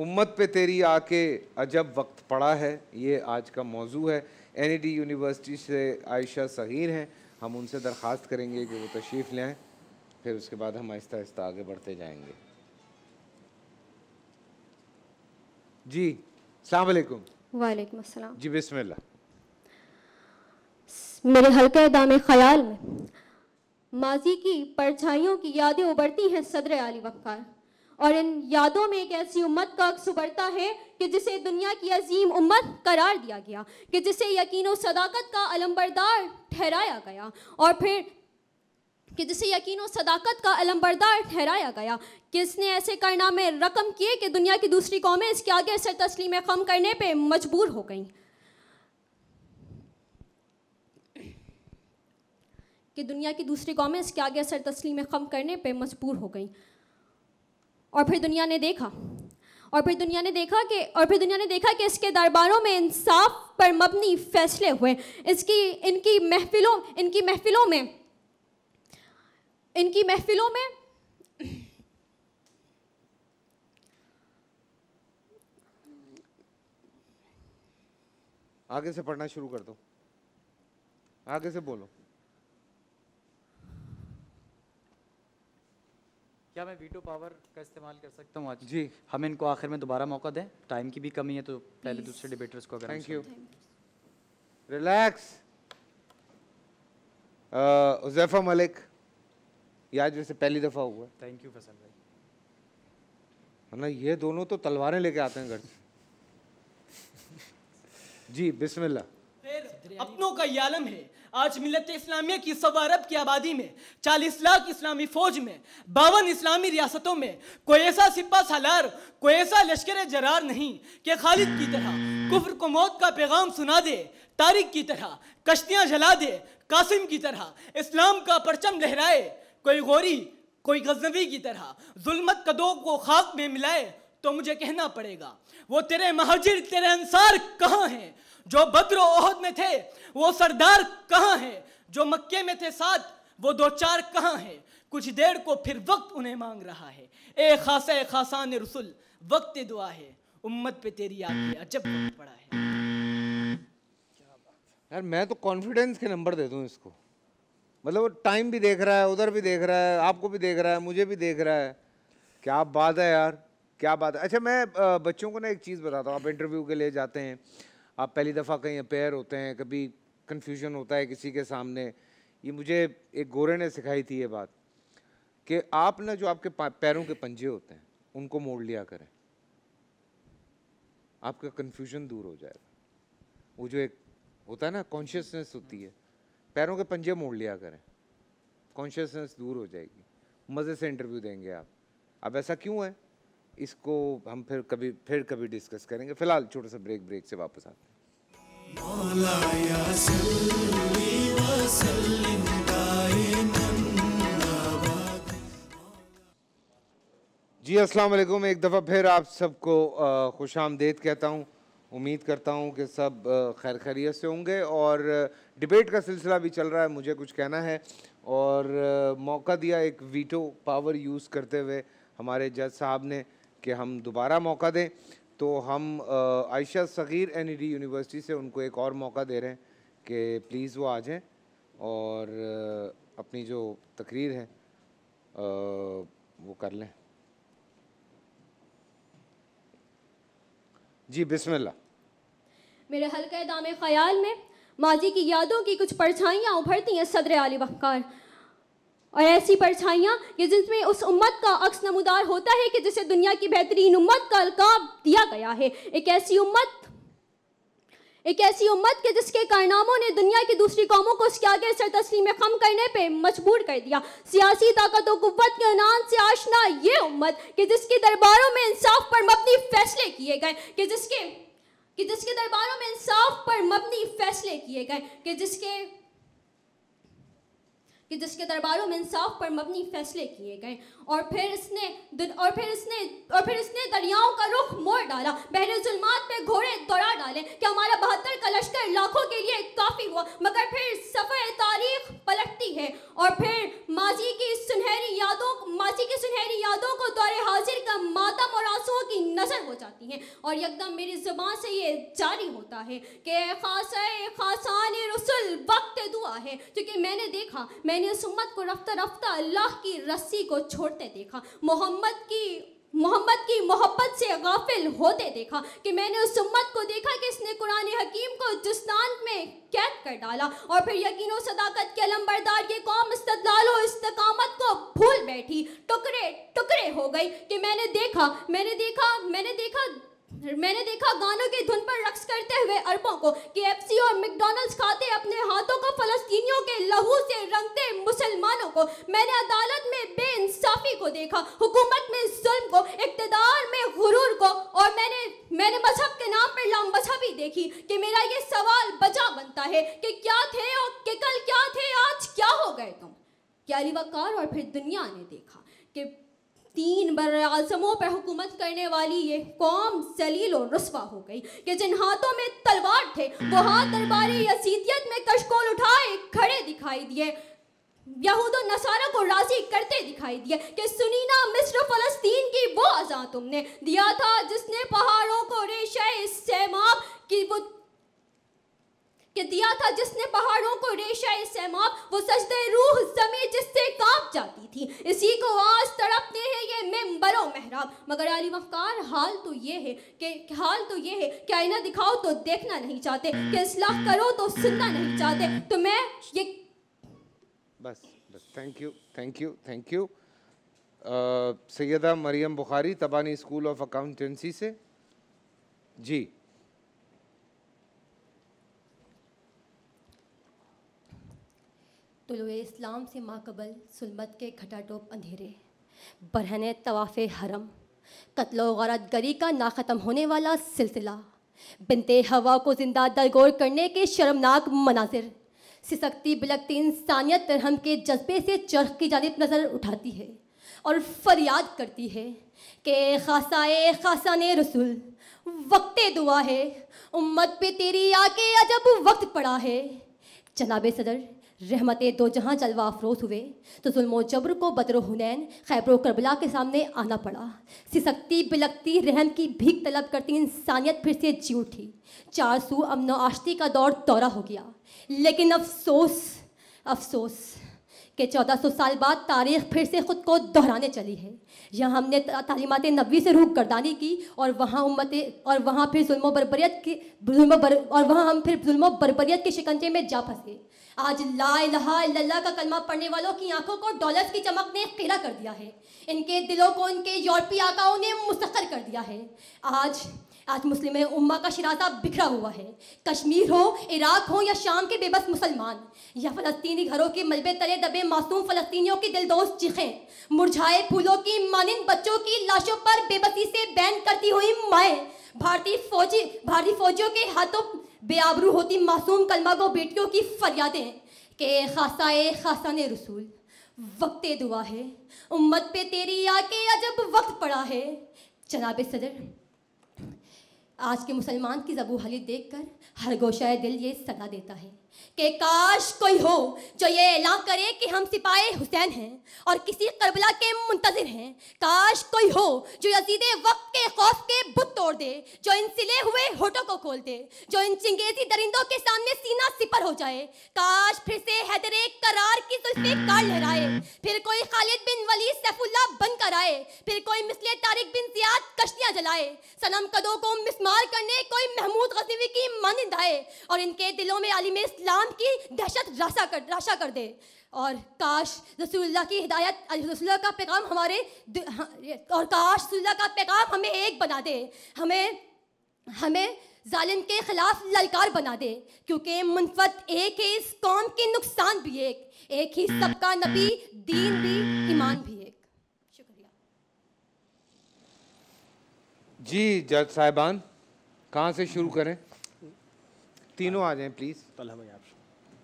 उम्मत पे तेरी आके अजब वक्त पड़ा है ये आज का मौजू है एन यूनिवर्सिटी से आयशा सहीर हैं हम उनसे दरख्वास्त करेंगे कि वो तशरीफ़ लें फिर उसके बाद हम आहिस्ता आहिस्ता आगे बढ़ते जाएंगे जी अलैकुम वालेकुम अस्सलाम जी बिस्मिल्लाह मेरे हल्के दाम ख्याल में माजी की परछाइयों की यादें उबरती हैं सदर आली वक़ार और इन यादों में एक ऐसी उम्मत का अक्स उभरता है कि जिसे दुनिया की अजीम उम्मत करार दिया गया कि जिसे यकीन व सदाकत का अलम्बरदार ठहराया गया और फिर कि जिसे यकीन व सदाकत का अलम्बरदार ठहराया गया कि इसने ऐसे कारनामे रकम किए कि दुनिया की दूसरी कौमें इसके आगे सर तस्लीम खम करने पर मजबूर हो गईं कि दुनिया की दूसरी कौमें इसके आगे सर तस्लीम खम करने पर मजबूर हो गईं और फिर दुनिया ने देखा और फिर दुनिया ने देखा कि और फिर दुनिया ने देखा कि इसके दरबारों में इंसाफ पर मबनी फैसले हुए इसकी इनकी महफिलों इनकी महफिलों में इनकी महफिलों में आगे से पढ़ना शुरू कर दो आगे से बोलो क्या मैं वीटो पावर का इस्तेमाल कर सकता हूँ आज जी हम इनको आखिर में दोबारा मौका दें टाइम की भी कमी है तो पहले दूसरे डिबेटर्स को thank you relax Huzaifa Malik याद आज वैसे पहली दफ़ा हुआ थैंक यू फैसल भाई मतलब ये दोनों तो तलवारें लेके आते हैं घर से *laughs* जी बिस्मिल्लाह अपनों का यालम है आज मिलत इस्लामिया की सवा अरब की आबादी में 40 लाख इस्लामी फौज में बावन इस्लामी रियासतों में कोई ऐसा सिपा सालार कोई ऐसा लश्कर जरार नहीं कि खालिद की तरह कुफर को मौत का पैगाम सुना दे तारिक की तरह कश्तियाँ जला दे कासिम की तरह इस्लाम का परचम लहराए कोई गौरी कोई गजनबी की तरह जुलमत कदों को खाक में मिलाए तो मुझे कहना पड़ेगा वो तेरे महाजिर तेरे अंसार कहाँ हैं जो बद्र ओहद में थे वो सरदार कहाँ हैं जो मक्के में थे साथ वो दो चार कहाँ हैं कुछ देर को फिर वक्त उन्हें मांग रहा है ए खासा ए खासान रसुल वक्त दुआ है उम्मत पे तेरी आगे अजब पड़ा है यार मैं तो कॉन्फिडेंस के नंबर दे दूँ इसको मतलब टाइम भी देख रहा है उधर भी देख रहा है आपको भी देख रहा है मुझे भी देख रहा है क्या बात है यार क्या बात है अच्छा मैं बच्चों को ना एक चीज़ बताता हूँ आप इंटरव्यू के लिए जाते हैं आप पहली दफ़ा कहीं अपेयर होते हैं कभी कन्फ्यूजन होता है किसी के सामने ये मुझे एक गोरे ने सिखाई थी ये बात कि आप ना जो आपके पैरों के पंजे होते हैं उनको मोड़ लिया करें आपका कन्फ्यूजन दूर हो जाएगा वो जो एक होता है ना कॉन्शियसनेस होती है पैरों के पंजे मोड़ लिया करें कॉन्शियसनेस दूर हो जाएगी मज़े से इंटरव्यू देंगे आप अब ऐसा क्यों है इसको हम फिर कभी फिर कभी डिस्कस करेंगे फिलहाल छोटा सा ब्रेक ब्रेक से वापस आते हैं जी अस्सलाम वालेकुम एक दफ़ा फिर आप सबको खुश आमदेद कहता हूँ उम्मीद करता हूँ कि सब खैर खैरियत से होंगे और डिबेट का सिलसिला भी चल रहा है मुझे कुछ कहना है और मौका दिया एक वीटो पावर यूज़ करते हुए हमारे जज साहब ने कि हम दोबारा मौका दें तो हम आयशा सग़ीर एन यूनिवर्सिटी से उनको एक और मौका दे रहे हैं कि प्लीज़ वो आ जाएं और अपनी जो तकरीर है वो कर लें जी बिस्मिल्लाह मेरे हल्के दाम ख्याल में माजी की यादों की कुछ परछाइयाँ उभरती हैं सदर आली वक़ार और ऐसी परछाइयाँ कि जिसमें उस उम्मत का अक्स नमदार होता है कि जिसे दुनिया की बेहतरीन उम्मत का अलकाब दिया गया है एक ऐसी उम्मत एक ऐसी उम्मत के जिसके कारनामों ने दुनिया की दूसरी कौमों को उसके आगे सर तस्लीम कम करने पे मजबूर कर दिया सियासी ताकत और कुत के अनान से आशना ये उम्मत कि जिसके दरबारों में इंसाफ पर मबनी फैसले किए गए कि जिसके कि जिसके दरबारों में इंसाफ पर मबनी फैसले किए गए कि जिसके कि जिसके दरबारों में इंसाफ पर मबनी फैसले किए गए और फिर इसने और फिर इसने और फिर इसने दरियाओं का रुख मोड़ डाला बहरे जुलमात पे घोड़े दौड़ा डाले कि हमारा बहत्तर का लश्कर लाखों के लिए काफ़ी हुआ मगर फिर सफ़र तारीख पलटती है और फिर माजी की सुनहरी यादों माजी की सुनहरी यादों को दौरे हाजिर का मातम और आंसुओं की नज़र हो जाती है और यकदम मेरी ज़ुबान से ये जारी होता है कि खास खासान रसुल वक्त दुआ है क्योंकि मैंने देखा मैंने उस उम्मत को रफ्ता रफ्ता अल्लाह की रस्सी को छोड़ छोड़ते देखा मोहम्मद की मोहम्मद की मोहब्बत से गाफिल होते देखा कि मैंने उस उम्मत को देखा कि इसने कुरान हकीम को जुस्तान में कैद कर डाला और फिर यकीनों सदाकत के अलम्बरदार ये कौम इस्तलाल इस्तकामत को भूल बैठी टुकड़े टुकड़े हो गई कि मैंने देखा मैंने देखा मैंने देखा मैंने देखा गानों की धुन पर रक्स करते हुए अरबों को केएफसी और मैकडोनल्ड्स खाते अपने हाथों को फलस्तीनियों के लहू से रंगते मुसलमानों को मैंने अदालत में बेइंसाफी को देखा हुकूमत में जुल्म को इकतदार में गुरूर को और मैंने मैंने मजहब के नाम पर लामबछबी देखी कि मेरा ये सवाल बचा बनता है कि क्या थे और कल क्या थे आज क्या हो गए तुम क्या अली वकार और फिर दुनिया ने देखा कि तीन बरसमों पर हुकूमत करने वाली ये कौम जलील और रसवा हो गई कि जिन हाथों में तलवार थे वो हाथ दरबारी यसीदियत में कशकोल उठाए खड़े दिखाई दिए यहूद नसारा को राजी करते दिखाई दिए कि सुनीना मिस्र फलस्तीन की वो अजा तुमने दिया था जिसने पहाड़ों को रेशे सैमाब की वो कि दिया था जिसने पहाड़ों को रेशा सेमाब वो सजद रूह जमी जिससे कांप जाती थी इसी को आज तड़पते हैं ये मेम्बरों महराब मगर अली वकार हाल तो ये है कि हाल तो ये है कि आईना दिखाओ तो देखना नहीं चाहते कि इसलाह करो तो सुनना नहीं चाहते तो मैं ये बस बस thank you thank you thank you Saida Maryam Bukhari Tabani school of accountancy से जी तुलु इस्लाम से माकबल सुलमत के घटाटोप अंधेरे बरहन तवाफ़ हरम कत्लो गरत गरी का ना ख़त्म होने वाला सिलसिला बिनते हवा को जिंदा दरगोर करने के शर्मनाक मनाजिर सिसकती बिलकती इंसानियत तरहम के जज्बे से चरख की जानब नज़र उठाती है और फरियाद करती है कि खासा ए खासा ने रसूल वक्त दुआ है उम्मत पे तेरी आके अजब वक्त पड़ा है जनाब सदर रहमत दो जहाँ जलवा अफरोज हुए तो जुल्म जबर को बदर हुनैन खैबर करबला के सामने आना पड़ा सिसकती बिलकती रहम की भीख तलब करती इंसानियत फिर से जी उठी चार सू अमन आश्ती का दौर दौरा हो गया लेकिन अफसोस अफसोस कि 1400 साल बाद तारीख फिर से ख़ुद को दोहराने चली है यहाँ हमने तालीमत नबी से रूख गर्दानी की और वहाँ उम्मत और वहाँ फिर म बरबरीत के बर और वहाँ हम फिर म बरबरीत के शिकंजे में जा फंसे आज ला इलाहा का कलमा पढ़ने वालों की आंखों को डॉलर्स की चमक ने खेला कर दिया है इनके दिलों को इनके यूरोपी आकाओं ने मुस्तर कर दिया है आज आज मुस्लिम उम्मा का शराजा बिखरा हुआ है कश्मीर हो इराक हो या शाम के बेबस मुसलमान या फलस्तीनी घरों के मलबे तले दबे मासूम फलस्तीनियों की दिलदोज चीखें मुरझाए फूलों की मानिंद बच्चों की लाशों पर बेबसी से बैन करती हुई माएँ भारतीय फौजी भारतीय फौजियों के हाथों बेआबरू होती मासूम कलमा को बेटियों की फरियादें के खासाए खासा ने रसूल वक्त दुआ है उम्मत पे तेरी आके अजब वक्त पड़ा है जनाब सदर आज के मुसलमान की देख कर हर गोशाए दिल ये सदा देता है कि काश कोई हो जो ये ऐलान करे कि हम सिपाही हुसैन हैं और किसी करबला के मुंतजर हैं काश कोई हो जो यजीद वक्त के खौफ के बुत तोड़ दे जो इन सिले हुए होठों को खोल दे जो इन चिंगेजी दरिंदों के सामने सीना सिपर हो जाए काश फिर से हैदर करार की जुल्फे काल लहराए फिर कोई खालिद बिन वली सैफुल्ला बन कर आए फिर कोई मिसले तारिक बिन जियाद कश्तियाँ जलाए सनम कदों को मिसमार करने कोई महमूद गजीवी की मानंद आए और इनके दिलों में आलिम इस्लाम की दहशत राशा कर राशा कर दे और काश रसूल्ला की हिदायत रसूल्ला का पैगाम हमारे और काश रसूल्ला का पैगाम हमें एक बना दे हमें हमें जालिम के खिलाफ ललकार बना दे क्योंकि मुनफत एक है इस कौम के नुकसान भी एक एक ही सबका नबी दीन भी ईमान भी एक शुक्रिया जी जज साहिबान कहाँ से शुरू करें तीनों आ जाएं प्लीज़ तलहा भाई आप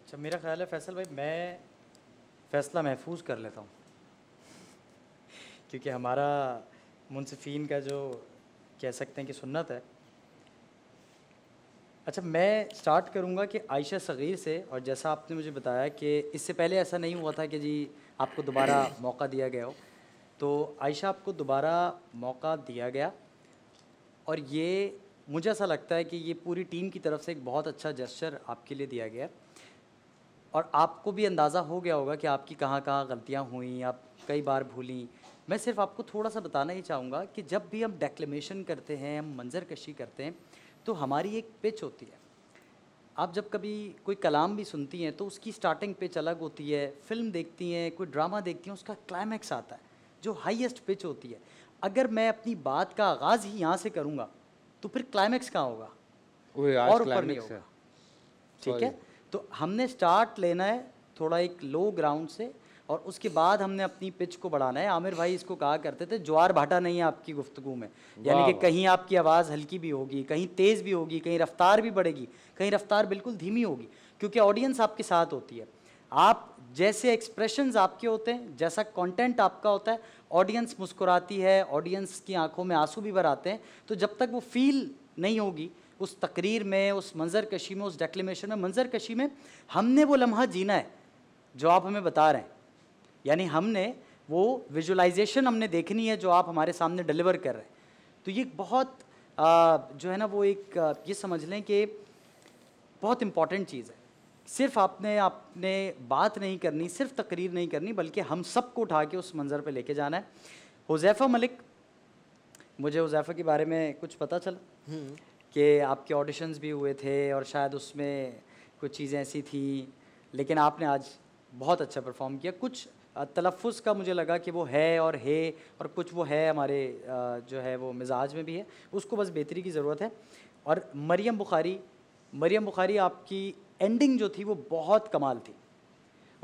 अच्छा मेरा ख्याल है फैसल भाई मैं फैसला महफूज कर लेता हूँ क्योंकि हमारा मुनसफीन का जो कह सकते हैं कि सुन्नत है अच्छा मैं स्टार्ट करूँगा कि आयशा सग़ीर से और जैसा आपने मुझे बताया कि इससे पहले ऐसा नहीं हुआ था कि जी आपको दोबारा *clears throat* मौका दिया गया हो तो आयशा आपको दोबारा मौका दिया गया और ये मुझे ऐसा लगता है कि ये पूरी टीम की तरफ से एक बहुत अच्छा जेस्चर आपके लिए दिया गया और आपको भी अंदाज़ा हो गया होगा कि आपकी कहाँ कहाँ गलतियाँ हुई आप कई बार भूलें मैं सिर्फ आपको थोड़ा सा बताना ही चाहूँगा कि जब भी हम डेक्लेमेशन करते हैं हम मंजर कशी करते हैं तो हमारी एक पिच होती है आप जब कभी कोई कलाम भी सुनती हैं तो उसकी स्टार्टिंग पिच अलग होती है फिल्म देखती हैं कोई ड्रामा देखती हैं उसका क्लाइमैक्स आता है जो हाईएस्ट पिच होती है अगर मैं अपनी बात का आगाज़ ही यहाँ से करूँगा तो फिर क्लाइमेक्स कहाँ होगा और ऊपर नहीं होगा ठीक है तो हमने स्टार्ट लेना है थोड़ा एक लो ग्राउंड से और उसके बाद हमने अपनी पिच को बढ़ाना है आमिर भाई इसको कहा करते थे ज्वार भाटा नहीं है आपकी गुफ्तगु में यानी कि कहीं आपकी आवाज़ हल्की भी होगी कहीं तेज़ भी होगी कहीं रफ्तार भी बढ़ेगी कहीं रफ्तार बिल्कुल धीमी होगी क्योंकि ऑडियंस आपके साथ होती है आप जैसे एक्सप्रेशंस आपके होते हैं जैसा कंटेंट आपका होता है ऑडियंस मुस्कुराती है ऑडियंस की आंखों में आंसू भी भर आते हैं तो जब तक वो फील नहीं होगी उस तकरीर में उस मंजर कशी में उस डेक्लेमेशन में मंजर कशी में हमने वो लम्हा जीना है जो आप हमें बता रहे हैं यानी हमने वो विजुलाइजेशन हमने देखनी है जो आप हमारे सामने डिलीवर कर रहे हैं तो ये बहुत आ, जो है ना वो एक ये समझ लें कि बहुत इम्पॉर्टेंट चीज़ है सिर्फ आपने आपने बात नहीं करनी सिर्फ तकरीर नहीं करनी बल्कि हम सबको उठा के उस मंज़र पे लेके जाना है हुजैफ़ा मलिक मुझे हुजैफ़ा के बारे में कुछ पता चला हम्म। कि आपके ऑडिशंस भी हुए थे और शायद उसमें कुछ चीज़ें ऐसी थी लेकिन आपने आज बहुत अच्छा परफॉर्म किया कुछ तलफ़ का मुझे लगा कि वो है और है और कुछ वो है हमारे जो है वो मिजाज में भी है उसको बस बेहतरी की ज़रूरत है और मरियम बुखारी मरियम बुखारी आपकी एंडिंग जो थी वो बहुत कमाल थी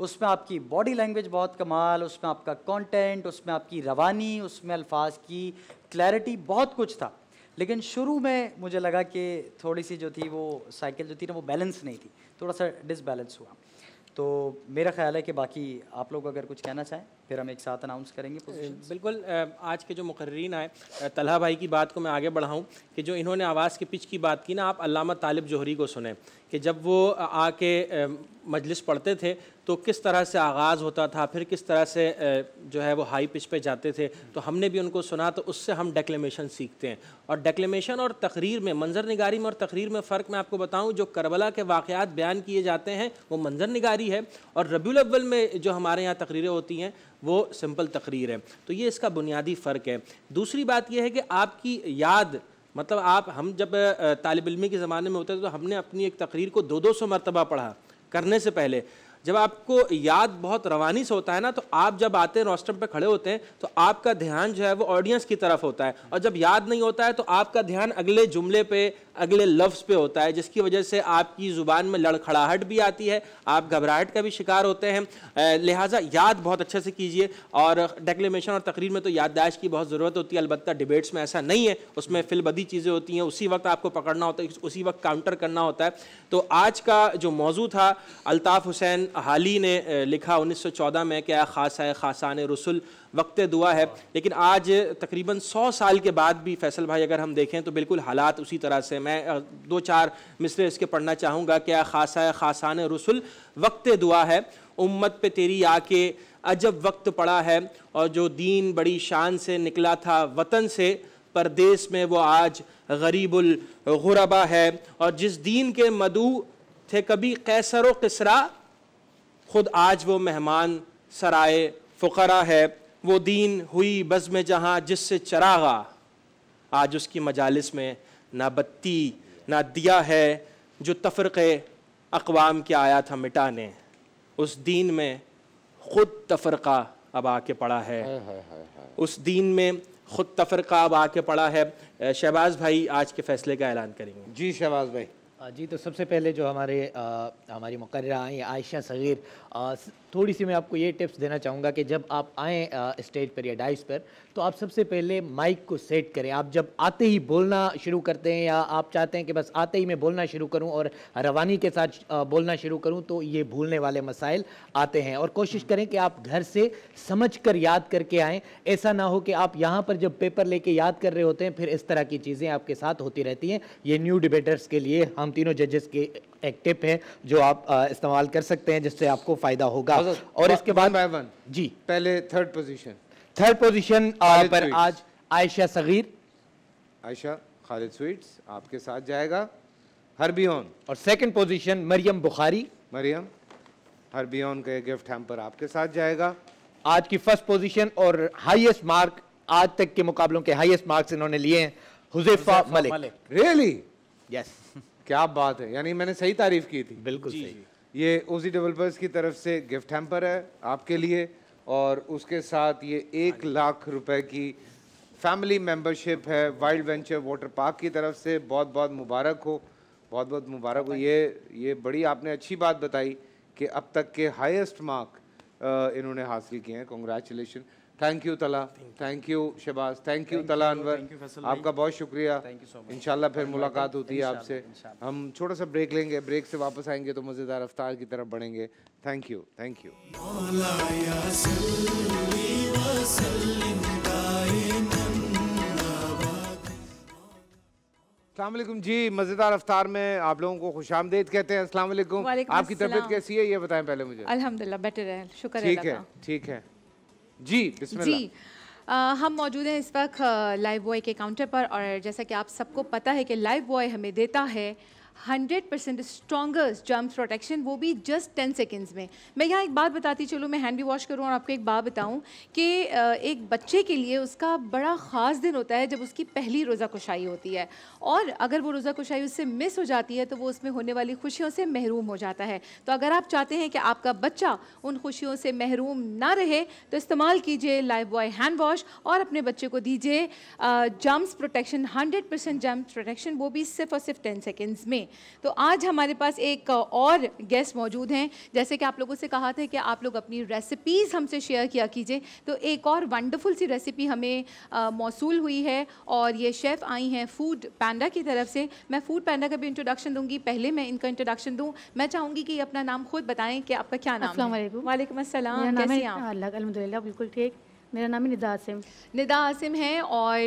उसमें आपकी बॉडी लैंग्वेज बहुत कमाल उसमें आपका कंटेंट उसमें आपकी रवानी उसमें अल्फाज की क्लैरिटी बहुत कुछ था लेकिन शुरू में मुझे लगा कि थोड़ी सी जो थी वो साइकिल जो थी ना वो बैलेंस नहीं थी थोड़ा सा डिसबैलेंस हुआ तो मेरा ख्याल है कि बाकी आप लोग अगर कुछ कहना चाहें फिर हम एक साथ अनाउंस करेंगे बिल्कुल आज के जो मुकर्रीन आए तलहा भाई की बात को मैं आगे बढ़ाऊँ कि जो इन्होंने आवाज़ के पिच की बात की ना आप अलामा तालिब जोहरी को सुने कि जब वो आके मजलिस पढ़ते थे तो किस तरह से आगाज़ होता था फिर किस तरह से जो है वो हाई पिच पे जाते थे तो हमने भी उनको सुना तो उससे हम डेक्लेमेशन सीखते हैं और डेक्लेमेशन और तकरीर में मंजर निगारी में और तकरीर में फ़र्क मैं आपको बताऊं जो करबला के वाक़ात बयान किए जाते हैं वो मंजर निगारी है और रबी अव्वल में जो हमारे यहाँ तकरीरें होती हैं वो सिंपल तकरीर है तो ये इसका बुनियादी फ़र्क है दूसरी बात यह है कि आपकी याद मतलब आप हम जब तालब इलमी के ज़माने में होते थे तो हमने अपनी एक तकरीर को दो दो सौ मरतबा पढ़ा करने से पहले जब आपको याद बहुत रवानी से होता है ना तो आप जब आते हैं रोस्टम पे खड़े होते हैं तो आपका ध्यान जो है वो ऑडियंस की तरफ होता है और जब याद नहीं होता है तो आपका ध्यान अगले जुमले पे अगले लफ्ज़ पे होता है जिसकी वजह से आपकी ज़ुबान में लड़खड़ाहट भी आती है आप घबराहट का भी शिकार होते हैं लिहाजा याद बहुत अच्छे से कीजिए और डेक्लेमेशन और तकरीर में तो याददाश्त की बहुत ज़रूरत होती है अलबत्त डिबेट्स में ऐसा नहीं है उसमें फिलबदी चीज़ें होती हैं उसी वक्त आपको पकड़ना होता है उसी वक्त काउंटर करना होता है तो आज का जो मौजू था अल्ताफ़ हुसैन हाली ने लिखा उन्नीस सौ चौदह में क्या खासा है खासान रसुल वक्त दुआ है लेकिन आज तकरीबन सौ साल के बाद भी फैसल भाई अगर हम देखें तो बिल्कुल हालात उसी तरह से मैं दो चार मिसरे इसके पढ़ना चाहूँगा क्या खासा खासान रसुल वक्त दुआ है उम्मत पे तेरी आके अजब वक्त पड़ा है और जो दीन बड़ी शान से निकला था वतन से परदेश में वो आज गरीबुल गुरबा है और जिस दीन के मधु थे कभी कैसर व किसरा खुद आज वो मेहमान सराय फ़रा है वो दीन हुई बज़म जहाँ जिससे चरागा आज उसकी मजालस में ना बत्ती ना दिया है जो तफरक़ अकवाम के आया था मिटाने उस दीन में ख़ुद तफरक़ा अब आके पड़ा है उस दीन में ख़ुद तफरक़ा अब आके पड़ा है शहबाज भाई आज के फ़ैसले का ऐलान करेंगे जी शहबाज भाई जी तो सबसे पहले जो हमारे आ, हमारी मुकर आई आयशा सगीर थोड़ी सी मैं आपको ये टिप्स देना चाहूँगा कि जब आप आएँ स्टेज पर या डाइस पर तो आप सबसे पहले माइक को सेट करें आप जब आते ही बोलना शुरू करते हैं या आप चाहते हैं कि बस आते ही मैं बोलना शुरू करूँ और रवानी के साथ बोलना शुरू करूँ तो ये भूलने वाले मसाइल आते हैं और कोशिश हम्म। करें कि आप घर से समझ कर याद करके आएँ ऐसा ना हो कि आप यहाँ पर जब पेपर लेके याद कर रहे होते हैं फिर इस तरह की चीज़ें आपके साथ होती रहती हैं ये न्यू डिबेटर्स के लिए हम तीनों जजेस के एक टिप है जो आप इस्तेमाल कर सकते हैं जिससे आपको फ़ायदा होगा और इसके बाद जी पहले थर्ड पोजिशन थर्ड पोजिशन पर आज आयशा सगीर आयशा खालिद स्वीट्स आपके साथ जाएगा हरबियन और सेकंड पोजीशन मरियम बुखारी मरियम हरबियन का गिफ्ट हैम्पर आपके साथ जाएगा आज की फर्स्ट पोजीशन और हाईएस्ट मार्क आज तक के मुकाबलों के हाईएस्ट मार्क्स इन्होंने लिए हैं हुजैफा मलिक रियली यस क्या बात है यानी मैंने सही तारीफ की थी बिल्कुल सही ये ओजी डेवलपर्स की तरफ से गिफ्ट हैम्पर है आपके लिए और उसके साथ ये एक हाँ लाख रुपए की फैमिली मेंबरशिप है वाइल्ड वेंचर वाटर पार्क की तरफ से बहुत बहुत मुबारक हो बहुत बहुत मुबारक हो हाँ ये ये बड़ी आपने अच्छी बात बताई कि अब तक के हाईएस्ट मार्क इन्होंने हासिल किए हैं congratulation thank you Talha thank you Shahbaz thank you Talha Anwar आपका बहुत शुक्रिया इनशाला फिर मुलाकात होती है आपसे हम छोटा सा ब्रेक लेंगे ब्रेक से वापस आएंगे तो मज़ेदार अफ्तार की तरफ बढ़ेंगे थैंक यू थैंक यू अल्लाम जी मज़ेदार अफ्तार में आप लोगों को खुश आमदेद कहते हैं अस्सलाम आपकी तबीयत कैसी है ये बताएं पहले मुझे अलहमदिल्ला बेटर है शुक्र है ठीक है ठीक है जी जी आ, हम मौजूद हैं इस वक्त लाइव बॉय के काउंटर पर और जैसा कि आप सबको पता है कि लाइव बॉय हमें देता है hundred percent strongest germs protection वो भी जस्ट टेन सेकेंड्स में मैं यहाँ एक बात बताती चलो मैं हैंड भी वॉश करूँ और आपको एक बात बताऊँ कि एक बच्चे के लिए उसका बड़ा ख़ास दिन होता है जब उसकी पहली रोज़ा कुशाई होती है और अगर वो रोज़ा कुशाई उससे मिस हो जाती है तो वो उसमें होने वाली खुशियों से महरूम हो जाता है तो अगर आप चाहते हैं कि आपका बच्चा उन खुशियों से महरूम ना रहे तो इस्तेमाल कीजिए लाइफ बॉय हैंड वॉश और अपने बच्चे को दीजिए germs protection hundred percent germs protection वो भी सिर्फ और सिर्फ टेन सेकेंड्स में करें तो आज हमारे पास एक और गेस्ट मौजूद हैं जैसे कि आप लोगों से कहा था कि आप लोग अपनी रेसिपीज़ हमसे शेयर किया कीजिए तो एक और वंडरफुल सी रेसिपी हमें मौसू हुई है और ये शेफ़ आई हैं फूड पैंडा की तरफ से मैं फूड पैंडा का भी इंट्रोडक्शन दूंगी पहले मैं इनका इंट्रोडक्शन दूँ मैं चाहूँगी कि अपना नाम खुद बताएं कि आपका क्या नाम वालेकुम वाले अलहमदिल्ला बिल्कुल ठीक मेरा नाम है निदा आसिम निदा आसिम है और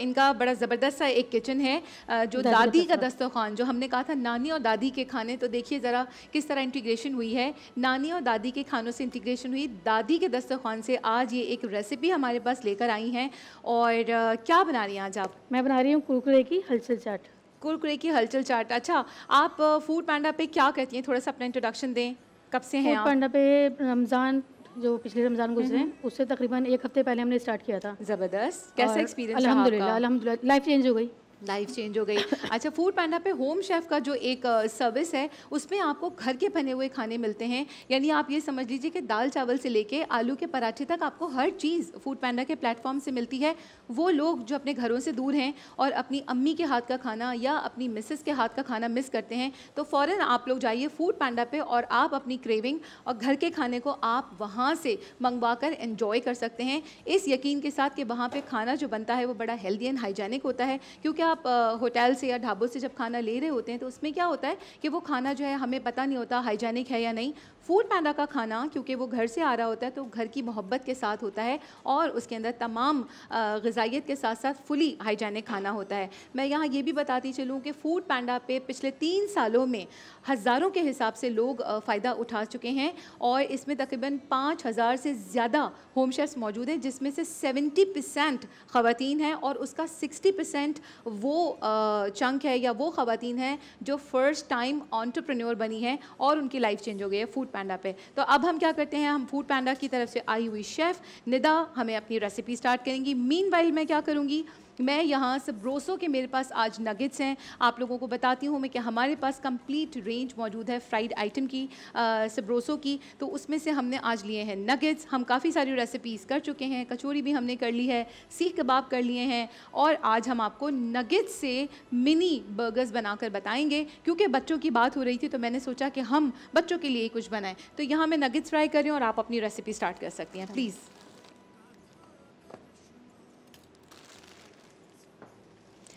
इनका बड़ा ज़बरदस्त सा एक किचन है जो दादी का दस्तरखान जो हमने कहा था नानी और दादी के खाने तो देखिए ज़रा किस तरह इंटीग्रेशन हुई है नानी और दादी के खानों से इंटीग्रेशन हुई दादी के दस्तरखान से आज ये एक रेसिपी हमारे पास लेकर आई हैं और क्या बना रही हैं आज आप मैं बना रही हूँ कुरकुरे की हलचल चाट कुरकुरे की हलचल चाट अच्छा आप फूड पांडा पे क्या कहती हैं थोड़ा सा अपना इंट्रोडक्शन दें कब से हैं पांडा पे रमज़ान जो पिछले रमज़ान गुजरे हम्म। उससे तकरीबन एक हफ्ते पहले हमने स्टार्ट किया था ज़बरदस्त कैसा एक्सपीरियंस अलहमदुल्ला लाइफ चेंज हो गई लाइफ चेंज हो गई अच्छा फूड पांडा पे होम शेफ़ का जो एक सर्विस है उसमें आपको घर के बने हुए खाने मिलते हैं यानी आप ये समझ लीजिए कि दाल चावल से लेके आलू के पराठे तक आपको हर चीज़ फूड पैंडा के प्लेटफॉर्म से मिलती है वो लोग जो अपने घरों से दूर हैं और अपनी अम्मी के हाथ का खाना या अपनी मिसेस के हाथ का खाना मिस करते हैं तो फ़ौर आप लोग जाइए फूड पैंडा पे और आप अपनी क्रेविंग और घर के खाने को आप वहाँ से मंगवा कर इन्जॉय कर सकते हैं इस यकीन के साथ कि वहाँ पर खाना जो बनता है वो बड़ा हेल्दी एंड हाइजेनिक होता है क्योंकि आप आप होटल से या ढाबों से जब खाना ले रहे होते हैं तो उसमें क्या होता है कि वो खाना जो है हमें पता नहीं होता हाइजेनिक है या नहीं फूड पैंडा का खाना क्योंकि वो घर से आ रहा होता है तो घर की मोहब्बत के साथ होता है और उसके अंदर तमाम गजाइत के साथ साथ फुली हाइजेनिक खाना होता है मैं यहाँ ये भी बताती चलूँ कि फूड पैंडा पे पिछले तीन सालों में हज़ारों के हिसाब से लोग फ़ायदा उठा चुके हैं और इसमें तकरीबन पाँच हज़ार से ज़्यादा होम शेफ्स मौजूद हैं जिसमें से सेवेंटी परसेंट ख़वान हैं और उसका सिक्सटी परसेंट वो चंक है या वो ख़वान हैं जो फ़र्स्ट टाइम ऑन्टरप्रनोर बनी हैं और उनकी लाइफ चेंज हो गई है फूड पैंडा पे तो अब हम क्या करते हैं हम फूड पैंडा की तरफ से आई हुई शेफ़ निदा हमें अपनी रेसिपी स्टार्ट करेंगी मीन मैं क्या करूँगी मैं यहाँ सब रोसो के मेरे पास आज नगेट्स हैं आप लोगों को बताती हूँ मैं कि हमारे पास कंप्लीट रेंज मौजूद है फ्राइड आइटम की सबरोसो की तो उसमें से हमने आज लिए हैं नगेट्स हम काफ़ी सारी रेसिपीज़ कर चुके हैं कचौरी भी हमने कर ली है सीख कबाब कर लिए हैं और आज हम आपको नगेट्स से मिनी बर्गर्स बनाकर बताएंगे क्योंकि बच्चों की बात हो रही थी तो मैंने सोचा कि हम बच्चों के लिए कुछ बनाएं तो यहाँ मैं नगेट्स ट्राई करें और आप अपनी रेसिपी स्टार्ट कर सकती हैं प्लीज़ हाँ।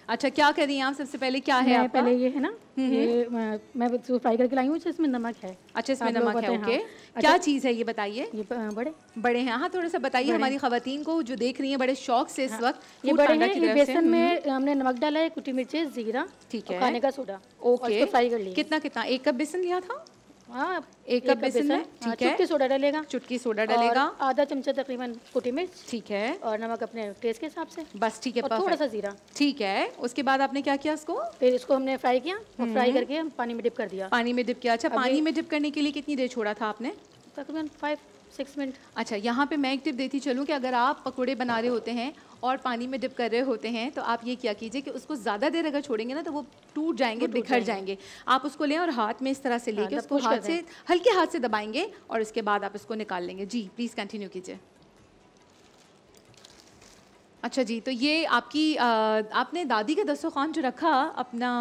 अच्छा क्या कह रही हैं आप सबसे पहले क्या है आपका? पहले ये है ना हम्म, ये हम्म। मैं तो फ्राई करके लाई हूँ इसमें नमक है अच्छा इसमें नमक है ओके हाँ। क्या अच्छा। चीज़ है ये बताइए ये बड़े बड़े हैं हाँ थोड़ा सा बताइए हमारी खातन को जो देख रही हैं बड़े शौक से इस हाँ। वक्त ये बड़े हैं बेसन में हम्म। हमने नमक डाला है कुटी मिर्ची जीरा ठीक है खाने का सोडा ओके फ्राई कर लिया कितना कितना एक कप बेसन लिया था हाँ एक कप बेसन में ठीक हाँ, है चुटकी सोडा डालेगा चुटकी सोडा डालेगा आधा चमचा तकरीबन कुटी मिर्च ठीक है और नमक अपने टेस्ट के हिसाब से बस ठीक है और थोड़ा सा जीरा ठीक है उसके बाद आपने क्या किया इसको फिर इसको हमने फ्राई किया और हम्म। फ्राई करके पानी में डिप कर दिया पानी में डिप किया अच्छा पानी में डिप करने के लिए कितनी देर छोड़ा था आपने तकरीबन फाइव सिक्स मिनट अच्छा यहाँ पे मैं एक टिप देती चलूँ कि अगर आप पकोड़े बना रहे होते हैं और पानी में डिप कर रहे होते हैं तो आप ये क्या कीजिए कि उसको ज़्यादा देर अगर छोड़ेंगे ना तो वो टूट जाएंगे बिखर जाएंगे आप उसको लें और हाथ में इस तरह से लेके हाँ, उसको हाथ से हल्के हाथ से दबाएंगे और इसके बाद आप इसको निकाल लेंगे जी प्लीज़ कंटिन्यू कीजिए अच्छा जी तो ये आपकी आ, आपने दादी का दस्तरखान जो रखा अपना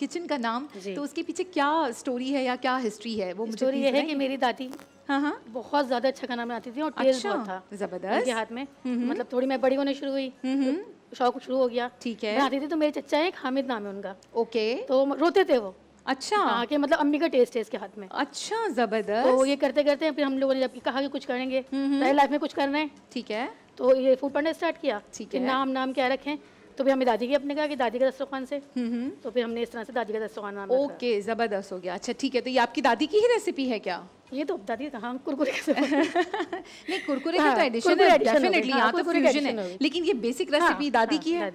किचन का नाम तो उसके पीछे क्या स्टोरी है या क्या हिस्ट्री है वो मुझे ये है कि मेरी दादी हाँ हाँ बहुत ज्यादा अच्छा खाना बनाती थी और टेस्ट अच्छा, था जबरदस्त हाथ में मतलब थोड़ी मैं बड़ी होने शुरू हुई तो शौक शुरू हो गया ठीक है बनाती थी तो मेरे चचा है हामिद नाम है उनका ओके तो रोते थे वो अच्छा हाँ के मतलब अम्मी का टेस्ट है इसके हाथ में अच्छा तो जबरदस्त तो ये करते करते फिर हम लोगों ने जब कहा कि कुछ करेंगे लाइफ में कुछ करना है ठीक है तो ये फूड पढ़ना स्टार्ट किया ठीक है नाम नाम क्या रखें तो फिर हमें दादी की अपने कहा कि दादी का दस्तरखान से तो फिर हमने इस तरह से दादी का दस्तरखान ओके जबरदस्त हो गया अच्छा ठीक है तो ये आपकी दादी की ही रेसिपी है क्या ये तो दादी हाँ कुरकुरे के *laughs* नहीं कुरकुरे हाँ, का तो एडिशन है डेफिनेटली हाँ, यहाँ तो फ्यूजन है लेकिन ये बेसिक रेसिपी हाँ, हाँ, दादी की है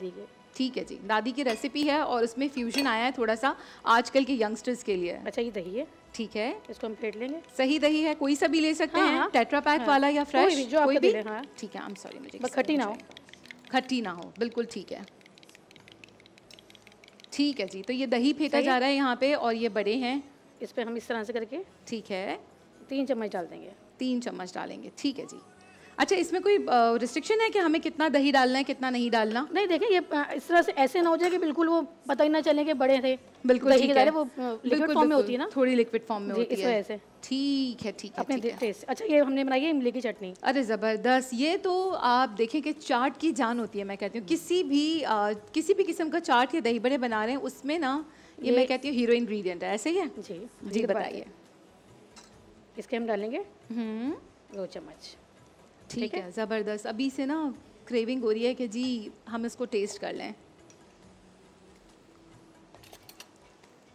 ठीक है जी दादी की रेसिपी है और उसमें फ्यूजन आया है थोड़ा सा आजकल के यंगस्टर्स के लिए अच्छा ये दही है ठीक है इसको हम फेंट लेंगे सही दही है कोई सा भी ले सकते हैं टेट्रा पैक वाला या फ्रेश कोई भी ठीक है आई एम सॉरी मुझे खट्टी ना हो खट्टी ना हो बिल्कुल ठीक है ठीक है जी तो ये दही फेंका जा रहा है यहाँ पे और ये बड़े हैं इस पर हम इस तरह से करके ठीक है तीन चम्मच डाल देंगे तीन चम्मच डालेंगे ठीक है जी अच्छा इसमें कोई रिस्ट्रिक्शन है कि हमें कितना दही डालना है कितना नहीं डालना नहीं देखें ये इस तरह से ऐसे ना हो जाए कि बिल्कुल वो पता ही ना चले कि बड़े थे बिल्कुल दही है। वो लिक्विड फॉर्म में होती है ना थोड़ी लिक्विड फॉर्म में होती है ऐसे ठीक है ठीक है अपने टेस्ट अच्छा ये हमने बनाई है इमली की चटनी अरे ज़बरदस्त ये तो आप देखें कि चाट की जान होती है मैं कहती हूँ किसी भी किसी भी किस्म का चाट या दही बड़े बना रहे हैं उसमें ना ये मैं कहती हूँ हीरो इन्ग्रीडियंट है ऐसे ही है जी जी तो बताइए इसके हम डालेंगे हम्म। दो चम्मच ठीक है, ज़बरदस्त अभी से ना क्रेविंग हो रही है कि जी हम इसको टेस्ट कर लें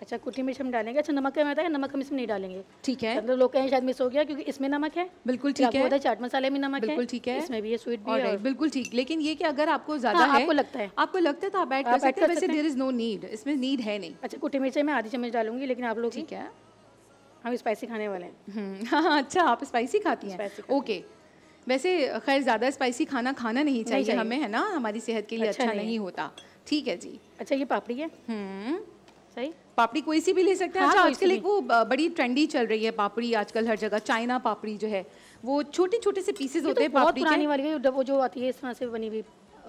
अच्छा कुटी मिर्च हम डालेंगे अच्छा नमक हमें है नमक हम इसमें नहीं डालेंगे ठीक है मतलब लोग कहें शायद मिस हो गया क्योंकि इसमें नमक है बिल्कुल ठीक है है चाट मसाले में नमक बिल्कुल ठीक है इसमें भी है स्वीट भी right, और... बिल्कुल ठीक लेकिन ये कि अगर आपको हाँ, ज्यादा हाँ, आपको लगता है आपको लगता है तो आप ऐड कर सकते हैं वैसे देयर इज नो नीड इसमें नीड है नहीं अच्छा कुटी मिर्च मैं आधी चम्मच डालूंगी लेकिन आप लोग ठीक है हम स्पाइसी खाने वाले हैं हम्म, *laughs* हाँ, हाँ अच्छा आप स्पाइसी खाती हैं ओके वैसे खैर ज़्यादा स्पाइसी खाना खाना नहीं चाहिए हमें है ना हमारी सेहत के लिए अच्छा, अच्छा नहीं होता ठीक है जी अच्छा ये पापड़ी है हम्म। सही पापड़ी कोई सी भी ले सकते हैं हाँ, अच्छा आजकल एक वो बड़ी ट्रेंडी चल रही है पापड़ी आजकल हर जगह चाइना पापड़ी जो है वो छोटे छोटे से पीसेस तो होते हैं पापड़ी वाली वो जो आती है इस तरह से बनी हुई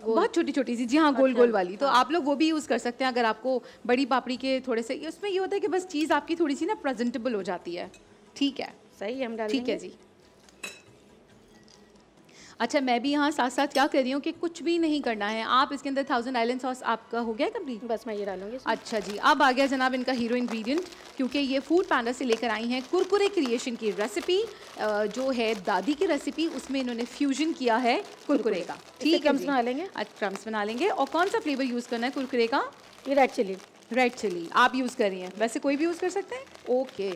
बहुत छोटी छोटी सी जी हाँ गोल गोल अच्छा। वाली तो हाँ। आप लोग वो भी यूज़ कर सकते हैं अगर आपको बड़ी पापड़ी के थोड़े से उसमें ये होता है कि बस चीज़ आपकी थोड़ी सी ना प्रेजेंटेबल हो जाती है ठीक है सही हम ठीक है जी अच्छा मैं भी यहाँ साथ साथ क्या कर रही हूँ कि कुछ भी नहीं करना है आप इसके अंदर थाउजेंड आइलैंड सॉस आपका हो गया कम्प्लीट बस मैं ये डालूंगी अच्छा जी अब आ गया जनाब इनका हीरो इन्ग्रीडियंट क्योंकि ये फूड पैंडा से लेकर आई हैं कुरकुरे क्रिएशन की रेसिपी जो है दादी की रेसिपी उसमें इन्होंने फ्यूजन किया है कुरकुरे का ठीक क्रम्स बना लेंगे क्रम्स अच्छा, बना लेंगे और कौन सा फ्लेवर यूज़ करना है कुरकुरे का ये रेड चिली रेड चिली आप यूज़ कर रही हैं वैसे कोई भी यूज़ कर सकते हैं ओके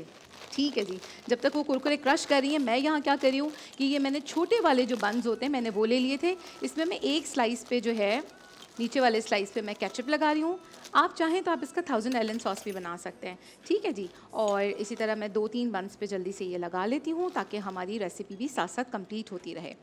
ठीक है जी जब तक वो कुरकुरे क्रश कर रही हैं मैं यहाँ क्या कर रही हूँ कि ये मैंने छोटे वाले जो बंस होते हैं मैंने वो ले लिए थे इसमें मैं एक स्लाइस पे जो है नीचे वाले स्लाइस पे मैं कैचअप लगा रही हूँ आप चाहें तो आप इसका थाउजेंड एलन सॉस भी बना सकते हैं ठीक है जी और इसी तरह मैं दो तीन बंस पे जल्दी से ये लगा लेती हूँ ताकि हमारी रेसिपी भी साथ साथ कंप्लीट होती रहे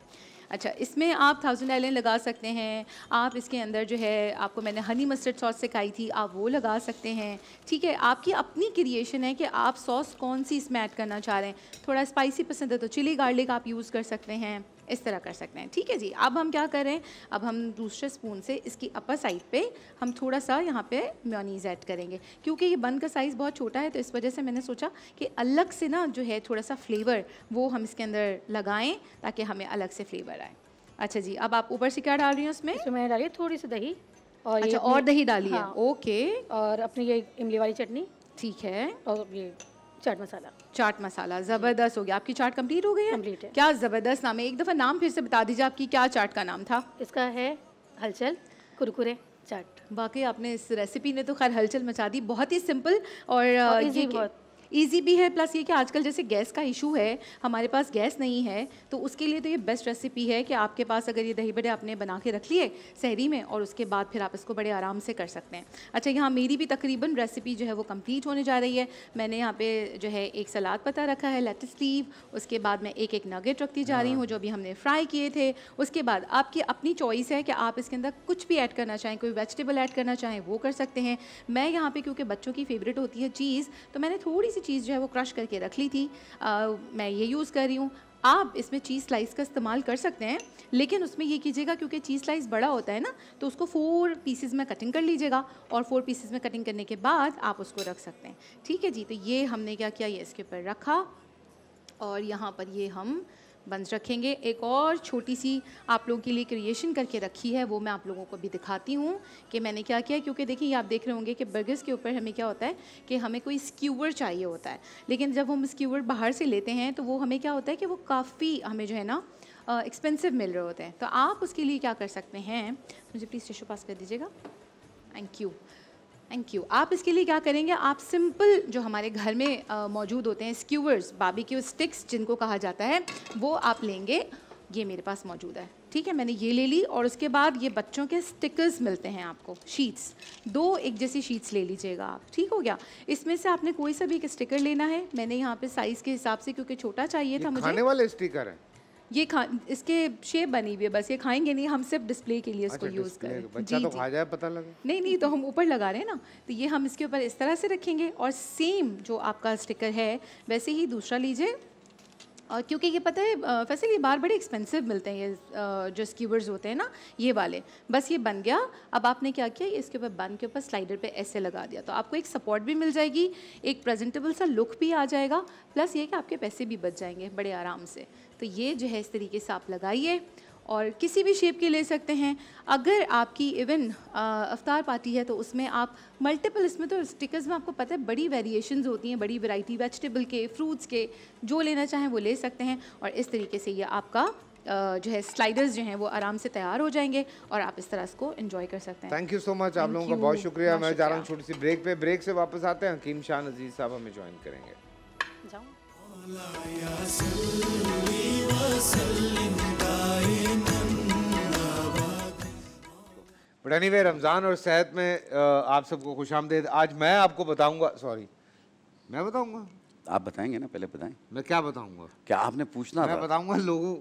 अच्छा इसमें आप थाउजेंड आइलैंड लगा सकते हैं आप इसके अंदर जो है आपको मैंने हनी मस्टर्ड सॉस सिखाई थी आप वो लगा सकते हैं ठीक है आपकी अपनी क्रिएशन है कि आप सॉस कौन सी इसमें ऐड करना चाह रहे हैं थोड़ा स्पाइसी पसंद है तो चिली गार्लिक आप यूज़ कर सकते हैं इस तरह कर सकते हैं ठीक है जी अब हम क्या करें अब हम दूसरे स्पून से इसकी अपर साइड पे हम थोड़ा सा यहाँ पे म्योनीज ऐड करेंगे क्योंकि ये बन का साइज़ बहुत छोटा है तो इस वजह से मैंने सोचा कि अलग से ना जो है थोड़ा सा फ्लेवर वो हम इसके अंदर लगाएं ताकि हमें अलग से फ्लेवर आए अच्छा जी अब आप ऊपर से क्या डाल रही हैं उसमें तो मैंने डाली थोड़ी सी दही और अच्छा और दही डाली है ओके हाँ। और अपनी ये इमली वाली चटनी ठीक है और ये चाट मसाला चाट मसाला ज़बरदस्त हो गया आपकी चाट कंप्लीट हो गई है कंप्लीट है क्या ज़बरदस्त नाम है एक दफ़ा नाम फिर से बता दीजिए आपकी क्या चाट का नाम था इसका है हलचल कुरकुरे चाट बाकी आपने इस रेसिपी ने तो खैर हलचल मचा दी बहुत ही सिंपल और, और ये बहुत ईजी भी है प्लस ये कि आजकल जैसे गैस का इशू है हमारे पास गैस नहीं है तो उसके लिए तो ये बेस्ट रेसिपी है कि आपके पास अगर ये दही बड़े आपने बना के रख लिए शहरी में और उसके बाद फिर आप इसको बड़े आराम से कर सकते हैं अच्छा यहाँ मेरी भी तकरीबन रेसिपी जो है वो कम्प्लीट होने जा रही है मैंने यहाँ पर जो है एक सलाद पता रखा है लेटस लीव उसके बाद मैं एक एक नगेट रखती जा रही हूँ हाँ। जो अभी हमने फ्राई किए थे उसके बाद आपकी अपनी चॉइस है कि आप इसके अंदर कुछ भी ऐड करना चाहें कोई वेजिटेबल ऐड करना चाहें वो कर सकते हैं मैं यहाँ पर क्योंकि बच्चों की फेवरेट होती है चीज़ तो मैंने थोड़ी सी सी चीज़ जो है वो क्रश करके रख ली थी आ, मैं ये यूज़ कर रही हूँ आप इसमें चीज़ स्लाइस का इस्तेमाल कर सकते हैं लेकिन उसमें ये कीजिएगा क्योंकि चीज़ स्लाइस बड़ा होता है ना तो उसको फोर पीसेज में कटिंग कर लीजिएगा और फोर पीसेज में कटिंग करने के बाद आप उसको रख सकते हैं ठीक है जी तो ये हमने क्या किया ये इसके ऊपर रखा और यहाँ पर ये हम बंद रखेंगे एक और छोटी सी आप लोगों के लिए क्रिएशन करके रखी है वो मैं आप लोगों को भी दिखाती हूँ कि मैंने क्या किया क्योंकि देखिए आप देख रहे होंगे कि बर्गर्स के ऊपर हमें क्या होता है कि हमें कोई स्क्यूवर चाहिए होता है लेकिन जब हम स्क्यूवर बाहर से लेते हैं तो वो हमें क्या होता है कि वो काफ़ी हमें जो है ना एक्सपेंसिव मिल रहे होते हैं तो आप उसके लिए क्या कर सकते हैं मुझे प्लीज़ टिशू पास कर दीजिएगा थैंक यू थैंक यू आप इसके लिए क्या करेंगे आप सिंपल जो हमारे घर में मौजूद होते हैं स्क्यूवर्स बाबी स्टिक्स जिनको कहा जाता है वो आप लेंगे ये मेरे पास मौजूद है ठीक है मैंने ये ले ली और उसके बाद ये बच्चों के स्टिकर्स मिलते हैं आपको शीट्स दो एक जैसी शीट्स ले लीजिएगा आप ठीक हो गया इसमें से आपने कोई सा भी एक स्टिकर लेना है मैंने यहाँ पे साइज़ के हिसाब से क्योंकि छोटा चाहिए था मुझे खाने वाले स्टिकर है ये खा इसके शेप बनी हुई है बस ये खाएंगे नहीं हम सिर्फ डिस्प्ले के लिए इसको अच्छा, यूज़ करें बच्चा जी, तो खा जाए पता लगे नहीं नहीं तो हम ऊपर लगा रहे हैं ना तो ये हम इसके ऊपर इस तरह से रखेंगे और सेम जो आपका स्टिकर है वैसे ही दूसरा लीजिए और क्योंकि ये पता है फैसल ये बार बड़े एक्सपेंसिव मिलते हैं ये जो स्क्यूबर्स होते हैं ना ये वाले बस ये बन गया अब आपने क्या किया इसके ऊपर बन के ऊपर स्लाइडर पे ऐसे लगा दिया तो आपको एक सपोर्ट भी मिल जाएगी एक प्रेजेंटेबल सा लुक भी आ जाएगा प्लस ये कि आपके पैसे भी बच जाएंगे बड़े आराम से तो ये जो है इस तरीके से आप लगाइए और किसी भी शेप की ले सकते हैं अगर आपकी इवन अवतार पार्टी है तो उसमें आप मल्टीपल इसमें तो स्टिकर्स में आपको पता है बड़ी वेरिएशंस होती हैं बड़ी वैरायटी वेजिटेबल के फ्रूट्स के जो लेना चाहें वो ले सकते हैं और इस तरीके से ये आपका जो है स्लाइडर्स जो हैं वो आराम से तैयार हो जाएंगे और आप इस तरह इसको इन्जॉय कर सकते हैं थैंक यू सो मच आप लोगों का बहुत शुक्रिया मैं जा रहा हूँ छोटी सी ब्रेक पे ब्रेक से वापस आते हैं हकीम शाह नजीर साहब हमें ज्वाइन करेंगे जाऊँ एनी वे रमज़ान और सेहत में आप सबको खुश आमदेद आज मैं आपको बताऊंगा सॉरी मैं बताऊंगा आप बताएंगे ना पहले बताएं मैं क्या बताऊंगा क्या आपने पूछना मैं बताऊंगा लोगों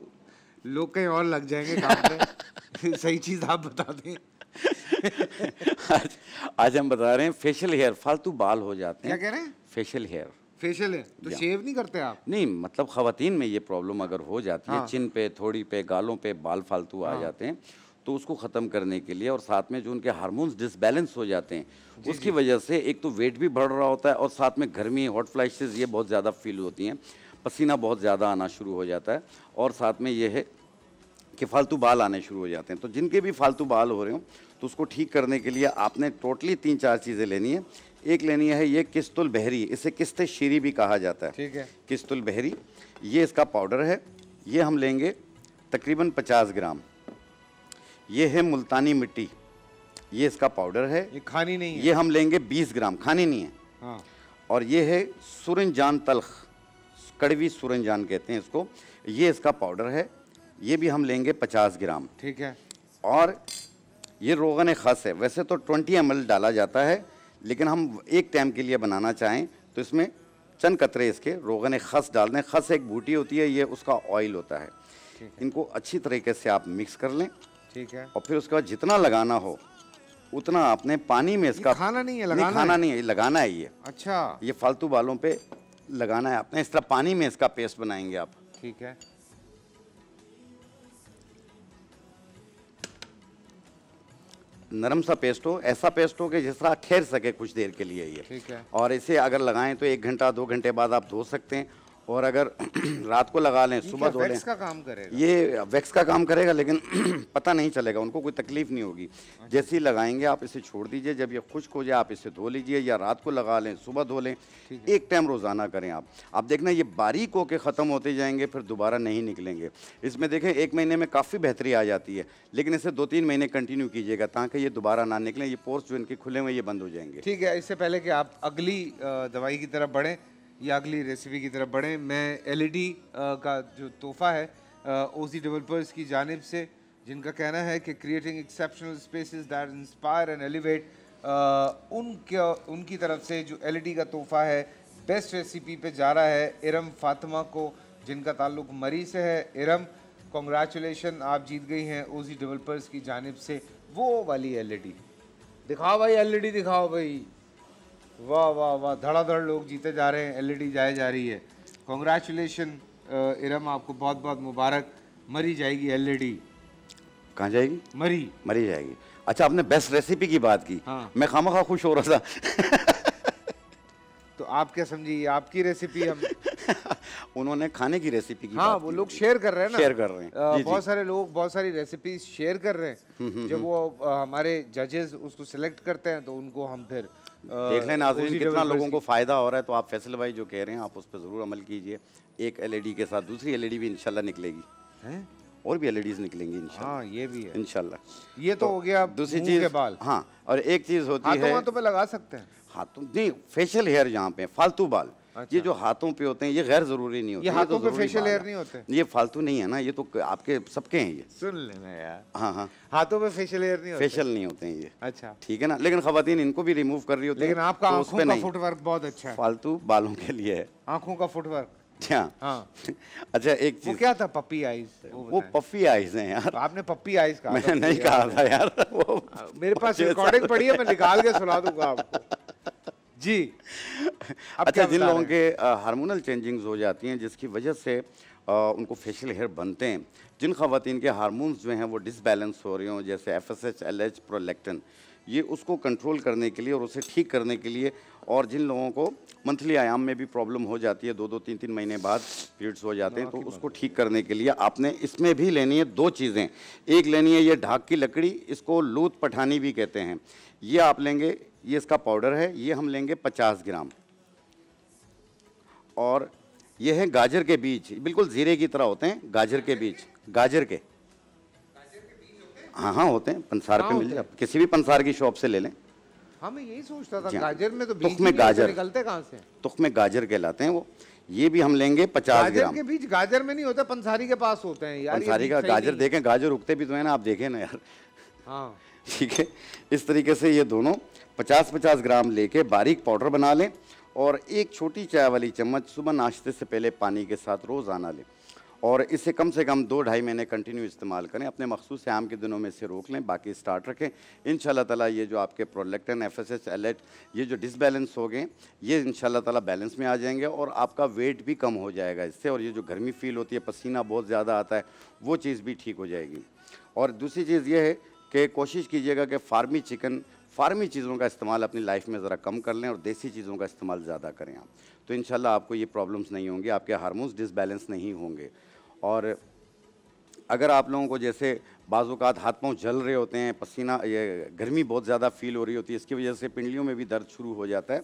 लोग कहीं और लग जाएंगे काम पे *laughs* सही चीज़ आप बता दें *laughs* आज आज हम बता रहे हैं फेशियल हेयर फालतू बाल हो जाते हैं क्या कह रहे हैं फेशियल हेयर फेशियल है तो शेव नहीं करते आप नहीं मतलब खातन में ये प्रॉब्लम अगर हो जाती हाँ। है चिन पे थोड़ी पे गालों पे बाल फालतू हाँ। आ जाते हैं तो उसको ख़त्म करने के लिए और साथ में जो उनके हारमोन्स डिसबैलेंस हो जाते हैं उसकी वजह से एक तो वेट भी बढ़ रहा होता है और साथ में गर्मी हॉट फ्लैशेज ये बहुत ज़्यादा फील होती हैं पसीना बहुत ज़्यादा आना शुरू हो जाता है और साथ में ये है कि फालतू बाल आने शुरू हो जाते हैं तो जिनके भी फालतू बाल हो रहे हो तो उसको ठीक करने के लिए आपने टोटली तीन चार चीज़ें लेनी है एक लेनी है ये किस्तुल बहरी इसे किस्त शीरी भी कहा जाता है ठीक है किस्तुल बहरी ये इसका पाउडर है ये हम लेंगे तकरीबन 50 ग्राम ये है मुल्तानी मिट्टी ये इसका पाउडर है ये खानी नहीं है ये हम लेंगे 20 ग्राम खानी नहीं है हाँ। और ये है सुरनजान तलख कड़वी सुरनजान कहते हैं इसको ये इसका पाउडर है ये भी हम लेंगे 50 ग्राम ठीक है और ये रोगन खास है वैसे तो 20 एम डाला जाता है लेकिन हम एक टाइम के लिए बनाना चाहें तो इसमें चंद कतरे इसके रोगन खस डाल दें खस एक बूटी होती है ये उसका ऑयल होता है इनको अच्छी तरीके से आप मिक्स कर लें ठीक है और फिर उसके बाद जितना लगाना हो उतना आपने पानी में इसका खाना नहीं है लगाना नहीं, खाना है। नहीं है लगाना है ये अच्छा ये फालतू बालों पे लगाना है आपने इस तरह पानी में इसका पेस्ट बनाएंगे आप ठीक है नरम सा पेस्ट हो ऐसा पेस्ट हो कि जिस तरह ठहर सके कुछ देर के लिए ये ठीक है और इसे अगर लगाएं तो एक घंटा दो घंटे बाद आप धो सकते हैं और अगर *clears throat* रात को लगा लें सुबह धो लें का काम करेगा ये वैक्स का काम करेगा लेकिन *clears throat* पता नहीं चलेगा उनको कोई तकलीफ नहीं होगी अच्छा। जैसे ही लगाएंगे आप इसे छोड़ दीजिए जब ये खुश्क हो जाए आप इसे धो लीजिए या रात को लगा लें सुबह धो लें एक टाइम रोज़ाना करें आप आप देखना ये बारीक होकर ख़त्म होते जाएंगे फिर दोबारा नहीं निकलेंगे इसमें देखें एक महीने में काफ़ी बेहतरी आ जाती है लेकिन इसे दो तीन महीने कंटिन्यू कीजिएगा ताकि ये दोबारा ना निकलें ये पोर्स जो इनके खुले हुए ये बंद हो जाएंगे ठीक है इससे पहले कि आप अगली दवाई की तरफ बढ़ें या अगली रेसिपी की तरफ बढ़ें मैं एलईडी e का जो तोहफा है ओ सी डेवलपर्स की जानब से जिनका कहना है कि creating exceptional spaces that inspire and elevate उनके उनकी तरफ से जो एलईडी e का तोहफा है बेस्ट रेसिपी पे जा रहा है इरम फातिमा को जिनका ताल्लुक मरी से है इरम कॉन्ग्रेचुलेशन आप जीत गई हैं ओसी डेवलपर्स की जानब से वो वाली एलईडी e दिखाओ भाई एलईडी दिखाओ भाई वाह वाह वाह धड़ाधड़ लोग जीते जा रहे हैं एलईडी e जाए जा रही है कॉन्ग्रेचुलेशन इरम आपको बहुत बहुत मुबारक मरी जाएगी एलईडी e कहाँ जाएगी मरी मरी जाएगी अच्छा आपने बेस्ट रेसिपी की बात की हाँ। मैं खामा खा खुश हो रहा था तो आप क्या समझिए आपकी रेसिपी हम *laughs* उन्होंने खाने की रेसिपी की हाँ वो लोग शेयर कर रहे हैं ना शेयर कर रहे हैं बहुत सारे लोग बहुत सारी रेसिपी शेयर कर रहे हैं हम्म, हम्म, जब हम्म। वो आ, हमारे जजेस उसको सिलेक्ट करते हैं तो उनको हम फिर देख लें नाजरीन कितना लोगों को फ़ायदा हो रहा है तो आप फैसल भाई जो कह रहे हैं आप उस पर ज़रूर अमल कीजिए एक एलईडी e के साथ दूसरी एलईडी e भी इनशाला निकलेगी हैं और भी एलईडीज e निकलेंगी इंशाल्लाह हाँ ये भी है इनशाला ये तो, तो, हो गया दूसरी चीज़ के बाल हाँ और एक चीज़ होती है हाथों तो लगा सकते हैं हाथों नहीं फेशियल हेयर यहाँ पे फालतू बाल अच्छा। ये जो हाथों पे होते हैं ये गैर जरूरी नहीं होते ये तो हाथों पे फेशियल हेयर नहीं होते ये फालतू नहीं है ना ये तो आपके सबके हैं ये सुन लेना यार हाँ हाँ हाथों पे फेशियल हेयर नहीं होते फेशियल नहीं होते हैं ये अच्छा ठीक है ना लेकिन खातन इनको भी रिमूव कर रही होती लेकिन आपका तो आंखों का फुटवर्क बहुत अच्छा है फालतू बालों के लिए है आंखों का फुटवर्क अच्छा। हाँ। अच्छा एक चीज क्या था पप्पी आईज वो, वो पप्पी आईज है यार तो आपने पप्पी आईज कहा मैंने नहीं कहा था यार वो मेरे पास रिकॉर्डिंग पड़ी है मैं निकाल के सुना दूंगा आपको जी *laughs* अच्छा जिन लोगों के हार्मोनल चेंजिंग्स हो जाती हैं जिसकी वजह से आ, उनको फेशियल हेयर बनते हैं जिन खातन के हारमोन्स जो हैं वो डिसबैलेंस हो रहे हों जैसे F S H L H prolactin ये उसको कंट्रोल करने के लिए और उसे ठीक करने के लिए और जिन लोगों को मंथली आयाम में भी प्रॉब्लम हो जाती है दो दो तीन तीन महीने बाद पीरियड्स हो जाते हैं तो उसको ठीक करने के लिए आपने इसमें भी लेनी है दो चीज़ें एक लेनी है ये ढाक की लकड़ी इसको लूत पठानी भी कहते हैं ये आप लेंगे ये इसका पाउडर है ये हम लेंगे 50 ग्राम और ये है गाजर के बीज बिल्कुल ज़ीरे की तरह होते हैं गाजर के बीज गाजर के हाँ हाँ होते हैं पंसार पे हाँ, मिल जाए किसी भी पंसार की शॉप से ले लें हाँ यही सोचता था हाँ। गाजर में तो बीज में गाजर निकलते कहाँ से तुख में गाजर कहलाते हैं वो ये भी हम लेंगे पचास ग्राम के बीज गाजर में नहीं होता पंसारी के पास होते हैं यार पंसारी का गाजर देखें गाजर उगते भी तो है ना आप देखें ना यार हाँ ठीक है इस तरीके से ये दोनों 50-50 ग्राम लेके बारीक पाउडर बना लें और एक छोटी चाय वाली चम्मच सुबह नाश्ते से पहले पानी के साथ रोज़ आना लें और इसे कम से कम दो ढाई महीने कंटिन्यू इस्तेमाल करें अपने मखसूस आम के दिनों में इसे रोक लें बाकी स्टार्ट रखें इन ताला ये जो आपके प्रोलेक्टन एफ एस एल एट ये जो डिसबैलेंस हो गए ये इन ताला बैलेंस में आ जाएंगे और आपका वेट भी कम हो जाएगा इससे और ये जो गर्मी फील होती है पसीना बहुत ज़्यादा आता है वो चीज़ भी ठीक हो जाएगी और दूसरी चीज़ ये है कि कोशिश कीजिएगा कि फार्मी चिकन फार्मी चीज़ों का इस्तेमाल अपनी लाइफ में ज़रा कम कर लें और देसी चीज़ों का इस्तेमाल ज़्यादा करें आप तो इन आपको ये प्रॉब्लम्स नहीं होंगी आपके हारमोन्स डिसबैलेंस नहीं होंगे और अगर आप लोगों को जैसे बाज़ात हाथ पाँव जल रहे होते हैं पसीना ये गर्मी बहुत ज़्यादा फील हो रही होती है इसकी वजह से पिंडलियों में भी दर्द शुरू हो जाता है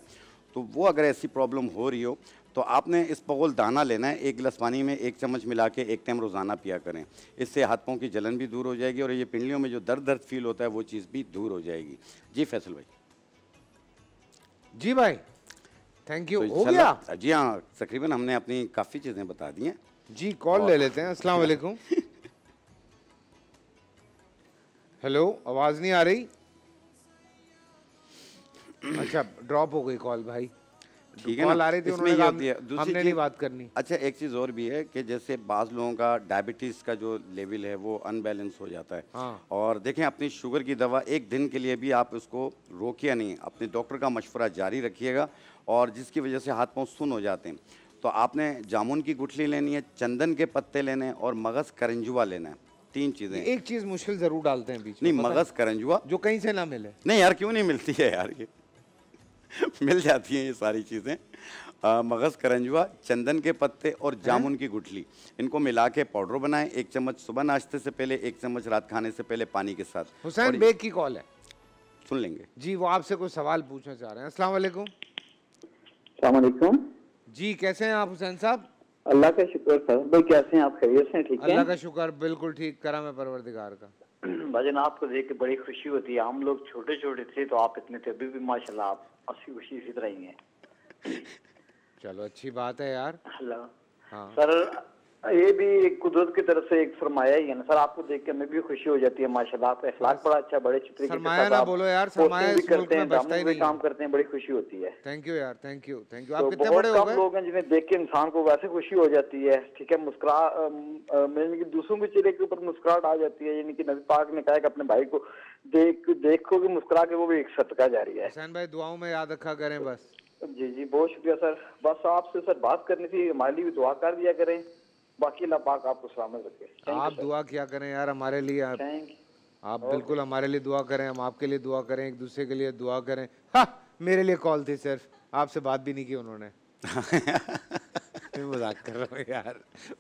तो वो अगर ऐसी प्रॉब्लम हो रही हो तो आपने इस पगोल दाना लेना है एक गिलास पानी में एक चम्मच मिला के एक टाइम रोज़ाना पिया करें इससे हाथ पाँव की जलन भी दूर हो जाएगी और ये पिंडलियों में जो दर्द दर्द फील होता है वो चीज़ भी दूर हो जाएगी जी फैसल भाई जी भाई थैंक यू तो हो गया जी हाँ तकरीबन हमने अपनी काफ़ी चीज़ें बता दी हैं जी कॉल ले लेते हैं अस्सलाम वालेकुम *laughs* हेलो आवाज़ नहीं आ रही अच्छा ड्रॉप हो गई कॉल भाई ठीक है ना इसमें ये होती है दूसरी चीज बात करनी अच्छा एक चीज और भी है कि जैसे बाज लोगों का डायबिटीज का जो लेवल है वो अनबैलेंस हो जाता है हाँ। और देखें अपनी शुगर की दवा एक दिन के लिए भी आप उसको रोकिए नहीं अपने डॉक्टर का मशवरा जारी रखिएगा और जिसकी वजह से हाथ पाँव सुन हो जाते हैं तो आपने जामुन की गुठली लेनी है चंदन के पत्ते लेने हैं और मगज़ करंजुआ लेना है तीन चीजें एक चीज मुश्किल जरूर डालते हैं बीच नहीं मगज करंजुआ जो कहीं से ना मिले नहीं यार क्यों नहीं मिलती है यार ये *laughs* मिल जाती हैं ये सारी चीज़ें मगज़ करंजुआ चंदन के पत्ते और हाँ। जामुन की गुठली इनको मिला के पाउडर बनाएं एक चम्मच सुबह नाश्ते से पहले एक चम्मच रात खाने से पहले पानी के साथ हुसैन बेग की कॉल है सुन लेंगे जी वो आपसे कुछ सवाल पूछना चाह रहे हैं असला जी कैसे हैं आप हुसैन साहब अल्लाह का शुक्र सर भाई कैसे हैं आप खैरियत से ठीक है अल्लाह का शुक्र बिल्कुल ठीक करा मैं परवरदिगार का भाजन आपको देख के बड़ी खुशी होती है हम लोग छोटे छोटे थे तो आप इतने थे अभी भी माशाल्लाह आप अस्सी खुशी इसी तरह ही हैं चलो अच्छी बात है यार हेलो हाँ। सर ये भी एक कुदरत की तरफ से एक सरमाया ही है ना सर आपको देख के हमें भी खुशी हो जाती है माशाल्लाह आप अखलाक बड़ा अच्छा बड़े चित्र बोलो यार सरमाया भी करते हैं भी काम करते हैं बड़ी खुशी होती है थैंक यू यार थैंक यू थैंक यू आप तो कितने लोग हैं जिन्हें देख के इंसान को वैसे खुशी हो जाती है ठीक है मुस्कुरा की दूसरों के चेहरे के ऊपर मुस्कुराहट आ जाती है यानी कि नबी पाक ने कहा कि अपने भाई को देख देखो कि मुस्कुरा के वो भी एक सदका जारी है भाई दुआओं में याद रखा करें बस जी जी बहुत शुक्रिया सर बस आपसे सर बात करनी थी हमारे लिए भी दुआ कर दिया करें बाकी अल्लाह पाक आपको सलामत रखे आप दुआ क्या करें यार हमारे लिए आप आप बिल्कुल हमारे लिए दुआ करें हम आपके लिए दुआ करें एक दूसरे के लिए दुआ करें हाँ मेरे लिए कॉल थी सिर्फ आपसे बात भी नहीं की उन्होंने *laughs* मैं मजाक कर रहा हूँ यार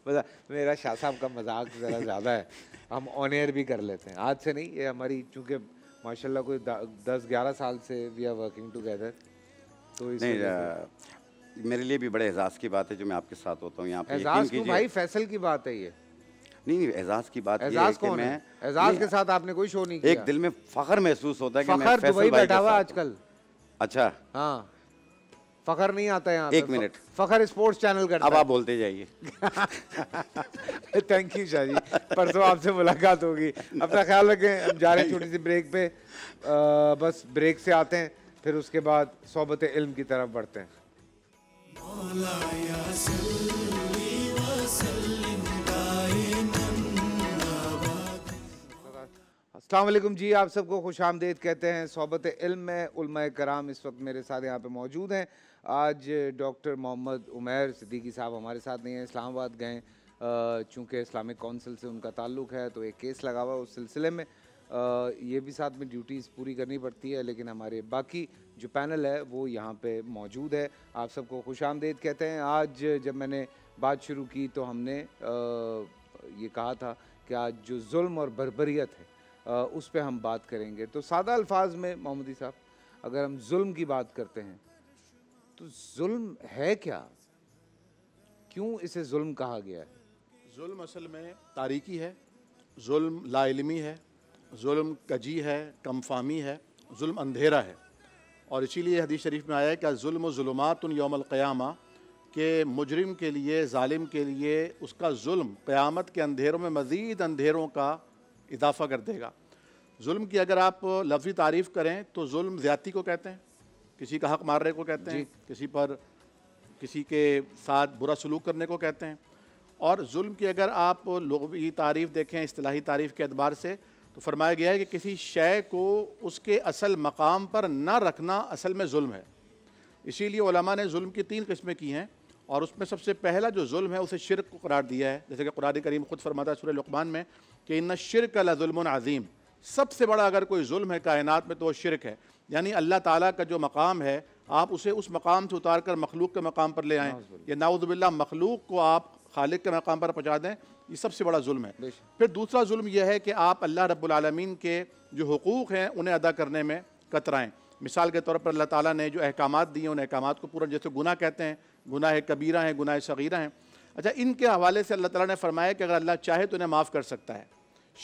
मजाक मेरा शाह साहब का मजाक ज़रा ज़्यादा है हम ऑन एयर भी कर लेते हैं आज से नहीं ये हमारी चूँकि माशाल्लाह कोई दस ग्यारह साल से वी आर वर्किंग टुगेदर तो नहीं मेरे लिए भी बड़े एजाज़ की बात है जो मैं आपके साथ होता हूँ यहाँ पे भाई फैसल की बात है ये नहीं नहीं एजाज की बात एजाज को मैं एजाज के साथ आपने कोई शो नहीं किया एक दिल में फखर महसूस होता है फखर मैं तो फैसल बैठा हुआ आजकल अच्छा हाँ फखर नहीं आता यहाँ एक मिनट फखर स्पोर्ट्स चैनल करता अब आप बोलते जाइए थैंक यू शाह जी परसों आपसे मुलाकात होगी अपना ख्याल रखें हम जा रहे हैं छोटी सी ब्रेक पे बस ब्रेक से आते हैं फिर उसके बाद सोबत इल्म की तरफ बढ़ते हैं अल्लाम जी आप सबको खुश आमदेद कहते हैं सोबत इल्म में उलमा कराम इस वक्त मेरे साथ यहाँ पे मौजूद हैं आज डॉक्टर मोहम्मद उमैर सिद्दीकी साहब हमारे साथ नहीं हैं इस्लामाबाद गए चूँकि इस्लामिक काउंसिल से उनका ताल्लुक़ है तो एक केस लगा हुआ उस सिलसिले में ये भी साथ में ड्यूटीज़ पूरी करनी पड़ती है लेकिन हमारे बाकी जो पैनल है वो यहाँ पे मौजूद है आप सबको खुश आमदेद कहते हैं आज जब मैंने बात शुरू की तो हमने ये कहा था कि आज जो जुल्म और बरबरीत है उस पर हम बात करेंगे तो सादा अल्फाज में मोहम्मदी साहब अगर हम जुल्म की बात करते हैं तो जुल्म है क्या क्यों इसे जुल्म कहा गया है जुल्म असल में तारीकी है जुल्म लाइलमी है जुल्म कजी है कम फामी है जुल्म अंधेरा है और इसीलिए हदीस शरीफ में आया है कि जुल्म जुलमात योमलक़्यामा के मुजरिम के लिए ालिम के लिए उसका जुल्म क़्यामत के अंधेरों में मज़ीद अंधेरों का इजाफ़ा कर देगा जुल्म की अगर आप लफ्ज़ी तारीफ़ करें तो जुल्म ज़्यादती को कहते हैं किसी का हक़ मारने को कहते हैं किसी पर किसी के साथ बुरा सलूक करने को कहते हैं और जुल्म की अगर आप लोग तारीफ़ देखें असलाही तारीफ़ के अतबार से तो फरमाया गया है कि किसी शय को उसके असल मकाम पर ना रखना असल में जुल्म है इसीलिए उलमा ने जुल्म की तीन किस्में की हैं और उसमें सबसे पहला जो जुल्म है उसे शिरक को करार दिया है जैसे कि कुरान करीम खुद फरमाता है सुरमान में कि इन शिरक अलाजुल्म अज़ीम सबसे बड़ा अगर कोई जुल्म है कायनात में तो वह शिरक है यानी अल्लाह ताला का जो मकाम है आप उसे उस मकाम से उतार कर मखलूक के मकाम पर ले आएँ या नाउज़बिल्ला मखलूक को आप खालिक के मकाम पर पहुँचा दें ये सबसे बड़ा जुल्म है फिर दूसरा जुल्म यह है कि आप अल्लाह रब्लमीन के जो हकूक़ हैं उन्हें अदा करने में कतराएँ मिसाल के तौर पर अल्लाह ताला ने जो अहकाम दिए उन अहकाम को पूरा जैसे गुनाह कहते हैं गुनाह कबीरा हैं गुनाह सगीरा हैं अच्छा इनके हवाले से अल्लाह ताला ने फरमाया कि अगर अल्लाह चाहे तो उन्हें माफ़ कर सकता है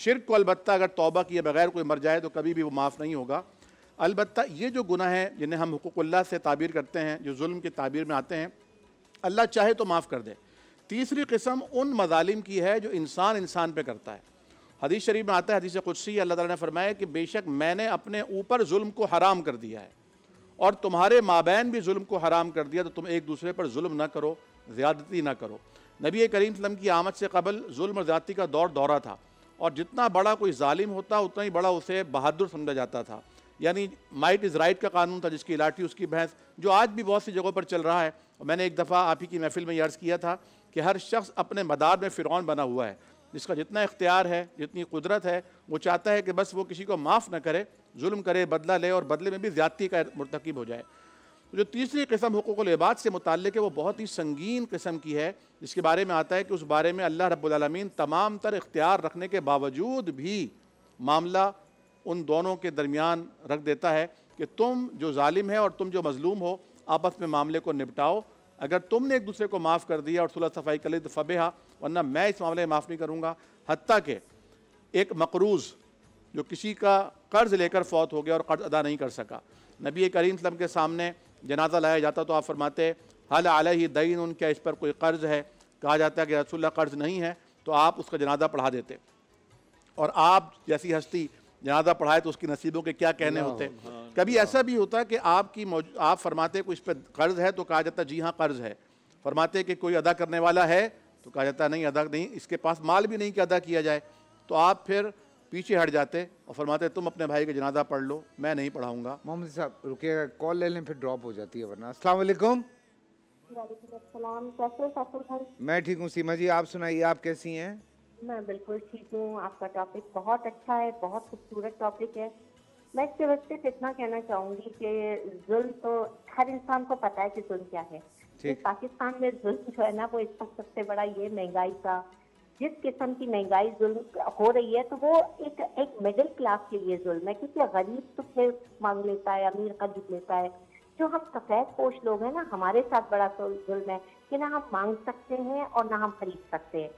शिरक को अलबत्ता अगर तौबा किए बगैर कोई मर जाए तो कभी भी वो माफ़ नहीं होगा अलबत्ता ये जो गुनाह है जिन्हें हम हकूक़ल्ला से ताबीर करते हैं जो जुल्म की ताबीर में आते हैं अल्लाह चाहे तो माफ़ कर दे तीसरी किस्म उन मजालिम की है जो इंसान इंसान पर करता है हदीस शरीफ में आता है हदीस कुदसी अल्लाह ताला ने फरमाया कि बेशक मैंने अपने ऊपर जुल्म को हराम कर दिया है और तुम्हारे माबैन भी जुल्म को हराम कर दिया तो तुम एक दूसरे पर जुल्म ना करो ज़्यादती ना करो नबी करीम सलम की आमद से कबल जुल्म और ज़्यादती का दौर दौरा था और जितना बड़ा कोई ालिम होता उतना ही बड़ा उसे बहादुर समझा जाता था यानी माइट इज़ राइट का कानून था जिसकी लाठी उसकी भैंस जो आज भी बहुत सी जगहों पर चल रहा है मैंने एक दफ़ा आप ही की महफिल में यर्ज़ किया था कि हर शख्स अपने मदार में फ़िरौन बना हुआ है जिसका जितना इख्तियार है जितनी कुदरत है वो चाहता है कि बस वो किसी को माफ़ न करे जुल्म करे बदला ले और बदले में भी ज़्यादती का मरतकब हो जाए तो जो तीसरी किस्म हकूक़ लिबाद से मुतल है वो बहुत ही संगीन किस्म की है जिसके बारे में आता है कि उस बारे में अल्लाह रब्लमीन तमाम तर इख्तियार रखने के बावजूद भी मामला उन दोनों के दरमियान रख देता है कि तुम जो ालिम है और तुम जो मज़लूम हो आपस में मामले को निपटाओ अगर तुमने एक दूसरे को माफ़ कर दिया और सुलह सफाई कर ली तो फ़बेहा वरना मैं इस मामले में माफ़ नहीं करूँगा हती के एक मकरूज़ जो किसी का कर्ज़ लेकर फौत हो गया और कर्ज़ अदा नहीं कर सका नबी करीम सलम के सामने जनाजा लाया जाता तो आप फरमाते हल आल ही दिन उनके इस पर कोई कर्ज़ है कहा जाता है कि रसुल्ला कर्ज़ नहीं है तो आप उसका जनाजा पढ़ा देते और आप जैसी हस्ती जनाजा पढ़ाए तो उसकी नसीबों के क्या कहने हाँ, होते हैं हाँ, हाँ। कभी ऐसा भी होता है कि आपकी आप फरमाते कोई इस पर कर्ज है तो कहा जाता जी हाँ कर्ज है फरमाते कि कोई अदा करने वाला है तो कहा जाता नहीं अदा नहीं इसके पास माल भी नहीं कि अदा किया जाए तो आप फिर पीछे हट जाते और फरमाते तुम अपने भाई का जनाजा पढ़ लो मैं नहीं पढ़ाऊंगा मोहम्मद साहब रुकिएगा कॉल ले लें फिर ड्रॉप हो जाती है वरना असलम मैं ठीक हूँ सीमा जी आप सुनाइए आप कैसी हैं मैं बिल्कुल ठीक हूँ आपका टॉपिक बहुत अच्छा है बहुत खूबसूरत टॉपिक है मैं इसके वक्त सिर्फ इतना कहना चाहूंगी कि जुल्म तो हर इंसान को पता है कि जुल्म क्या है तो पाकिस्तान में जुल्म जो है ना वो इस वक्त सबसे बड़ा ये महंगाई का जिस किस्म की महंगाई जुल्म हो रही है तो वो एक एक मिडिल क्लास के लिए जुल्म है क्योंकि गरीब तो फिर मांग लेता है अमीर का जुट लेता है जो हम सफेद पोश लोग हैं ना हमारे साथ बड़ा जुल्म है कि ना हम मांग सकते हैं और ना हम खरीद सकते हैं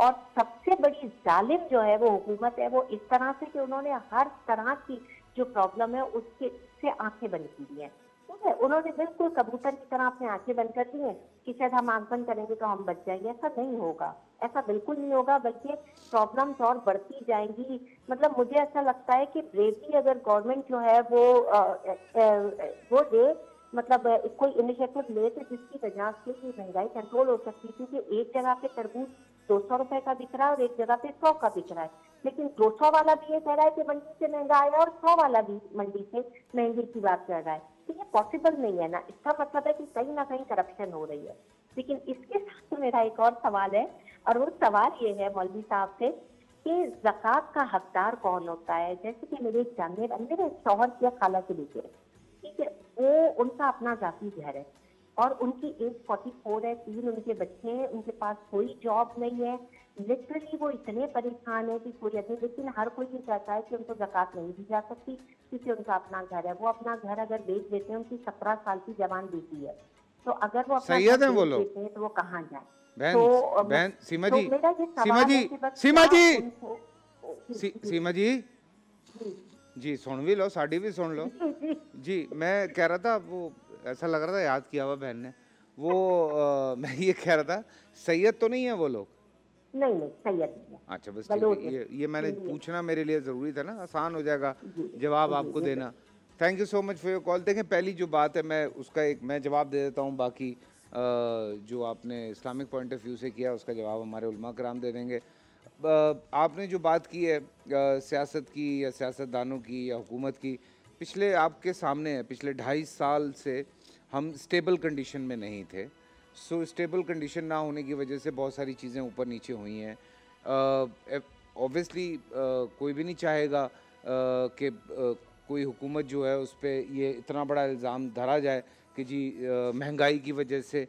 और सबसे बड़ी जालिम जो है वो हुकूमत है वो इस तरह से कि उन्होंने हर तरह की जो प्रॉब्लम है उसके से आंखें बंद की दी हैं ठीक है उन्होंने बिल्कुल कबूतर की तरह अपने आंखें बंद कर दी हैं कि शायद हम आंख बंद करेंगे तो हम बच जाएंगे ऐसा नहीं होगा ऐसा बिल्कुल नहीं होगा बल्कि प्रॉब्लम्स और बढ़ती जाएंगी मतलब मुझे ऐसा लगता है कि ब्रेवली अगर गवर्नमेंट जो है वो आ, आ, आ, वो दे मतलब कोई इनिशिएटिव ले तो जिसकी वजह से महंगाई कंट्रोल हो सकती क्योंकि एक जगह पे तरबूज दो सौ रुपए का बिक रहा है और एक जगह पे सौ का बिक रहा है लेकिन दो सौ वाला भी ये कह रहा है कि मंडी से महंगा आया और सौ वाला भी मंडी से महंगे की बात कर रहा है तो ये पॉसिबल नहीं है ना इसका मतलब है कि कहीं ना कहीं करप्शन हो रही है लेकिन इसके साथ मेरा एक और सवाल है और वो सवाल ये है मौलवी साहब से कि जक़ात का हकदार कौन होता है जैसे कि मेरे एक अंदर मेरे शोहर या खाला के लिए ठीक है वो उनका अपना जाति घर है और उनकी एज 44 है तीन उनके बच्चे हैं उनके पास कोई जॉब नहीं है लिटरली वो इतने परेशान है कि कोई आदमी लेकिन हर कोई ये चाहता है कि उनको जकत नहीं दी जा सकती क्योंकि उनका अपना घर है वो अपना घर अगर बेच देते हैं उनकी सत्रह साल की जवान बेटी है तो अगर वो अपना हैं वो देते हैं तो वो कहाँ जाए बहन तो, बहन सीमा जी तो सीमा जी सीमा जी सी, सीमा जी जी सुन भी लो साड़ी भी सुन लो जी मैं कह रहा था वो ऐसा लग रहा था याद किया हुआ बहन ने वो आ, *laughs* मैं ये कह रहा था सैयद तो नहीं है वो लोग नहीं नहीं सैयद अच्छा बस ये ये मैंने पूछना मेरे लिए ज़रूरी था ना आसान हो जाएगा जवाब आपको देना thank you so much for your call देखें पहली जो बात है मैं उसका एक मैं जवाब दे देता हूँ बाकी जो आपने इस्लामिक पॉइंट ऑफ व्यू से किया उसका जवाब हमारे उलमा कराम दे देंगे आपने जो बात की है सियासत की या सियासतदानों की या हुकूमत की पिछले आपके सामने है पिछले ढाई साल से हम स्टेबल कंडीशन में नहीं थे सो स्टेबल कंडीशन ना होने की वजह से बहुत सारी चीज़ें ऊपर नीचे हुई हैं ऑब्वियसली uh, uh, कोई भी नहीं चाहेगा uh, कि कोई हुकूमत जो है उस पर ये इतना बड़ा इल्ज़ाम धरा जाए कि जी महंगाई की वजह से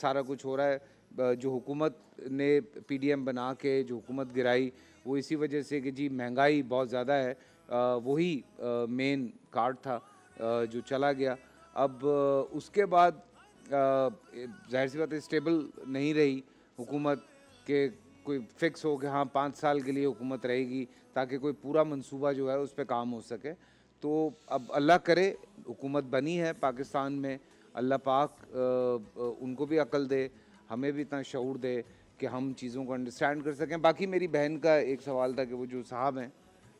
सारा कुछ हो रहा है जो हुकूमत ने पीडीएम बना के जो हुकूमत गिराई वो इसी वजह से कि जी महंगाई बहुत ज़्यादा है वही मेन कार्ड था जो चला गया अब उसके बाद जाहिर सी बात है स्टेबल नहीं रही हुकूमत के कोई फिक्स हो कि हाँ पाँच साल के लिए हुकूमत रहेगी ताकि कोई पूरा मंसूबा जो है उस पर काम हो सके तो अब अल्लाह करे हुकूमत बनी है पाकिस्तान में अल्लाह पाक उनको भी अकल दे हमें भी इतना शूर दे कि हम चीज़ों को अंडरस्टैंड कर सकें बाकी मेरी बहन का एक सवाल था कि वो जो साहब हैं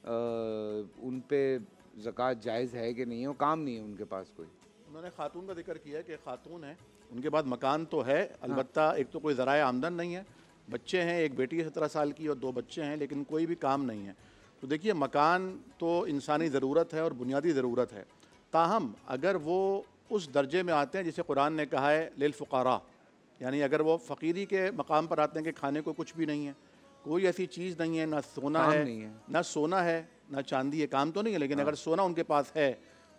उन पर ज़क़़त जायज़ है कि नहीं है काम नहीं है उनके पास कोई उन्होंने खातून का जिक्र किया है कि खातून है उनके बाद मकान तो है हाँ। अलबत् एक तो कोई ज़रा आमदन नहीं है बच्चे हैं एक बेटी है सत्रह साल की और दो बच्चे हैं लेकिन कोई भी काम नहीं है तो देखिए मकान तो इंसानी ज़रूरत है और बुनियादी ज़रूरत है ताहम अगर वो उस दर्जे में आते हैं जिसे कुरान ने कहा है लिलफ़ारा यानी अगर वो फ़कीरी के मकाम पर आते हैं कि खाने को कुछ भी नहीं है कोई ऐसी चीज़ नहीं है ना सोना है, नहीं है ना सोना है ना चांदी है काम तो नहीं है लेकिन हाँ। अगर सोना उनके पास है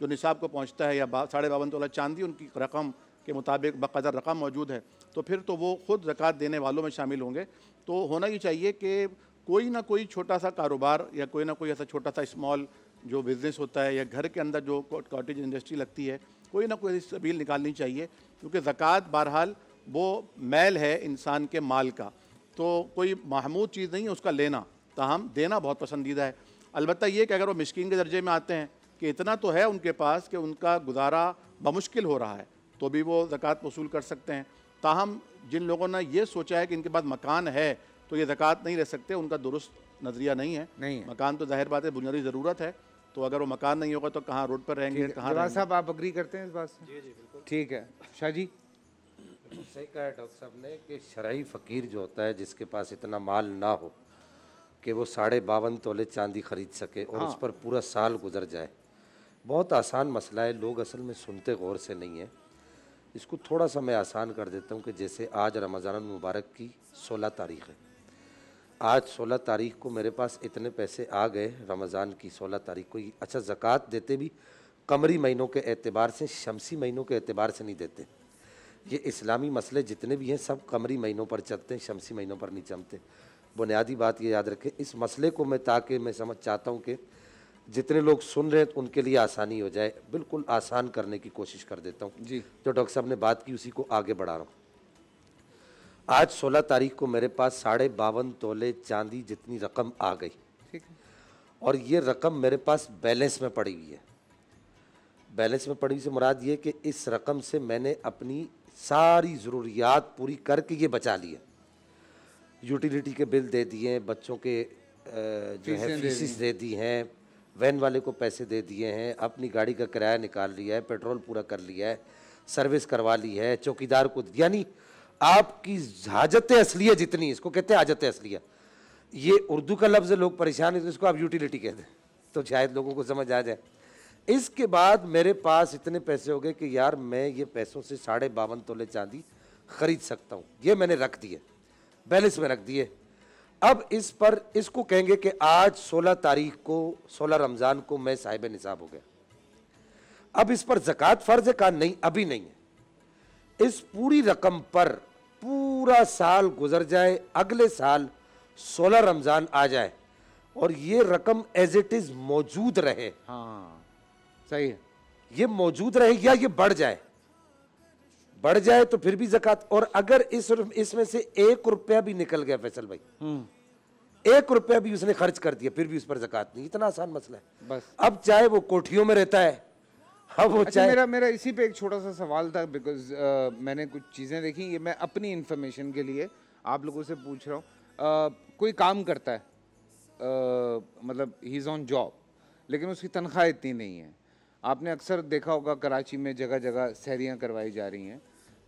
जो निसाब को पहुंचता है या साढ़े बावन तोला चांदी उनकी रकम के मुताबिक बकदर रकम मौजूद है तो फिर तो वो खुद जक़ात देने वालों में शामिल होंगे तो होना ही चाहिए कि कोई ना कोई छोटा सा कारोबार या कोई ना कोई ऐसा छोटा सा स्मॉल जो बिज़नेस होता है या घर के अंदर जो कॉटेज इंडस्ट्री लगती है कोई ना कोई सबील निकालनी चाहिए क्योंकि ज़क़़त बहरहाल वो मैल है इंसान के माल का तो कोई महमूद चीज़ नहीं है उसका लेना तहम देना बहुत पसंदीदा है अलबत् ये कि अगर वो मिशकिन के दर्जे में आते हैं कि इतना तो है उनके पास कि उनका गुजारा बमुश्किल हो रहा है तो भी वो ज़क़़त वसूल कर सकते हैं ताहम जिन लोगों ने ये सोचा है कि इनके पास मकान है तो ये ज़क़़त नहीं रह सकते उनका दुरुस्त नज़रिया नहीं है नहीं है। मकान तो जाहिर बात है बुनियादी ज़रूरत है तो अगर वो मकान नहीं होगा तो कहाँ रोड पर रहेंगे कहाँ साहब आप अग्री करते हैं इस बात से ठीक है शाह जी सही कहा डॉक्टर साहब ने कि शराई फ़कीर जो होता है जिसके पास इतना माल ना हो कि वो साढ़े बावन तोले चांदी खरीद सके और हाँ। उस पर पूरा साल गुजर जाए बहुत आसान मसला है लोग असल में सुनते गौर से नहीं है इसको थोड़ा सा मैं आसान कर देता हूँ कि जैसे आज रमज़ान मुबारक की सोलह तारीख है आज सोलह तारीख को मेरे पास इतने पैसे आ गए रमज़ान की सोलह तारीख को अच्छा ज़क़़त देते भी कमरी महीनों के एतबार से शमसी महीनों के एतबार से नहीं देते ये इस्लामी मसले जितने भी हैं सब कमरी महीनों पर चलते हैं शमसी महीनों पर नहीं चलते बुनियादी बात ये याद रखें इस मसले को मैं ताकि मैं समझ चाहता हूँ कि जितने लोग सुन रहे हैं तो उनके लिए आसानी हो जाए बिल्कुल आसान करने की कोशिश कर देता हूँ जी जो डॉक्टर साहब ने बात की उसी को आगे बढ़ा रहा हूँ आज 16 तारीख को मेरे पास साढ़े बावन तोले चांदी जितनी रकम आ गई ठीक और ये रकम मेरे पास बैलेंस में पड़ी हुई है बैलेंस में पड़ी हुई से मुराद ये कि इस रकम से मैंने अपनी सारी ज़रूरियात पूरी करके ये बचा लिया यूटिलिटी के बिल दे दिए बच्चों के जो है फीसिस दे दी हैं वैन वाले को पैसे दे दिए हैं अपनी गाड़ी का किराया निकाल लिया है पेट्रोल पूरा कर लिया है सर्विस करवा ली है चौकीदार को यानी आपकी हाजत है जितनी इसको कहते हैं हाजत है ये उर्दू का लफ्ज़ लोग परेशान है तो इसको आप यूटिलिटी कहते हैं तो शायद लोगों को समझ आ जाए इसके बाद मेरे पास इतने पैसे हो गए कि यार मैं ये पैसों से साढ़े बावन तोले चांदी खरीद सकता हूँ ये मैंने रख दिए बैलेंस में रख दिए अब इस पर इसको कहेंगे कि आज 16 तारीख को 16 रमज़ान को मैं साहिब निसाब हो गया अब इस पर ज़क़़त फ़र्ज़ का नहीं अभी नहीं है इस पूरी रकम पर पूरा साल गुजर जाए अगले साल 16 रमज़ान आ जाए और ये रकम एज इट इज़ मौजूद रहे हाँ सही है ये मौजूद रहे या ये बढ़ जाए बढ़ जाए तो फिर भी जकत और अगर इस इसमें से एक रुपया भी निकल गया फैसल भाई हम्म। एक रुपया भी उसने खर्च कर दिया फिर भी उस पर जकत नहीं इतना आसान मसला है बस अब चाहे वो कोठियों में रहता है अब वो अच्छा मेरा मेरा इसी पे एक छोटा सा सवाल था बिकॉज uh, मैंने कुछ चीज़ें देखी ये मैं अपनी इन्फॉर्मेशन के लिए आप लोगों से पूछ रहा हूँ uh, कोई काम करता है uh, मतलब ही इज़ ऑन जॉब लेकिन उसकी तनख्वाह इतनी नहीं है आपने अक्सर देखा होगा कराची में जगह जगह सहरियाँ करवाई जा रही हैं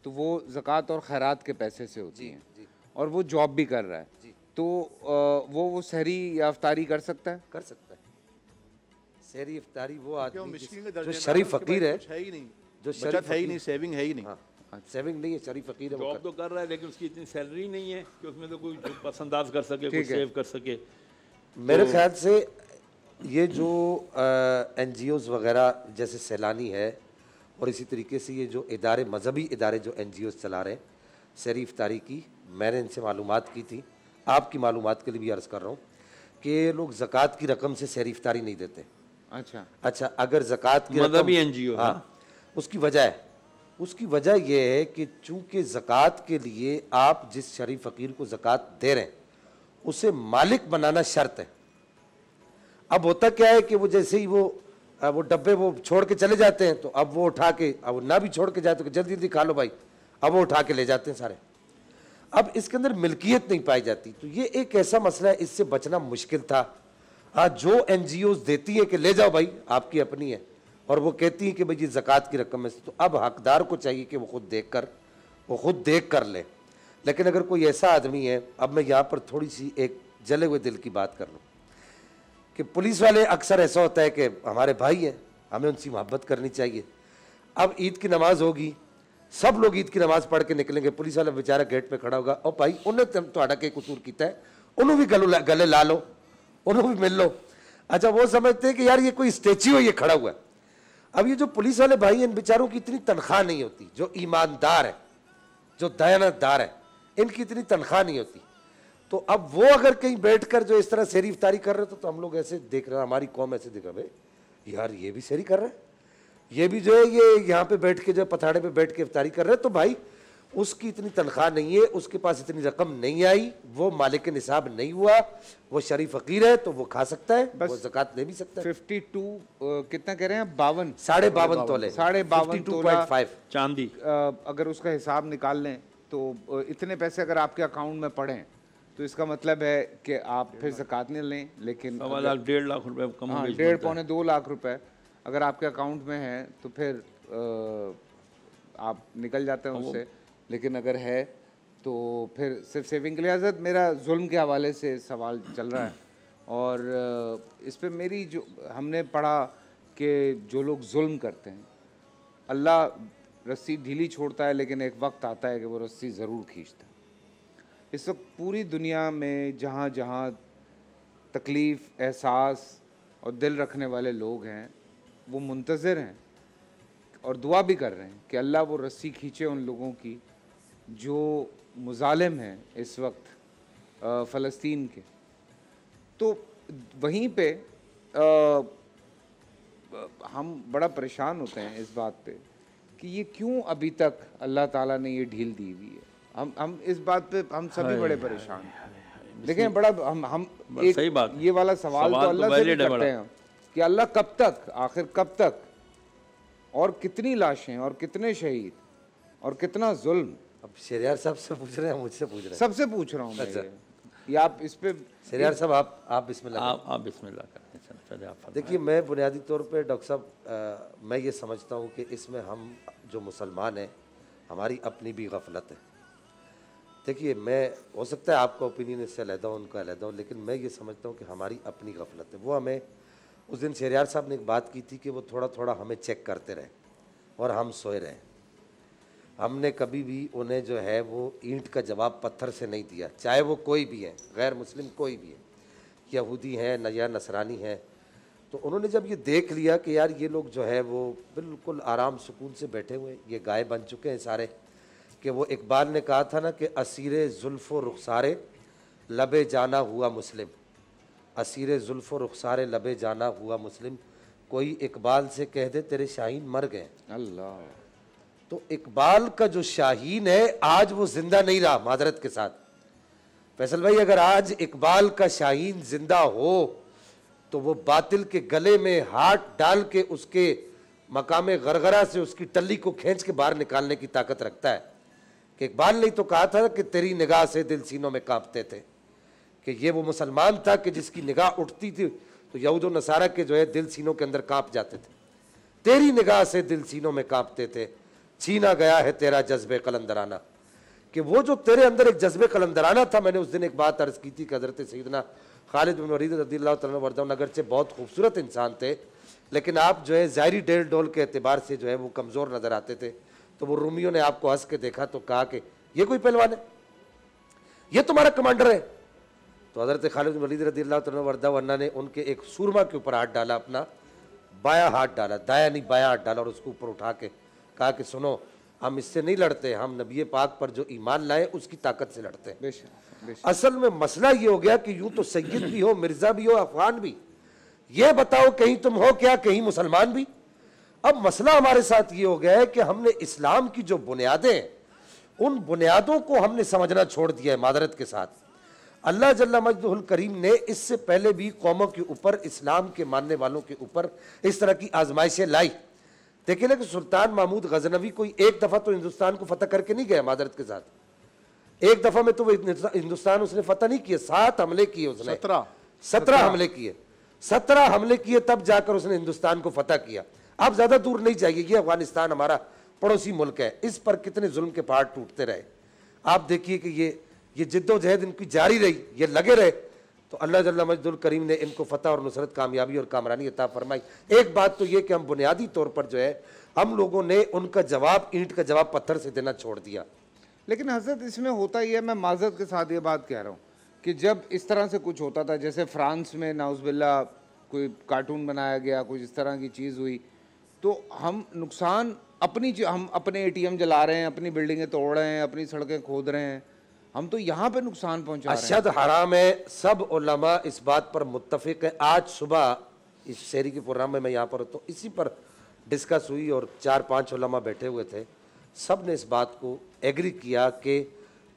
तो वो ज़क़़त और खैरात के पैसे से होती हैं और वो जॉब भी कर रहा है तो वो वो सहरी या अफ्तारी कर सकता है कर सकता है सहरी अफ्तारी वो आदमी जो शरीफ फ़कीर है जो शरीफ है ही नहीं सेविंग है ही नहीं सेविंग हाँ, नहीं है शरीफ फकीर है जॉब तो कर रहा है लेकिन उसकी इतनी सैलरी नहीं है कि उसमें तो कोई पसंदाज कर सके कोई सेव कर सके मेरे तो ख्याल से ये जो एन जी ओज़ वगैरह जैसे सैलानी है और इसी तरीके से ये जो इदारे मजहबी इदारे जो एन जी ओज़ चला रहे हैं शरीफ इफ्तारी की मैंने इनसे मालूम की थी आपकी मालूम के लिए भी अर्ज़ कर रहा हूँ कि लोग जक़ात की रकम से सैरी इफ्तारी नहीं देते अच्छा अच्छा अगर ज़क़़त की मजहबी एन जी ओ हाँ उसकी वजह है उसकी वजह यह है कि चूंकि ज़क़़त के लिए आप जिस शरीफ फ़कीर को ज़क़़त दे रहे हैं उसे मालिक बनाना शर्त है अब होता क्या है कि वो जैसे ही वो वो डब्बे वो छोड़ के चले जाते हैं तो अब वो उठा के अब ना भी छोड़ के जाते तो जल्दी जल्दी खा लो भाई अब वो उठा के ले जाते हैं सारे अब इसके अंदर मिल्कियत नहीं पाई जाती तो ये एक ऐसा मसला है इससे बचना मुश्किल था आज जो एन देती है कि ले जाओ भाई आपकी अपनी है और वो कहती हैं कि भाई ये ज़क़़त की रकम है तो अब हकदार को चाहिए कि वो खुद देख कर वो खुद देख कर लें लेकिन अगर कोई ऐसा आदमी है अब मैं यहाँ पर थोड़ी सी एक जले हुए दिल की बात कर लूँ कि पुलिस वाले अक्सर ऐसा होता है कि हमारे भाई हैं हमें उनसे मोहब्बत करनी चाहिए अब ईद की नमाज होगी सब लोग ईद की नमाज पढ़ के निकलेंगे पुलिस वाला बेचारा गेट पे खड़ा होगा और भाई उन्हें थोड़ा तो के कसूर किया है उन्होंने भी गलू गले ला लो उन्होंने भी मिल लो अच्छा वो समझते हैं कि यार ये कोई स्टेच्यू है ये खड़ा हुआ है अब ये जो पुलिस वाले भाई इन बेचारों की इतनी तनख्वाह नहीं होती जो ईमानदार है जो दयानतदार है इनकी इतनी तनख्वाह नहीं होती तो अब वो अगर कहीं बैठकर जो इस तरह शेरी इफ्तारी कर रहे तो, तो हम लोग ऐसे देख रहे हैं हमारी कौम ऐसे देखा भाई यार ये भी शेरी कर रहे हैं ये भी जो है ये यहाँ पे बैठ के जो पथाड़े पे बैठ के इफ्तारी कर रहे हैं तो भाई उसकी इतनी तनख्वाह नहीं है उसके पास इतनी रकम नहीं आई वो मालिक निसाब नहीं हुआ वो शरीफ फकीर है तो वो खा सकता है बस वो जकत ले भी सकता है फिफ्टी टू कितना कह रहे हैं बावन साढ़े बावन तोले साढ़े बावन टू पॉइंट फाइव चांदी अगर उसका हिसाब निकाल लें तो इतने पैसे अगर आपके अकाउंट में पड़े तो इसका मतलब है कि आप फिर जक़ात नहीं लें लेकिन सवा लाख डेढ़ लाख रुपए कम हाँ डेढ़ पौने दो लाख रुपए अगर आपके अकाउंट में है तो फिर आ, आप निकल जाते हैं उससे लेकिन अगर है तो फिर सिर्फ सेविंग के लिए मेरा जुल्म के हवाले से सवाल चल रहा है और इस पर मेरी जो हमने पढ़ा कि जो लोग जुल्म करते हैं अल्लाह रस्सी ढीली छोड़ता है लेकिन एक वक्त आता है कि वो रस्सी ज़रूर खींचता है इस वक्त पूरी दुनिया में जहाँ जहाँ तकलीफ़ एहसास और दिल रखने वाले लोग हैं वो मुंतज़र हैं और दुआ भी कर रहे हैं कि अल्लाह वो रस्सी खींचे उन लोगों की जो मुजालिम हैं इस वक्त फ़लस्तीन के तो वहीं पे आ, हम बड़ा परेशान होते हैं इस बात पे कि ये क्यों अभी तक अल्लाह ताला ने ये ढील दी हुई है हम हम इस बात पे हम सभी बड़े परेशान हैं लेकिन बड़ा हम हम एक, सही बात ये वाला सवाल, तो सवाल तो अल्लाह से करते हैं कि अल्लाह कब तक आखिर कब तक और कितनी लाशें और कितने शहीद और कितना जुल्म अब शेरियार साहब से पूछ रहे हैं मुझसे पूछ रहे हैं सबसे पूछ रहा हूँ या अच्छा। आप इस पे शेरियार साहब आप आप इसमें आप आप इसमें देखिए मैं बुनियादी तौर पर डॉक्टर साहब मैं ये समझता हूँ कि इसमें हम जो मुसलमान हैं हमारी अपनी भी गफलत है देखिए मैं हो सकता है आपका ओपिनियन इससे अलहदा हूँ उनका अलहदा हूँ लेकिन मैं ये समझता हूँ कि हमारी अपनी गफलत है वो हमें उस दिन शेरियार साहब ने एक बात की थी कि वो थोड़ा थोड़ा हमें चेक करते रहे और हम सोए रहे हमने कभी भी उन्हें जो है वो ईंट का जवाब पत्थर से नहीं दिया चाहे वो कोई भी है गैर मुस्लिम कोई भी है यहूदी हैं न या नसरानी हैं तो उन्होंने जब ये देख लिया कि यार ये लोग जो है वो बिल्कुल आराम सुकून से बैठे हुए ये गाय बन चुके हैं सारे कि वो इकबाल ने कहा था ना कि असीर जुल्फ़ रुखसारे लबे जाना हुआ मुस्लिम असीर जुल्फ़ रुखसारे लबे जाना हुआ मुस्लिम कोई इकबाल से कह दे तेरे शाहीन मर गए अल्लाह तो इकबाल का जो शाहीन है आज वो जिंदा नहीं रहा माजरत के साथ फैसल भाई अगर आज इकबाल का शाहीन जिंदा हो तो वो बातिल के गले में हाथ डाल के उसके मकाम गरगरा से उसकी टल्ली को खींच के बाहर निकालने की ताकत रखता है कि इकबाल ने तो कहा था कि तेरी निगाह से दिल सीनों में कांपते थे कि ये वो मुसलमान था कि जिसकी निगाह उठती थी तो यहूद नसारा के जो है दिल सीनों के अंदर कांप जाते थे तेरी निगाह से दिल सीनों में कांपते थे छीना गया है तेरा जज्बे कलंदराना कि वो जो तेरे अंदर एक जज्बे कलंदराना था मैंने उस दिन एक बात अर्ज़ की थी कि हज़रत सईदना खालिद बिन वरीद रदी वर्दम नगर से बहुत खूबसूरत इंसान थे लेकिन आप जो है जहरी डेल डोल के अतबार से जो है वो कमज़ोर नज़र आते थे तो वो रूमियों ने आपको हंस के देखा तो कहा कि ये कोई पहलवान है ये तुम्हारा कमांडर है तो हजरत खालिद वलीद रदील्ला वन्ना ने उनके एक सूरमा के ऊपर हाथ डाला अपना बाया हाथ डाला दाया नहीं बाया हाथ डाला और उसको ऊपर उठा के कहा कि सुनो हम इससे नहीं लड़ते हम नबी पाक पर जो ईमान लाए उसकी ताकत से लड़ते हैं असल में मसला ये हो गया कि यूं तो सैयद भी हो मिर्ज़ा भी हो अफगान भी ये बताओ कहीं तुम हो क्या कहीं मुसलमान भी अब मसला हमारे साथ ये हो गया है कि हमने इस्लाम की जो बुनियादें उन बुनियादों को हमने समझना छोड़ दिया है मादरत के साथ अल्लाह जल्ला मजदूल करीम ने इससे पहले भी कौमों के ऊपर इस्लाम के मानने वालों के ऊपर इस तरह की आजमाइशें लाई देखिए ना कि सुल्तान महमूद गजनवी कोई एक दफ़ा तो हिंदुस्तान को फतह करके नहीं गया मादरत के साथ एक दफ़ा में तो वो हिंदुस्तान उसने फतह नहीं किया सात हमले किए उसने सत्रह सत्रह हमले किए सत्रह हमले किए तब जाकर उसने हिंदुस्तान को फतह किया आप ज़्यादा दूर नहीं जाइए ये अफगानिस्तान हमारा पड़ोसी मुल्क है इस पर कितने जुल्म के पहाड़ टूटते रहे आप देखिए कि ये ये जिद्दोजहद इनकी जारी रही ये लगे रहे तो अल्लाह जल्ला मजदुल करीम ने इनको फतह और नुसरत कामयाबी और कामरानी अता फरमाई एक बात तो ये कि हम बुनियादी तौर पर जो है हम लोगों ने उनका जवाब ईंट का जवाब पत्थर से देना छोड़ दिया लेकिन हजरत इसमें होता ही है मैं माजरत के साथ ये बात कह रहा हूँ कि जब इस तरह से कुछ होता था जैसे फ्रांस में नाउजबिल्ला कोई कार्टून बनाया गया कुछ इस तरह की चीज़ हुई तो हम नुकसान अपनी जो हम अपने एटीएम जला रहे हैं अपनी बिल्डिंगें तोड़ रहे हैं अपनी सड़कें खोद रहे हैं हम तो यहाँ पे नुकसान पहुँचा अशद हराम है सब उलमा इस बात पर मुतफिक है आज सुबह इस शहरी के प्रोग्राम में मैं यहाँ पर तो इसी पर डिस्कस हुई और चार पाँच उलमा बैठे हुए थे सब ने इस बात को एग्री किया कि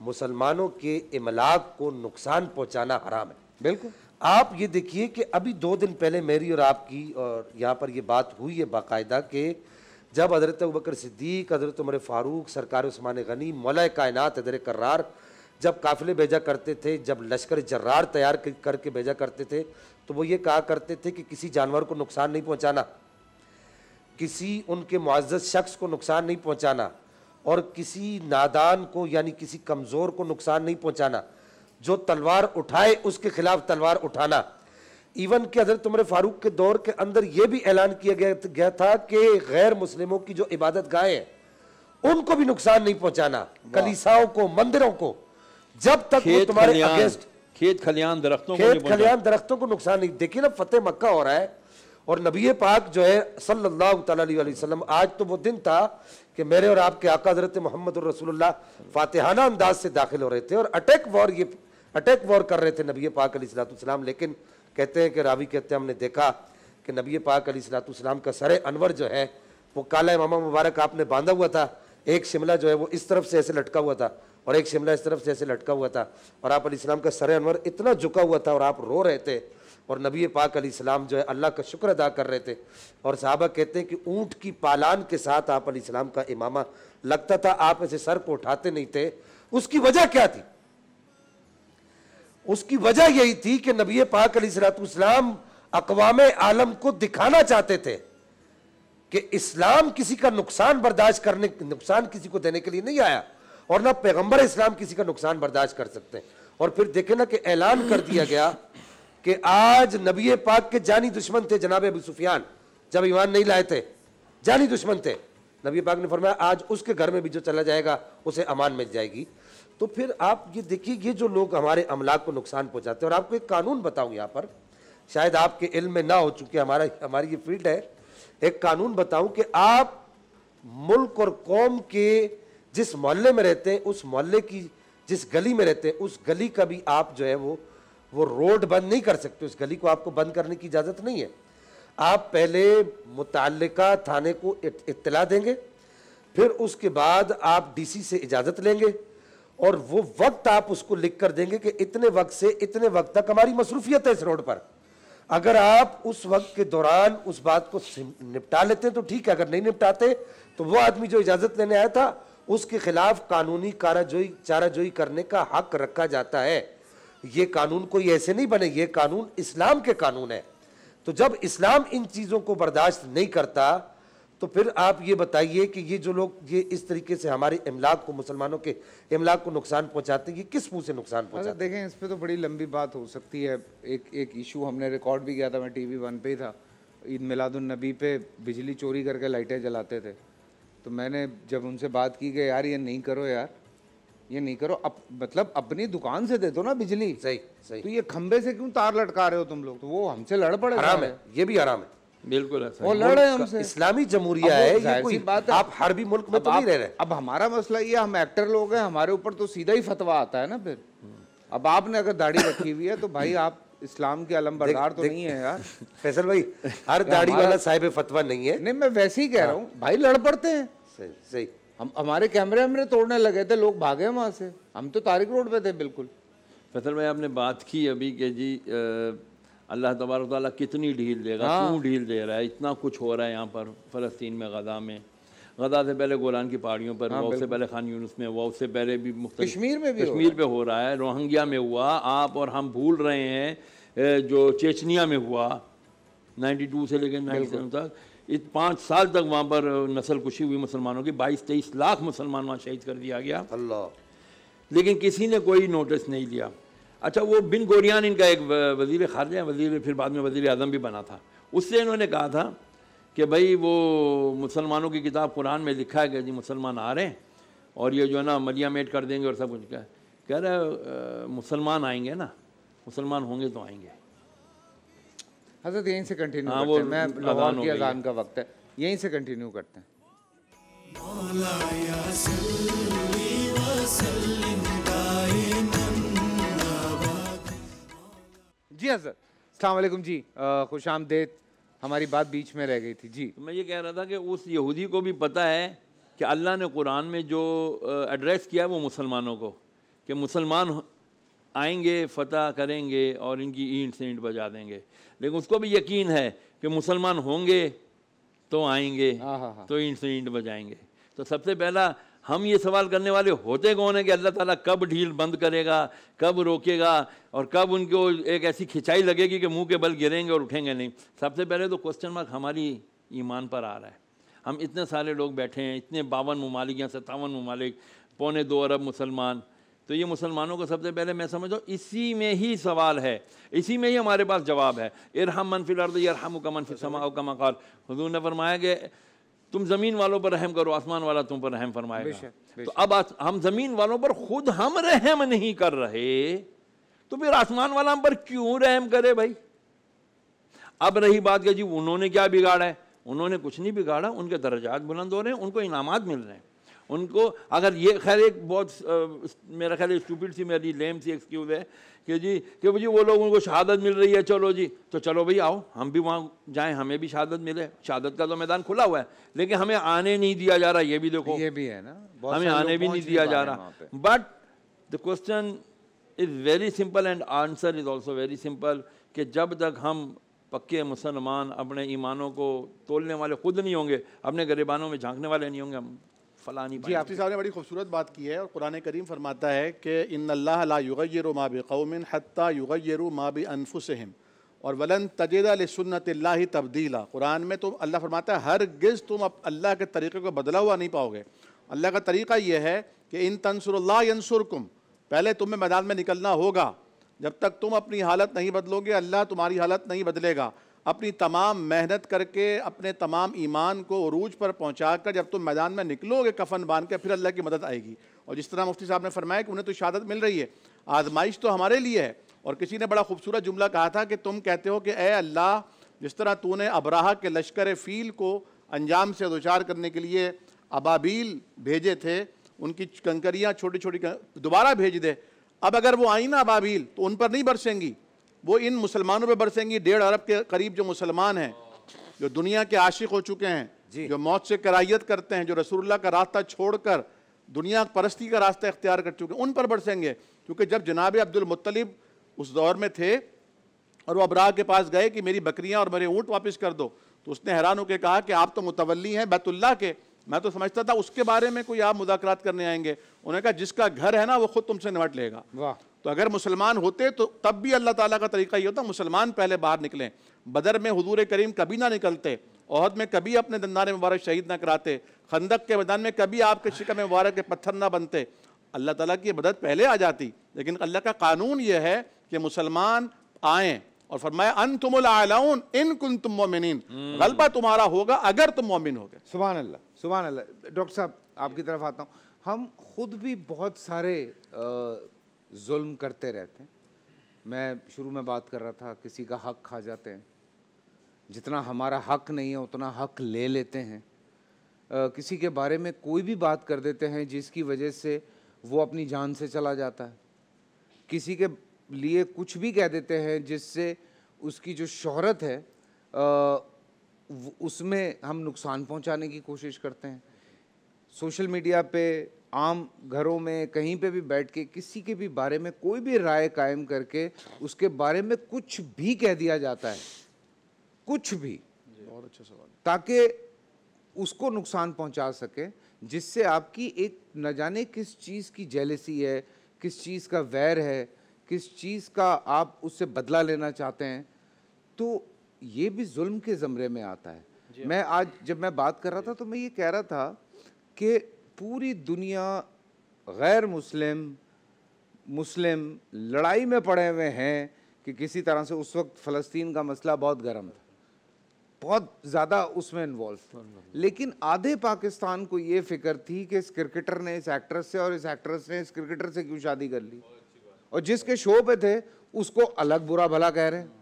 मुसलमानों के इमलाक को नुकसान पहुँचाना हराम है बिल्कुल आप ये देखिए कि अभी दो दिन पहले मेरी और आपकी और यहाँ पर यह बात हुई है बाकायदा कि जब हजरत बकर सिद्दीक हजरत उमर फ़ारूक सरकार उस्मान गनी मौल कायनत हजर करार जब काफ़िले भेजा करते थे जब लश्कर जर्रार तैयार करके भेजा करते थे तो वो ये कहा करते थे कि किसी जानवर को नुकसान नहीं पहुँचाना किसी उनके मुआज़त शख्स को नुकसान नहीं पहुँचाना और किसी नादान को यानी किसी कमज़ोर को नुकसान नहीं पहुँचाना जो तलवार उठाए उसके खिलाफ तलवार उठाना इवन के हजरत उमर फारूक के दौर के अंदर यह भी ऐलान किया गया था कि गैर मुस्लिमों की जो इबादत गाहें हैं उनको भी नुकसान नहीं पहुंचाना कलिसाओं को मंदिरों को जब तक वो तुम्हारे अगेंस्ट खेत खलियान दरख्तों खेत खलियान दरख्तों को नुकसान नहीं देखिए ना फतेह मक्का हो रहा है और नबी पाक जो है सल्लल्लाहु अलैहि वसल्लम आज तो वो दिन था कि मेरे और आपके आका हजरत मोहम्मद रसूलुल्लाह फातिहाना अंदाज से दाखिल हो रहे थे और अटैक वॉर ये अटैक वॉर कर रहे थे नबी पाक अली सलातम लेकिन कहते हैं कि रावी कहते हैं हमने देखा कि नबी पाक अली सलातम का सर अनवर जो है वो काला इमामा मुबारक आपने बांधा हुआ था एक शिमला जो है वो इस तरफ से ऐसे लटका हुआ था और एक शिमला इस तरफ से ऐसे लटका हुआ था और आप अलीसलाम का सर अनवर इतना झुका हुआ था और आप रो रहे थे और नबी पाक अलीसलाम जो है अल्लाह का शुक्र अदा कर रहे थे और साहबा कहते हैं कि ऊँट की पालान के साथ आप अलीसलाम का इमामा लगता था आप ऐसे सर को उठाते नहीं थे उसकी वजह क्या थी उसकी वजह यही थी कि नबी पाक इस्लाम अकवाम आलम को दिखाना चाहते थे कि इस्लाम किसी का नुकसान बर्दाश्त करने नुकसान किसी को देने के लिए नहीं आया और ना पैगंबर इस्लाम किसी का नुकसान बर्दाश्त कर सकते हैं और फिर देखे ना कि ऐलान कर दिया गया कि आज नबी पाक के जानी दुश्मन थे जनाब अबू सुफियान जब ईमान नहीं लाए थे जानी दुश्मन थे नबी पाक ने फरमाया आज उसके घर में भी जो चला जाएगा उसे अमान मिल जाएगी तो फिर आप ये देखिए ये जो लोग हमारे अमलाक को नुकसान पहुँचाते हैं और आपको एक कानून बताऊँ यहाँ पर शायद आपके इल्म में ना हो चुके हमारा हमारी ये फील्ड है एक कानून बताऊँ कि आप मुल्क और कौम के जिस मोहल्ले में रहते हैं उस मोहल्ले की जिस गली में रहते हैं उस गली का भी आप जो है वो वो रोड बंद नहीं कर सकते उस गली को आपको बंद करने की इजाज़त नहीं है आप पहले मुतल थाने को इतला देंगे फिर उसके बाद आप डीसी से इजाज़त लेंगे और वो वक्त आप उसको लिख कर देंगे कि इतने वक्त से इतने वक्त तक हमारी मसरूफियत है इस रोड पर अगर आप उस वक्त के दौरान उस बात को निपटा लेते हैं तो ठीक है अगर नहीं निपटाते तो वो आदमी जो इजाज़त लेने आया था उसके खिलाफ कानूनी काराजोई चाराजोई करने का हक रखा जाता है ये कानून कोई ऐसे नहीं बने ये कानून इस्लाम के कानून है तो जब इस्लाम इन चीज़ों को बर्दाश्त नहीं करता तो फिर आप ये बताइए कि ये जो लोग ये इस तरीके से हमारे इमलाक को मुसलमानों के इमलाक को नुकसान पहुंचाते हैं ये किस मुँह से नुकसान पहुंचाते देखें इस पर तो बड़ी लंबी बात हो सकती है एक एक इशू हमने रिकॉर्ड भी किया था मैं टीवी वन पे ही था ईद मिलादुलनबी पे बिजली चोरी करके लाइटें जलाते थे तो मैंने जब उनसे बात की कि यार ये नहीं करो यार ये नहीं करो अब मतलब अपनी दुकान से दे दो ना बिजली सही सही तो ये खंबे से क्यों तार लटका रहे हो तुम लोग तो वो हमसे लड़ पड़े आराम है ये भी आराम है बिल्कुल वो लड़ रहे हमसे इस्लामी जमहूरिया है ये कोई बात है आप हर भी मुल्क में तो नहीं रह रहे अब हमारा मसला ये हम एक्टर लोग हैं हमारे ऊपर तो सीधा ही फतवा आता है ना फिर अब आपने अगर दाढ़ी रखी हुई है तो भाई आप इस्लाम के अलम बरदार तो नहीं है यार फैसल भाई हर *laughs* दाढ़ी वाला साहिब फतवा नहीं है नहीं मैं वैसे ही कह रहा हूँ हाँ। भाई लड़ पड़ते हैं सही सही हम हमारे कैमरे हमरे तोड़ने लगे थे लोग भागे वहाँ से हम तो तारिक रोड पे थे बिल्कुल फैसल भाई आपने बात की अभी कि जी अल्लाह तबारक ताला कितनी ढील देगा हाँ। क्यों ढील दे रहा है इतना कुछ हो रहा है यहाँ पर फ़लस्तीन में गजा में गजा से पहले गोलान की पहाड़ियों पर हाँ, हुआ उससे पहले खान यूनुस में हुआ उससे पहले भी कश्मीर में भी कश्मीर पर हो रहा है रोहंग्या में हुआ आप और हम भूल रहे हैं जो चेचनिया में हुआ 92 से लेकर 97 तक पाँच साल तक वहाँ पर नस्ल कुशी हुई मुसलमानों की बाईस तेईस लाख मुसलमान वहाँ शहीद कर दिया गया अल्लाह लेकिन किसी ने कोई नोटिस नहीं लिया अच्छा वो बिन गोरियान इनका एक वजीर खारजा वजीर फिर बाद में वजीर अजम भी बना था उससे इन्होंने कहा था कि भाई वो मुसलमानों की किताब कुरान में लिखा है कि जी मुसलमान आ रहे हैं और ये जो है ना मलिया मेट कर देंगे और सब कुछ कह रहे मुसलमान आएंगे ना मुसलमान होंगे तो आएंगे हजरत यहीं से कंटिन्यू हाँ, करते हैं मैं लगान की अजान का वक्त है यहीं से कंटिन्यू करते हैं जी हजरत सलामकुम जी खुश आमदेद हमारी बात बीच में रह गई थी जी मैं ये कह रहा था कि उस यहूदी को भी पता है कि अल्लाह ने कुरान में जो एड्रेस किया है वो मुसलमानों को कि मुसलमान आएंगे फतह करेंगे और इनकी ईंट से ईंट बजा देंगे लेकिन उसको भी यकीन है कि मुसलमान होंगे तो आएंगे हाँ, हाँ, हाँ। तो ईंट से ईंट बजाएंगे तो सबसे पहला हम ये सवाल करने वाले होते कौन है कि अल्लाह ताला कब ढील बंद करेगा कब रोकेगा और कब उनको एक ऐसी खिंचाई लगेगी कि मुंह के बल गिरेंगे और उठेंगे नहीं सबसे पहले तो क्वेश्चन मार्क हमारी ईमान पर आ रहा है हम इतने सारे लोग बैठे हैं इतने बावन ममालिक या सत्तावन ममालिक पौने दो अरब मुसलमान तो ये मुसलमानों को सबसे पहले मैं समझ इसी में ही सवाल है इसी में ही हमारे पास जवाब है इरहम मनफिल अर्द इरहम का मनफिल समा का मकाल हजूर ने फरमाया गया तुम ज़मीन वालों पर रहम करो आसमान वाला तुम पर रहम फरमाएगा तो अब हम ज़मीन वालों पर खुद हम रहम नहीं कर रहे तो फिर आसमान वाला हम पर क्यों रहम करे भाई अब रही बात कि जी उन्होंने क्या बिगाड़ा है उन्होंने कुछ नहीं बिगाड़ा उनके दर्जात बुलंद हो रहे हैं उनको इनामत मिल रहे हैं उनको अगर ये खैर एक बहुत मेरा ख्याल स्टूपिड सी मेरी लेम सी एक्सक्यूज़ है कि जी कि जी वो लोग उनको शहादत मिल रही है चलो जी तो चलो भाई आओ हम भी वहाँ जाएँ हमें भी शहादत मिले शहादत का तो मैदान खुला हुआ है लेकिन हमें आने नहीं दिया जा रहा ये भी देखो ये भी है ना हमें आने भी नहीं दिया जा रहा but the question is very simple and answer is also very simple कि जब तक हम पक्के मुसलमान अपने ईमानों को तोलने वाले खुद नहीं होंगे अपने गरीबानों में झांकने वाले नहीं होंगे हम फलानी जी आपकी साहब ने बड़ी खूबसूरत बात की है और कुरान करीम फरमाता है कि इन अल्लाह माब कौमिन हती माब अनफुसम और वलन तजदा सुन्नत ही तब्दीला कुरान में तुम अल्लाह फरमाता है हर गज़ तुम अब अल्लाह के तरीक़े को बदला हुआ नहीं पाओगे अल्लाह का तरीक़ा यह है कि इन तनसरल्लासरकुम पहले तुम्हें मैदान में निकलना होगा जब तक तुम अपनी हालत नहीं बदलोगे अल्लाह तुम्हारी हालत नहीं बदलेगा अपनी तमाम मेहनत करके अपने तमाम ईमान को अरूज पर पहुँचा कर जब तुम मैदान में निकलोगे कफन बांध के फिर अल्लाह की मदद आएगी और जिस तरह मुफ्ती साहब ने फरमाया कि उन्हें तो शहादत मिल रही है आजमाइश तो हमारे लिए है और किसी ने बड़ा खूबसूरत जुमला कहा था कि तुम कहते हो कि ए अल्लाह जिस तरह तूने अबराह के लश्कर फ़ील को अंजाम से दोचार करने के लिए अबाबील भेजे थे उनकी कंकरियाँ छोटी छोटी दोबारा भेज दे अब अगर वो आई ना अबाबील तो उन पर नहीं बरसेंगी वो इन मुसलमानों पर बरसेंगी डेढ़ अरब के करीब जो मुसलमान हैं जो दुनिया के आशिक हो चुके हैं जो मौत से कराइत करते हैं जो रसूलुल्लाह का रास्ता छोड़कर दुनिया परस्ती का रास्ता इख्तियार कर चुके हैं उन पर बरसेंगे क्योंकि जब जनाब अब्दुलमतलब उस दौर में थे और वह अबराह के पास गए कि मेरी बकरियाँ और मेरे ऊँट वापस कर दो तो उसने हैरान होकर कहा कि आप तो मुतवली हैं बैतुल्ला के मैं तो समझता था उसके बारे में कोई आप मुदाकरात करने आएंगे उन्होंने कहा जिसका घर है ना वो खुद तुमसे निमट लेगा वाह तो अगर मुसलमान होते तो तब भी अल्लाह ताला का तरीका ये होता मुसलमान पहले बाहर निकलें बदर में हजूर करीम कभी ना निकलते अहद में कभी अपने दंदार मुबारक शहीद ना कराते खंदक के मैदान में कभी आपके शिकम मुबारक के पत्थर ना बनते अल्लाह ताला की मदद पहले आ जाती लेकिन अल्लाह का कानून ये है कि मुसलमान आए और फरमाया अन तुम आलाउन इन कुन तुम मोमिन हम्म। गलबा तुम्हारा होगा अगर तुम मोमिन हो गए सुबह अल्लाह सुबह अल्लाह डॉक्टर साहब आपकी तरफ आता हूँ हम खुद भी बहुत सारे जुल्म करते रहते हैं मैं शुरू में बात कर रहा था किसी का हक खा जाते हैं जितना हमारा हक नहीं है उतना हक ले लेते हैं आ, किसी के बारे में कोई भी बात कर देते हैं जिसकी वजह से वो अपनी जान से चला जाता है किसी के लिए कुछ भी कह देते हैं जिससे उसकी जो शहरत है उसमें हम नुकसान पहुंचाने की कोशिश करते हैं सोशल मीडिया पे आम घरों में कहीं पे भी बैठ के किसी के भी बारे में कोई भी राय कायम करके उसके बारे में कुछ भी कह दिया जाता है कुछ भी बहुत अच्छा सवाल ताकि उसको नुकसान पहुंचा सके जिससे आपकी एक न जाने किस चीज़ की जेलेसी है किस चीज़ का वैर है किस चीज़ का आप उससे बदला लेना चाहते हैं तो ये भी जुल्म के ज़मरे में आता है मैं आज जब मैं बात कर रहा था तो मैं ये कह रहा था कि पूरी दुनिया गैर मुस्लिम मुस्लिम लड़ाई में पड़े हुए हैं कि किसी तरह से उस वक्त फ़लस्तीन का मसला बहुत गर्म था बहुत ज़्यादा उसमें इन्वॉल्व लेकिन आधे पाकिस्तान को ये फिक्र थी कि इस क्रिकेटर ने इस एक्ट्रेस से और इस एक्ट्रेस ने इस क्रिकेटर से क्यों शादी कर ली और जिसके शो पे थे उसको अलग बुरा भला कह रहे हैं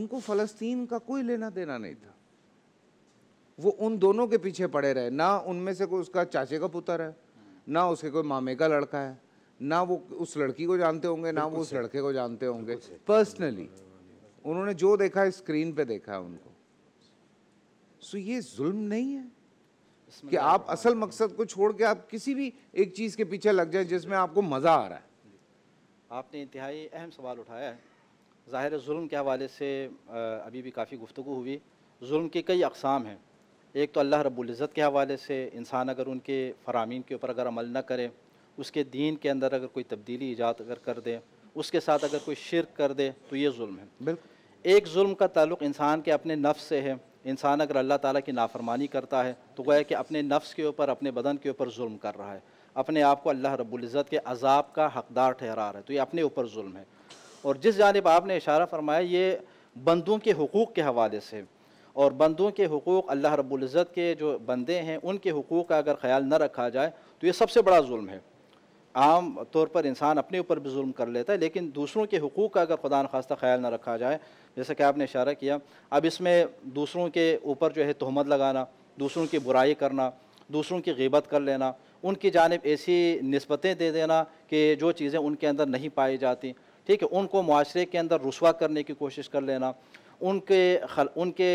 उनको फ़लस्तीन का कोई लेना देना नहीं था वो उन दोनों के पीछे पड़े रहे ना उनमें से कोई उसका चाचे का पुत्र है ना उसके कोई मामे का लड़का है ना वो उस लड़की को जानते होंगे ना वो उस लड़के को जानते होंगे पर्सनली उन्होंने जो देखा है स्क्रीन पे देखा है उनको सो ये जुल्म नहीं है कि आप असल मकसद को छोड़ के आप किसी भी एक चीज़ के पीछे लग जाए जिसमें आपको मज़ा आ रहा है आपने इंतहाई अहम सवाल उठाया है ज़ाहिर जुल्म के हवाले से अभी भी काफ़ी गुफ्तु हुई जुल्म के कई अकसाम हैं एक तो अल्लाह रबुल्ज़त के हवाले से इंसान अगर उनके फरामीन के ऊपर अगर अमल न करे उसके दीन के अंदर अगर कोई तब्दीली ईजाद अगर कर दे उसके साथ अगर कोई शिरक कर दे तो ये जुल्म है बिल्कुल एक जुल्म का ताल्लुक इंसान के अपने नफ्स से है इंसान अगर अल्लाह ताला की नाफरमानी करता है तो गोया कि अपने नफ्स के ऊपर अपने बदन के ऊपर जुल्म कर रहा है अपने आप को अल्लाह रबुल्ज़त के अजाब का हकदार ठहरा रहा है तो ये अपने ऊपर जुल्म है और जिस जानब आपने इशारा फरमाया ये बंदों के हकूक़ के हवाले से और बंदों के हकूक़ अल्लाह रबुल्ज़त के जो बंदे हैं उनके हकूक़ का अगर ख्याल न रखा जाए तो ये सबसे बड़ा जुल्म है आम तौर पर इंसान अपने ऊपर भी जुल्म कर लेता है लेकिन दूसरों के हकूक़ का अगर खुदा खास्ता ख्याल न रखा जाए जैसे कि आपने इशारा किया अब इसमें दूसरों के ऊपर जो है तहमत लगाना दूसरों की बुराई करना दूसरों की गिबत कर लेना उनकी जानब ऐसी नस्बतें दे देना कि जो चीज़ें उनके अंदर नहीं पाई जाती ठीक है उनको माशरे के अंदर रसवा करने की कोशिश कर लेना उनके खल, उनके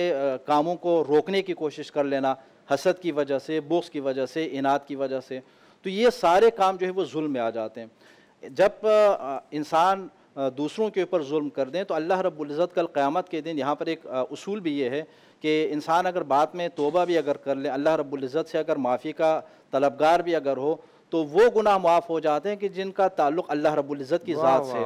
कामों को रोकने की कोशिश कर लेना हसद की वजह से बोक्स की वजह से इनात की वजह से तो ये सारे काम जो है वो जुल्म में आ जाते हैं जब इंसान दूसरों के ऊपर जुल्म कर दें तो अल्लाह रब्ज़त कल क़्यामत के दिन यहाँ पर एक असूल भी ये है कि इंसान अगर बाद में तोबा भी अगर कर ले अल्लाह रब्ज़त से अगर माफ़ी का तलबगार भी अगर हो तो वो गुनाह माफ़ हो जाते हैं कि जिनका ताल्लुक़ अल्लाह रब्ज़त की ज़ात से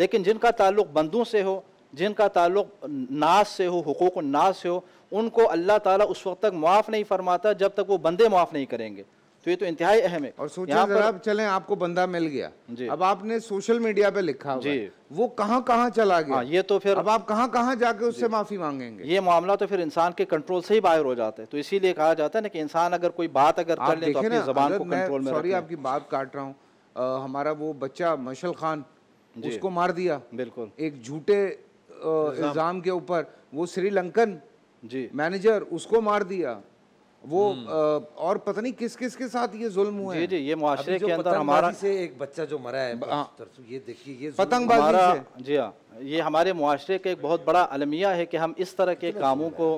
लेकिन जिनका ताल्लुक़ बंदों से हो जिनका ताल्लुक नाज से हो हकूक़ नाज से हो उनको अल्लाह ताला उस वक्त तक माफ़ नहीं फरमाता जब तक वो बंदे माफ़ नहीं करेंगे तो ये तो इंतहाई अहम है और सोचिए पर... आप चलें आपको बंदा मिल गया जी अब आपने सोशल मीडिया पे लिखा जी वो कहाँ कहाँ चला गया आ, हाँ, ये तो फिर अब आप कहाँ कहाँ जाके उससे माफ़ी मांगेंगे ये मामला तो फिर इंसान के कंट्रोल से ही बाहर हो जाता है तो इसीलिए कहा जाता है ना कि इंसान अगर कोई बात अगर कर ले तो कंट्रोल में सॉरी आपकी बात काट रहा हूँ हमारा वो बच्चा मशल खान उसको मार दिया बिल्कुल एक झूठे इल्ज़ाम के ऊपर वो श्रीलंकन जी मैनेजर उसको मार दिया वो आ, हम्म। और पता नहीं किस किस के साथ ये जुल्म हुए जी जी ये मुआशरे के अंदर हमारा से एक बच्चा जो मरा है आ, हाँ। ये देखिए ये पतंगबाजी जी हाँ ये हमारे मुआशरे का एक बहुत बड़ा अलमिया है कि हम इस तरह के कामों को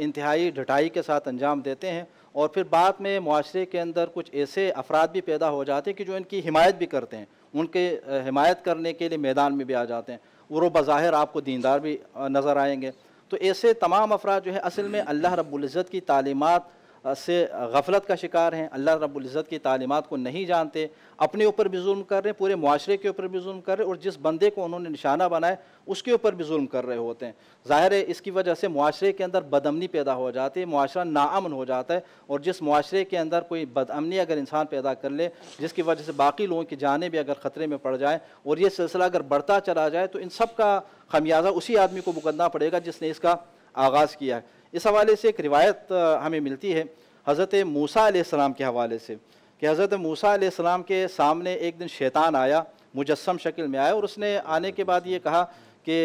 इंतहाई ढटाई के साथ अंजाम देते हैं और फिर बाद में माशरे के अंदर कुछ ऐसे अफराद भी पैदा हो जाते हैं कि जो इनकी हिमायत भी करते हैं उनके हिमायत करने के लिए मैदान में भी आ जाते हैं वो बज़ाहिर आपको दीनदार भी नज़र आएंगे तो ऐसे तमाम अफराद जो है असल में अल्लाह रब्ज़त की तालीमत से गफलत का शिकार हैं अल्लाह रबुल्ज़त की तालीमत को नहीं जानते अपने ऊपर भी जुल्म कर रहे हैं पूरे माशरे के ऊपर भी जुल्म कर रहे हैं और जिस बंदे को उन्होंने निशाना बनाए उसके ऊपर भी जुल्म कर रहे होते हैं ज़ाहिर है इसकी वजह से माशरे के अंदर बदमनी पैदा हो जाती है माशरा नाअमन हो जाता है और जिस माशरे के अंदर कोई बदअमनी अगर इंसान पैदा कर ले जिसकी वजह से बाकी लोगों की जानें भी अगर ख़तरे में पड़ जाए और ये सिलसिला अगर बढ़ता चला जाए तो इन सब का खमियाजा उसी आदमी को मुकदमा पड़ेगा जिसने इसका आगाज़ किया है इस हवाले से एक रिवायत हमें मिलती है हज़रत मूसा सलाम के हवाले से कि हज़रत मूसा आलाम के सामने एक दिन शैतान आया मुजस्म शक्ल में आया और उसने आने के बाद ये कहा कि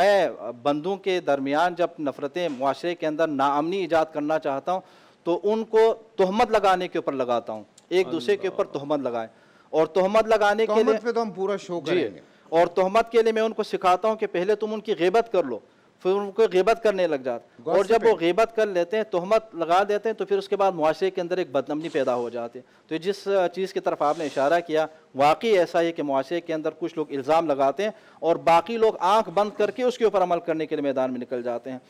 मैं बंदों के दरमियान जब नफ़रतें माशरे के अंदर नाअमनी ईजाद करना चाहता हूँ तो उनको तहमत लगाने के ऊपर लगाता हूँ एक दूसरे के ऊपर तहमत लगाएं और तहमत लगाने के लिए पे तो हम पूरा शो करेंगे और तहमत के लिए मैं उनको सिखाता हूँ कि पहले तुम उनकी गैबत कर लो फिर उनको गिबत करने लग जाते और जब वो गिबत कर लेते हैं तोहमत लगा देते हैं तो फिर उसके बाद मुआरे के अंदर एक बदनमनी पैदा हो जाती है तो जिस चीज़ की तरफ आपने इशारा किया वाकई ऐसा है कि मुआरे के अंदर कुछ लोग इल्ज़ाम लगाते हैं और बाकी लोग आँख बंद करके उसके ऊपर अमल करने के लिए मैदान में निकल जाते हैं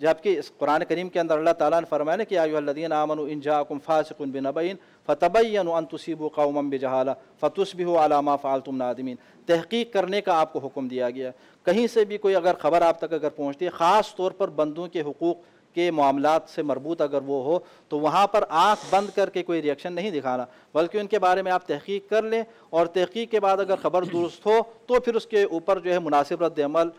जबकि इस कुरान करीम के अंदर अल्लाह ताली ने फरमाया कि आयुल्लिन आमन इंजाकुम जाकुम फ़ासकुन बिन नबीन फ़तबैन अन तुसीबु कौम बजहाला फ़तुस भी हो आलामा फ़ालतुम नादमीन तहकीक करने का आपको हुक्म दिया गया कहीं से भी कोई अगर ख़बर आप तक अगर पहुँचती है ख़ास तौर पर बंदों के हकूक़ के मामला से मरबूत अगर वो हो तो वहाँ पर आँख बंद करके कोई रिएक्शन नहीं दिखाना बल्कि उनके बारे में आप तहकीक कर लें और तहकीक के बाद अगर ख़बर दुरुस्त हो तो फिर उसके ऊपर जो है मुनासिब रद्दमल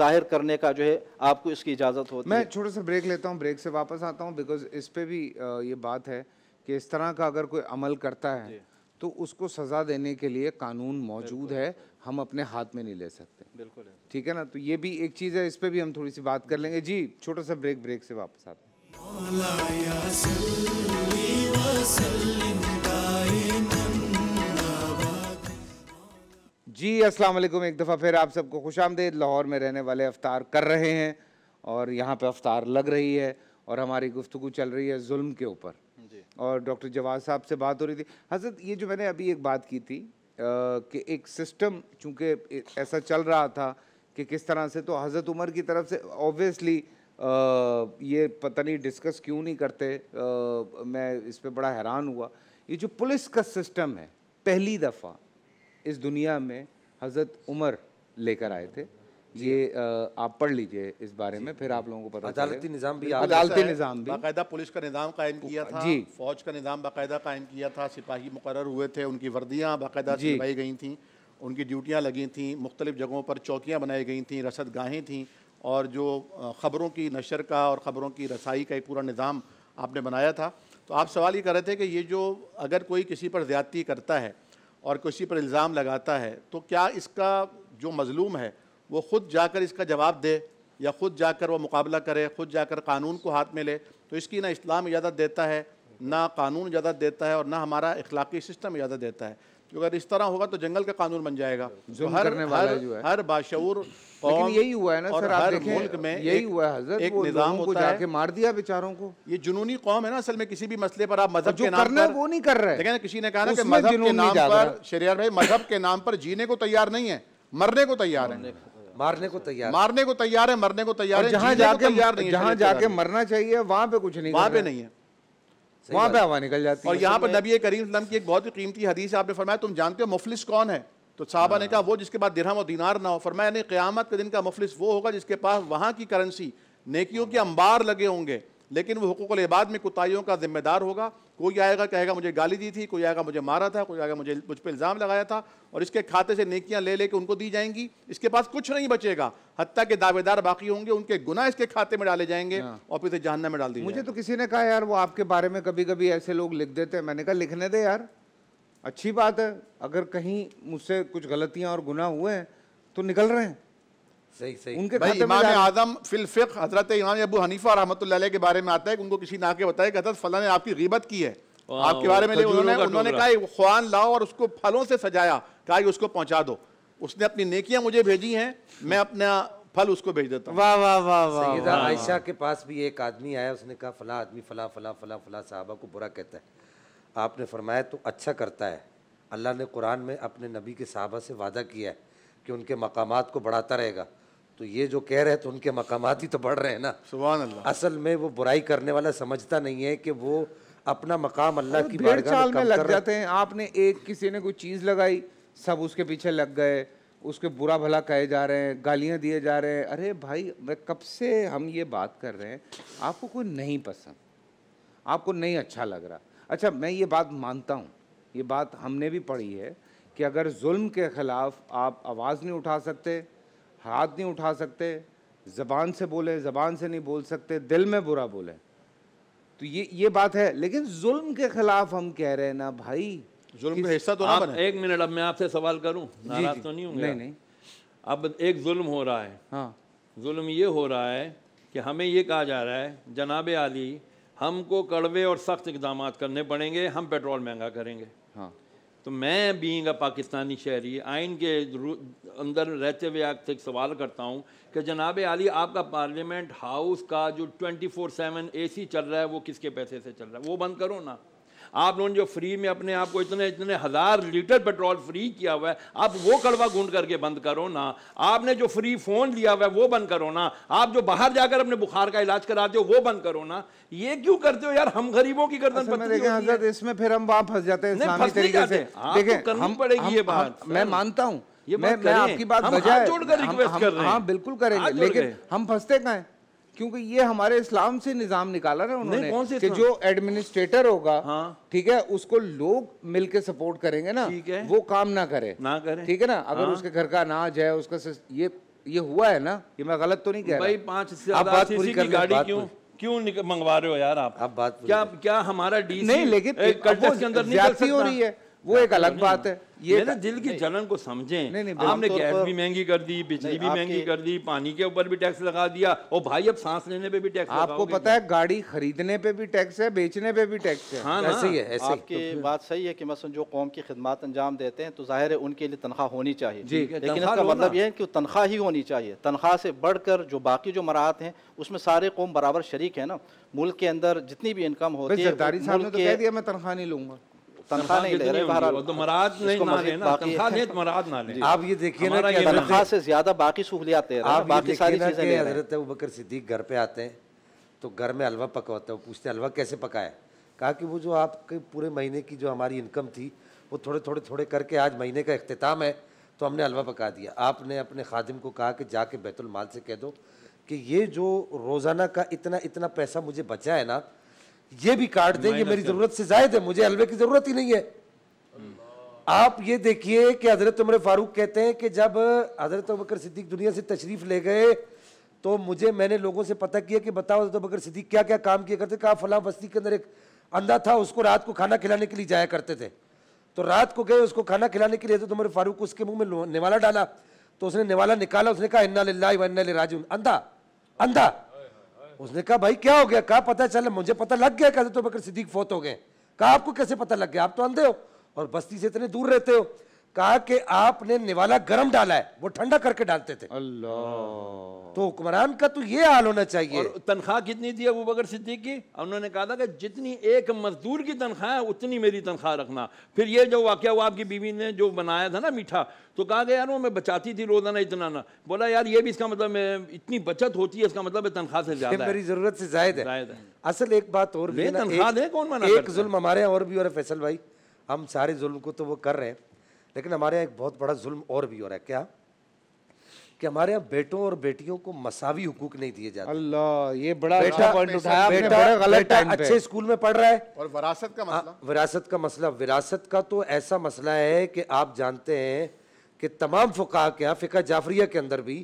जाहिर करने का जो है आपको इसकी इजाज़त हो मैं छोटा सा ब्रेक लेता हूँ ब्रेक से वापस आता हूँ बिकॉज इस पर भी ये बात है कि इस तरह का अगर कोई अमल करता है तो उसको सज़ा देने के लिए कानून मौजूद है हम अपने हाथ में नहीं ले सकते बिल्कुल ठीक है ना तो ये भी एक चीज़ है इस पर भी हम थोड़ी सी बात कर लेंगे जी छोटा सा ब्रेक ब्रेक से वापस आते जी अस्सलाम वालेकुम एक दफ़ा फिर आप सबको खुश आमदेद लाहौर में रहने वाले अवतार कर रहे हैं और यहाँ पे अवतार लग रही है और हमारी गुफ्तु चल रही है जुल्म के ऊपर और डॉक्टर जवाद साहब से बात हो रही थी हजरत ये जो मैंने अभी एक बात की थी कि एक सिस्टम चूँकि ऐसा चल रहा था कि किस तरह से तो हज़रत उमर की तरफ से ऑब्वियसली ये पता नहीं डिस्कस क्यों नहीं करते आ, मैं इस पर बड़ा हैरान हुआ ये जो पुलिस का सिस्टम है पहली दफ़ा इस दुनिया में हज़रत उमर लेकर आए थे ये आप पढ़ लीजिए इस बारे में फिर आप लोगों को पता अदालती निज़ाम भी अदालती निज़ाम भी बाकायदा पुलिस का निज़ाम कायम किया था जी फौज का निज़ाम बाकायदा कायम किया था सिपाही मुकर हुए थे उनकी वर्दियाँ बाकायदा सिलवाई गई थी उनकी ड्यूटियाँ लगी थी मुख्तलिफ जगहों पर चौकियाँ बनाई गई थी रसद गाहें थीं और जो ख़बरों की नशर का और ख़बरों की रसाई का एक पूरा निज़ाम आपने बनाया था तो आप सवाल ये कर रहे थे कि ये जो अगर कोई किसी पर ज़्यादती करता है और किसी पर इल्ज़ाम लगाता है तो क्या इसका जो मज़लूम है वो खुद जाकर इसका जवाब दे या खुद जाकर वो मुकाबला करे खुद जाकर कानून को हाथ में ले तो इसकी ना इस्लाम इजाज़त देता है ना कानून इजाज़त देता है और ना हमारा अखलाकी सिस्टम इजाज़त देता है तो अगर इस तरह होगा तो जंगल का कानून बन जाएगा तो हर हर, हर बाशूर यही हुआ है ना सर आप हर मुल्क में यही हुआ हजरत एक निजाम को जाके मार दिया बेचारों को ये जुनूनी कौम है ना असल में किसी भी मसले पर आप मजहब के नाम पर वो नहीं कर रहे हैं ना किसी ने कहा ना कि मजहब के नाम पर शरियार भाई मजहब के नाम पर जीने को तैयार नहीं है मरने को तैयार है मारने को तैयार मारने को तैयार है मरने को तैयार है जहां जाके जहां जाके मरना चाहिए वहां पे कुछ नहीं वहां पे नहीं है वहां पे हवा निकल जाती है और यहाँ पर नबी करीम इस्लाम की एक बहुत ही कीमती हदीस आपने फरमाया तुम जानते हो मुफलिस कौन है तो साहबा ने हाँ। कहा वो जिसके बाद दिरहम और दिनार ना हो फरमाया नहीं क़्यामत के दिन का मुफलिस वो होगा जिसके पास वहां की करेंसी नेकियों के अंबार लगे होंगे लेकिन वो हकूक़ इबाद में कुताइयों का जिम्मेदार होगा कोई आएगा कहेगा मुझे गाली दी थी कोई आएगा मुझे मारा था कोई आएगा मुझे मुझ पर इल्ज़ाम लगाया था और इसके खाते से नेकियां ले लेके उनको दी जाएंगी इसके पास कुछ नहीं बचेगा हती के दावेदार बाकी होंगे उनके गुना इसके खाते में डाले जाएंगे हाँ। और फिर जानना में डाल दी मुझे तो किसी ने कहा यार वो आपके बारे में कभी कभी ऐसे लोग लिख देते हैं मैंने कहा लिखने दे यार अच्छी बात है अगर कहीं मुझसे कुछ गलतियाँ और गुना हुए हैं तो निकल रहे हैं सही सही उनके आजम फिल हज़रत इमाम अबू हनीफा रहमत के बारे में आता है उनको किसी ना के बताया कि हजरत फला ने आपकी गीबत की है आपके बारे में उन्होंने उन्होंने कहा ख्वान लाओ और उसको फलों से सजाया कहा कि उसको पहुंचा दो उसने अपनी नेकियां मुझे भेजी हैं मैं अपना फल उसको भेज देता वाह वाह वाह वाह आयशा के पास भी एक आदमी आया उसने कहा फला आदमी फला फला फला फला साहबा को बुरा कहता है आपने फरमाया तो अच्छा करता है अल्लाह ने कुरान में अपने नबी के साहबा से वादा किया है कि उनके मकाम को बढ़ाता रहेगा तो ये जो कह रहे हैं तो उनके मकाम ही तो बढ़ रहे हैं ना सुबह अल्लाह असल में वो बुराई करने वाला समझता नहीं है कि वो अपना मकाम अल्लाह की चाल में लग जाते हैं आपने एक किसी ने कोई चीज़ लगाई सब उसके पीछे लग गए उसके बुरा भला कहे जा रहे हैं गालियाँ दिए जा रहे हैं अरे भाई मैं कब से हम ये बात कर रहे हैं आपको कोई नहीं पसंद आपको नहीं अच्छा लग रहा अच्छा मैं ये बात मानता हूँ ये बात हमने भी पढ़ी है कि अगर जुल्म के ख़िलाफ़ आप आवाज़ नहीं उठा सकते हाथ नहीं उठा सकते ज़बान से बोले ज़बान से नहीं बोल सकते दिल में बुरा बोले तो ये ये बात है लेकिन जुल्म के खिलाफ हम कह रहे हैं ना भाई जुल्म का हिस्सा तो ना बने। एक मिनट अब मैं आपसे सवाल करूं नाराज तो नहीं होंगे नहीं नहीं अब एक जुल्म हो रहा है हाँ जुल्म ये हो रहा है कि हमें ये कहा जा रहा है जनाब आली हमको कड़वे और सख्त इकदाम करने पड़ेंगे हम पेट्रोल महंगा करेंगे हाँ तो मैं बींग अ पाकिस्तानी शहरी आइन के अंदर रहते हुए आपसे एक सवाल करता हूँ कि जनाब आली आपका पार्लियामेंट हाउस का जो twenty four seven A C चल रहा है वो किसके पैसे से चल रहा है वो बंद करो ना आप लोगों ने जो फ्री में अपने आप को इतने इतने हज़ार लीटर पेट्रोल फ्री किया हुआ है आप वो कड़वा घूंढ करके बंद करो ना आपने जो फ्री फ़ोन लिया हुआ है वो बंद करो ना आप जो बाहर जाकर अपने बुखार का इलाज कराते हो वो बंद करो ना ये क्यों करते हो यार हम गरीबों की गर्दन इसमें फिर हम वहाँ फंस जाते हैं तो हम मैं मानता हूँ मैं आपकी बात हम हाँ बिल्कुल करेंगे लेकिन हम फंसते कहा क्योंकि ये हमारे इस्लाम से निजाम निकाला ना उन्होंने कौन से कि जो एडमिनिस्ट्रेटर होगा हाँ। ठीक हाँ। है उसको लोग मिलके सपोर्ट करेंगे ना वो काम ना करे ना करे ठीक है ना अगर हाँ। उसके घर का अनाज है उसका ये ये हुआ है ना ये मैं गलत तो नहीं कह भाई पांच आप बात पूरी कर गाड़ी क्यों क्यों मंगवा रहे हो यार आप आप बात क्या क्या हमारा डी नहीं लेकिन के हो रही है वो एक अलग बात है ये ना दिल की जलन को समझें नहीं, नहीं, आपने गैस भी महंगी कर दी बिजली भी महंगी कर दी पानी के ऊपर भी टैक्स लगा दिया और भाई अब सांस लेने पे भी टैक्स आपको पता है गाड़ी खरीदने पे भी टैक्स है बेचने पे भी टैक्स है हाँ ऐसी हाँ। है ऐसी आपकी तो बात सही है कि मसलन जो कौम की खिदमत अंजाम देते हैं तो जाहिर है उनके लिए तनख्वाह होनी चाहिए लेकिन इसका मतलब यह है कि तनख्वाह ही होनी चाहिए तनख्वाह से बढ़कर जो बाकी जो मराहत हैं उसमें सारे कौम बराबर शरीक है ना मुल्क के अंदर जितनी भी इनकम होती है तो तनख्वाह नहीं लूंगा तनख्वाह नहीं ले रहे तो आप ये देखिए ना तनख्वाह से ज़्यादा बाकी सहूलियात बाकी सारी हज़रत बकर सिद्दीक घर पे आते हैं तो घर में हलवा पकवाते हैं पूछते हलवा कैसे पकाया कहा कि वो जो आपके पूरे महीने की जो हमारी इनकम थी वो थोड़े थोड़े थोड़े करके आज महीने का अख्ताम है तो हमने हलवा पका दिया आपने अपने खादिम को कहा कि जाके बैतुल माल से कह दो कि ये जो रोज़ाना का इतना इतना पैसा मुझे बचा है ना ये भी काट दें ये मेरी ज़रूरत से जायद है मुझे हलवे की ज़रूरत ही नहीं है आप ये देखिए कि हज़रत उम्र फारूक कहते हैं कि जब हज़रत बकर सिद्दीक दुनिया से तशरीफ़ ले गए तो मुझे मैंने लोगों से पता किया कि बताओ हज़रत बकर सिद्दीक क्या क्या काम किया करते कहा फला बस्ती के अंदर एक अंधा था उसको रात को खाना खिलाने के लिए जाया करते थे तो रात को गए उसको खाना खिलाने के लिए तो तुम्हारे फारूक उसके मुंह में निवाला डाला तो उसने निवाला निकाला उसने कहा इन्ना लाला इन्ना राजू अंधा अंधा उसने कहा भाई क्या हो गया कहा पता चल मुझे पता लग गया कहते तो बकर सिद्दीक फोत हो गए कहा आपको कैसे पता लग गया आप तो अंधे हो और बस्ती से इतने दूर रहते हो कहा कि आपने निवाला गर्म डाला है वो ठंडा करके डालते थे तो हुक्मरान का तो ये हाल होना चाहिए तनख्वाह कितनी थी अबू बकर सिद्दीक की उन्होंने कहा था कि जितनी एक मजदूर की तनख्वाह है उतनी मेरी तनख्वाह रखना फिर ये जो वाक्य हुआ आपकी बीवी ने जो बनाया था ना मीठा तो कहा गया यार वो मैं बचाती थी रोजाना इतना ना बोला यार ये भी इसका मतलब इतनी बचत होती है इसका मतलब तनख्वाह से ज्यादा मेरी जरूरत से जायद है असल एक बात और भी तनख्वाह कौन मना एक जुल्म हमारे और भी और फैसल भाई हम सारे जुल्म को तो वो कर रहे हैं लेकिन हमारे यहाँ एक बहुत बड़ा जुल्म और भी हो रहा है क्या कि हमारे यहाँ बेटों और बेटियों को मसावी हुकूक नहीं दिए जाते अल्लाह ये बड़ा अच्छा बेटा पॉइंट उठाया बेटा, बेटा अच्छे स्कूल में पढ़ रहा है और विरासत का हाँ, मसला विरासत का मसला विरासत का तो ऐसा मसला है कि आप जानते हैं कि तमाम फुका के यहाँ फिका जाफरिया के अंदर भी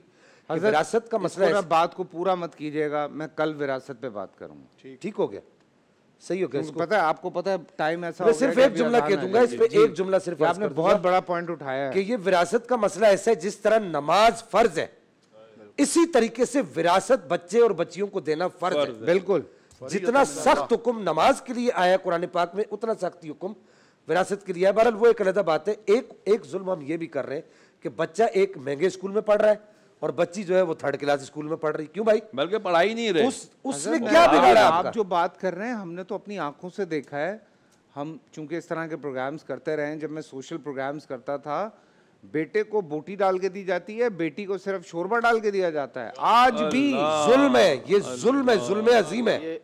विरासत का मसला है बात को पूरा मत कीजिएगा मैं कल विरासत पे बात करूंगा ठीक हो गया सही हो गया पता है आपको पता है टाइम ऐसा मैं सिर्फ एक जुमला कह दूंगा इस पे एक जुमला सिर्फ आपने बहुत बड़ा पॉइंट उठाया कि ये विरासत का मसला ऐसा है जिस तरह नमाज फर्ज है इसी तरीके से विरासत बच्चे और बच्चियों को देना फर्ज है बिल्कुल जितना सख्त हुक्म नमाज के लिए आया कुरान पाक में उतना सख्त हुक्म विरासत के लिए बहरहाल वो एक अलहदा बात है एक एक जुल्म हम ये भी कर रहे हैं कि बच्चा एक महंगे स्कूल में पढ़ रहा है और बच्ची जो है वो थर्ड क्लास स्कूल में पढ़ रही क्यों भाई बल्कि पढ़ाई नहीं रही उस, उसने क्या बिगाड़ा आप जो बात कर रहे हैं हमने तो अपनी आंखों से देखा है हम चूंकि इस तरह के प्रोग्राम्स करते रहे जब मैं सोशल प्रोग्राम्स करता था बेटे को बोटी डाल के दी जाती है बेटी को सिर्फ शोरबा डाल के दिया जाता है आज भी जुल्म है ये जुल्म है जुल्म अजीम है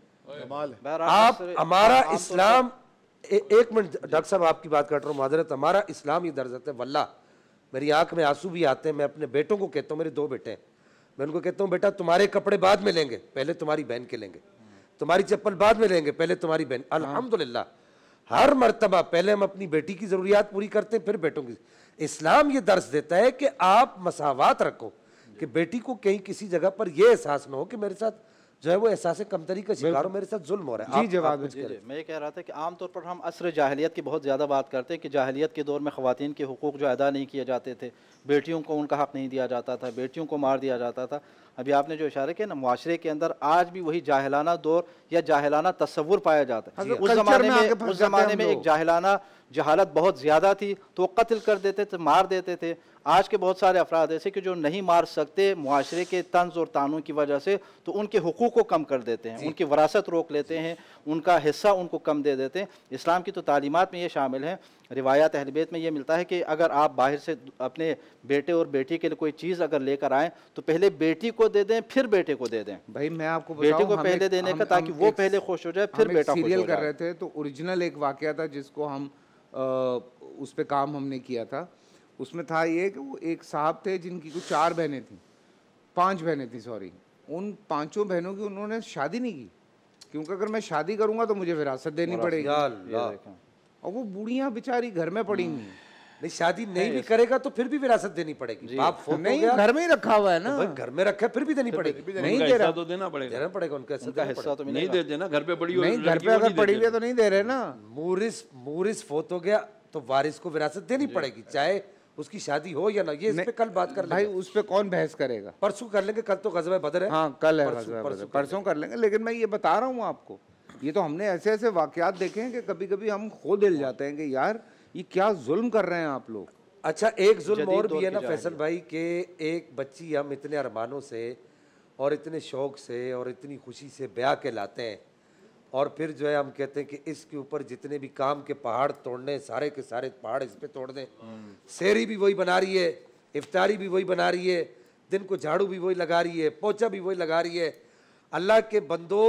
आप हमारा इस्लाम एक मिनट डॉक्टर साहब आपकी बात कर रहा हूँ माजरत हमारा इस्लाम ये दर्जत है वल्ला मेरी आंख में आंसू भी आते हैं मैं अपने बेटों को कहता हूँ मेरे दो बेटे हैं मैं उनको कहता हूँ बेटा तुम्हारे कपड़े बाद में लेंगे पहले तुम्हारी बहन के लेंगे तुम्हारी चप्पल बाद में लेंगे पहले तुम्हारी बहन हाँ। अलहमदुल्ला हर मरतबा पहले हम अपनी बेटी की ज़रूरियात पूरी करते हैं फिर बेटों की इस्लाम ये दर्ज देता है कि आप मसावत रखो कि बेटी को कहीं किसी जगह पर यह एहसास ना हो कि मेरे साथ जो है वो एहसास कमतरी का शिकार हो मेरे साथ जुल्म हो रहा है जी जवाब जी, जी, मैं ये कह रहा था कि आमतौर पर हम असर जाहलीत की बहुत ज़्यादा बात करते हैं कि जाहलीत के दौर में खुवान के हकूक़ जो अदा नहीं किए जाते थे बेटियों को उनका हक़ नहीं दिया जाता था बेटियों को मार दिया जाता था अभी आपने जो इशारे किया ना माशरे के अंदर आज भी वही जाहलाना दौर या जाहलाना तस्वुर पाया जाता है हाँ, तो उस ज़माने में उस ज़माने में एक जाहलाना जहालत बहुत ज़्यादा थी तो वो कत्ल कर देते थे मार देते थे आज के बहुत सारे अफराद ऐसे कि जो नहीं मार सकते माशरे के तंज और तानों की वजह से तो उनके हकूक़ को कम कर देते हैं उनकी वरासत रोक लेते हैं उनका हिस्सा उनको कम दे देते हैं इस्लाम की तो तालीमत में ये शामिल है रिवायात अहलबेत में ये मिलता है कि अगर आप बाहर से अपने बेटे और बेटी के लिए कोई चीज़ अगर लेकर आएँ तो पहले बेटी को दे दें फिर बेटे को दे दें भाई मैं आपको बेटे को पहले देने का ताकि वो पहले खुश हो जाए फिर बेटा सीरियल कर रहे थे तो औरिजिनल एक वाक़ था जिसको हम उस पर काम हमने किया था उसमें था ये कि वो एक साहब थे जिनकी कुछ चार बहनें थीं पांच बहनें थीं सॉरी उन पांचों बहनों की उन्होंने शादी नहीं की क्योंकि अगर मैं शादी करूंगा तो मुझे विरासत देनी पड़ेगी और वो बुढ़िया बेचारी घर में पड़ी हुई नहीं शादी नहीं भी करेगा तो फिर भी विरासत देनी पड़ेगी बाप फोन नहीं घर में ही रखा हुआ है ना तो घर में रखा फिर भी देनी पड़ेगी नहीं दे रहा तो देना पड़ेगा देना पड़ेगा उनका हिस्सा तो नहीं दे देना घर पे पड़ी नहीं घर पे अगर पड़ी हुई है तो नहीं दे रहे ना मूरिस मोरिस फोत हो गया तो वारिस को विरासत देनी पड़ेगी चाहे उसकी शादी हो या ना ये इस पे कल बात कर भाई उस पर कौन बहस करेगा परसों कर लेंगे कल तो गजब बदर है हाँ कल है परसों कर लेंगे लेकिन मैं ये बता रहा हूँ आपको ये तो हमने ऐसे ऐसे वाकयात देखे हैं कि कभी कभी हम खो दिल जाते हैं कि यार ये क्या जुल्म कर रहे हैं आप लोग अच्छा एक जुल्म और भी है ना फैसल भाई के एक बच्ची हम इतने अरमानों से और इतने शौक से और इतनी खुशी से ब्याह के लाते हैं और फिर जो है हम कहते हैं कि इसके ऊपर जितने भी काम के पहाड़ तोड़ने सारे के सारे पहाड़ इस पर तोड़ दें शेरी भी वही बना रही है इफ्तारी भी वही बना रही है दिन को झाड़ू भी वही लगा रही है पोचा भी वही लगा रही है अल्लाह के बंदो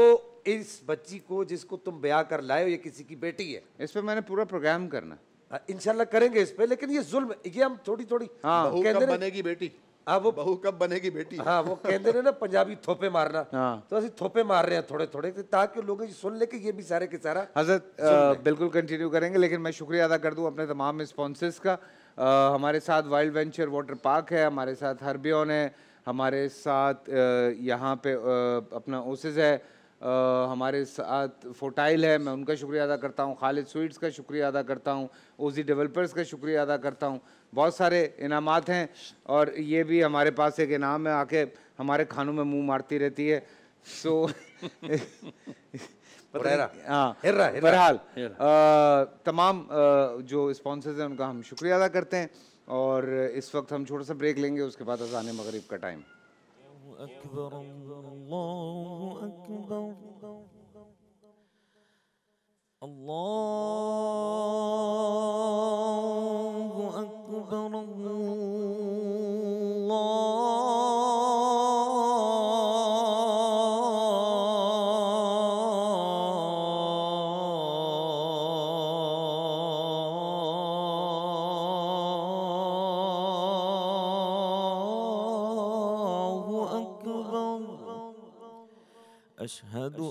इस बच्ची को जिसको तुम ब्याह कर लाए हो ये किसी की बेटी है इस पर मैंने पूरा प्रोग्राम करना हाँ, इनशाला करेंगे इस पर लेकिन ये जुल्म ये हम थोड़ी थोड़ी हाँ, बनेगी बेटी हाँ वो बहू कब बनेगी बेटी हाँ वो कहते हैं ना पंजाबी थोपे मारना *laughs* हाँ। तो ऐसी थोपे मार रहे हैं थोड़े थोड़े तो ताकि लोग सुन ले कि ये भी सारे के सारा हजरत बिल्कुल कंटिन्यू करेंगे लेकिन मैं शुक्रिया अदा कर दूँ अपने तमाम स्पॉन्सर्स का आ, हमारे साथ वाइल्ड वेंचर वाटर पार्क है हमारे साथ हरबियन है हमारे साथ यहाँ पे अपना ओसेज है हमारे साथ फोटाइल है मैं उनका शुक्रिया अदा करता हूँ खालिद स्वीट्स का शुक्रिया अदा करता हूँ ओजी डेवलपर्स का शुक्रिया अदा करता हूँ बहुत सारे इनाम हैं और ये भी हमारे पास एक इनाम है आके हमारे खानों में मुंह मारती रहती है सो *laughs* हाँ, बहरहाल तमाम जो स्पॉन्सर्स हैं उनका हम शुक्रिया अदा करते हैं और इस वक्त हम छोटा सा ब्रेक लेंगे उसके बाद अजान मगरब का टाइम أكبر الله أكبر الله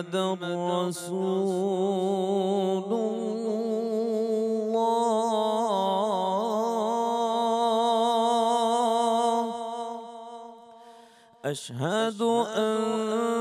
محمد رسول الله أشهد أن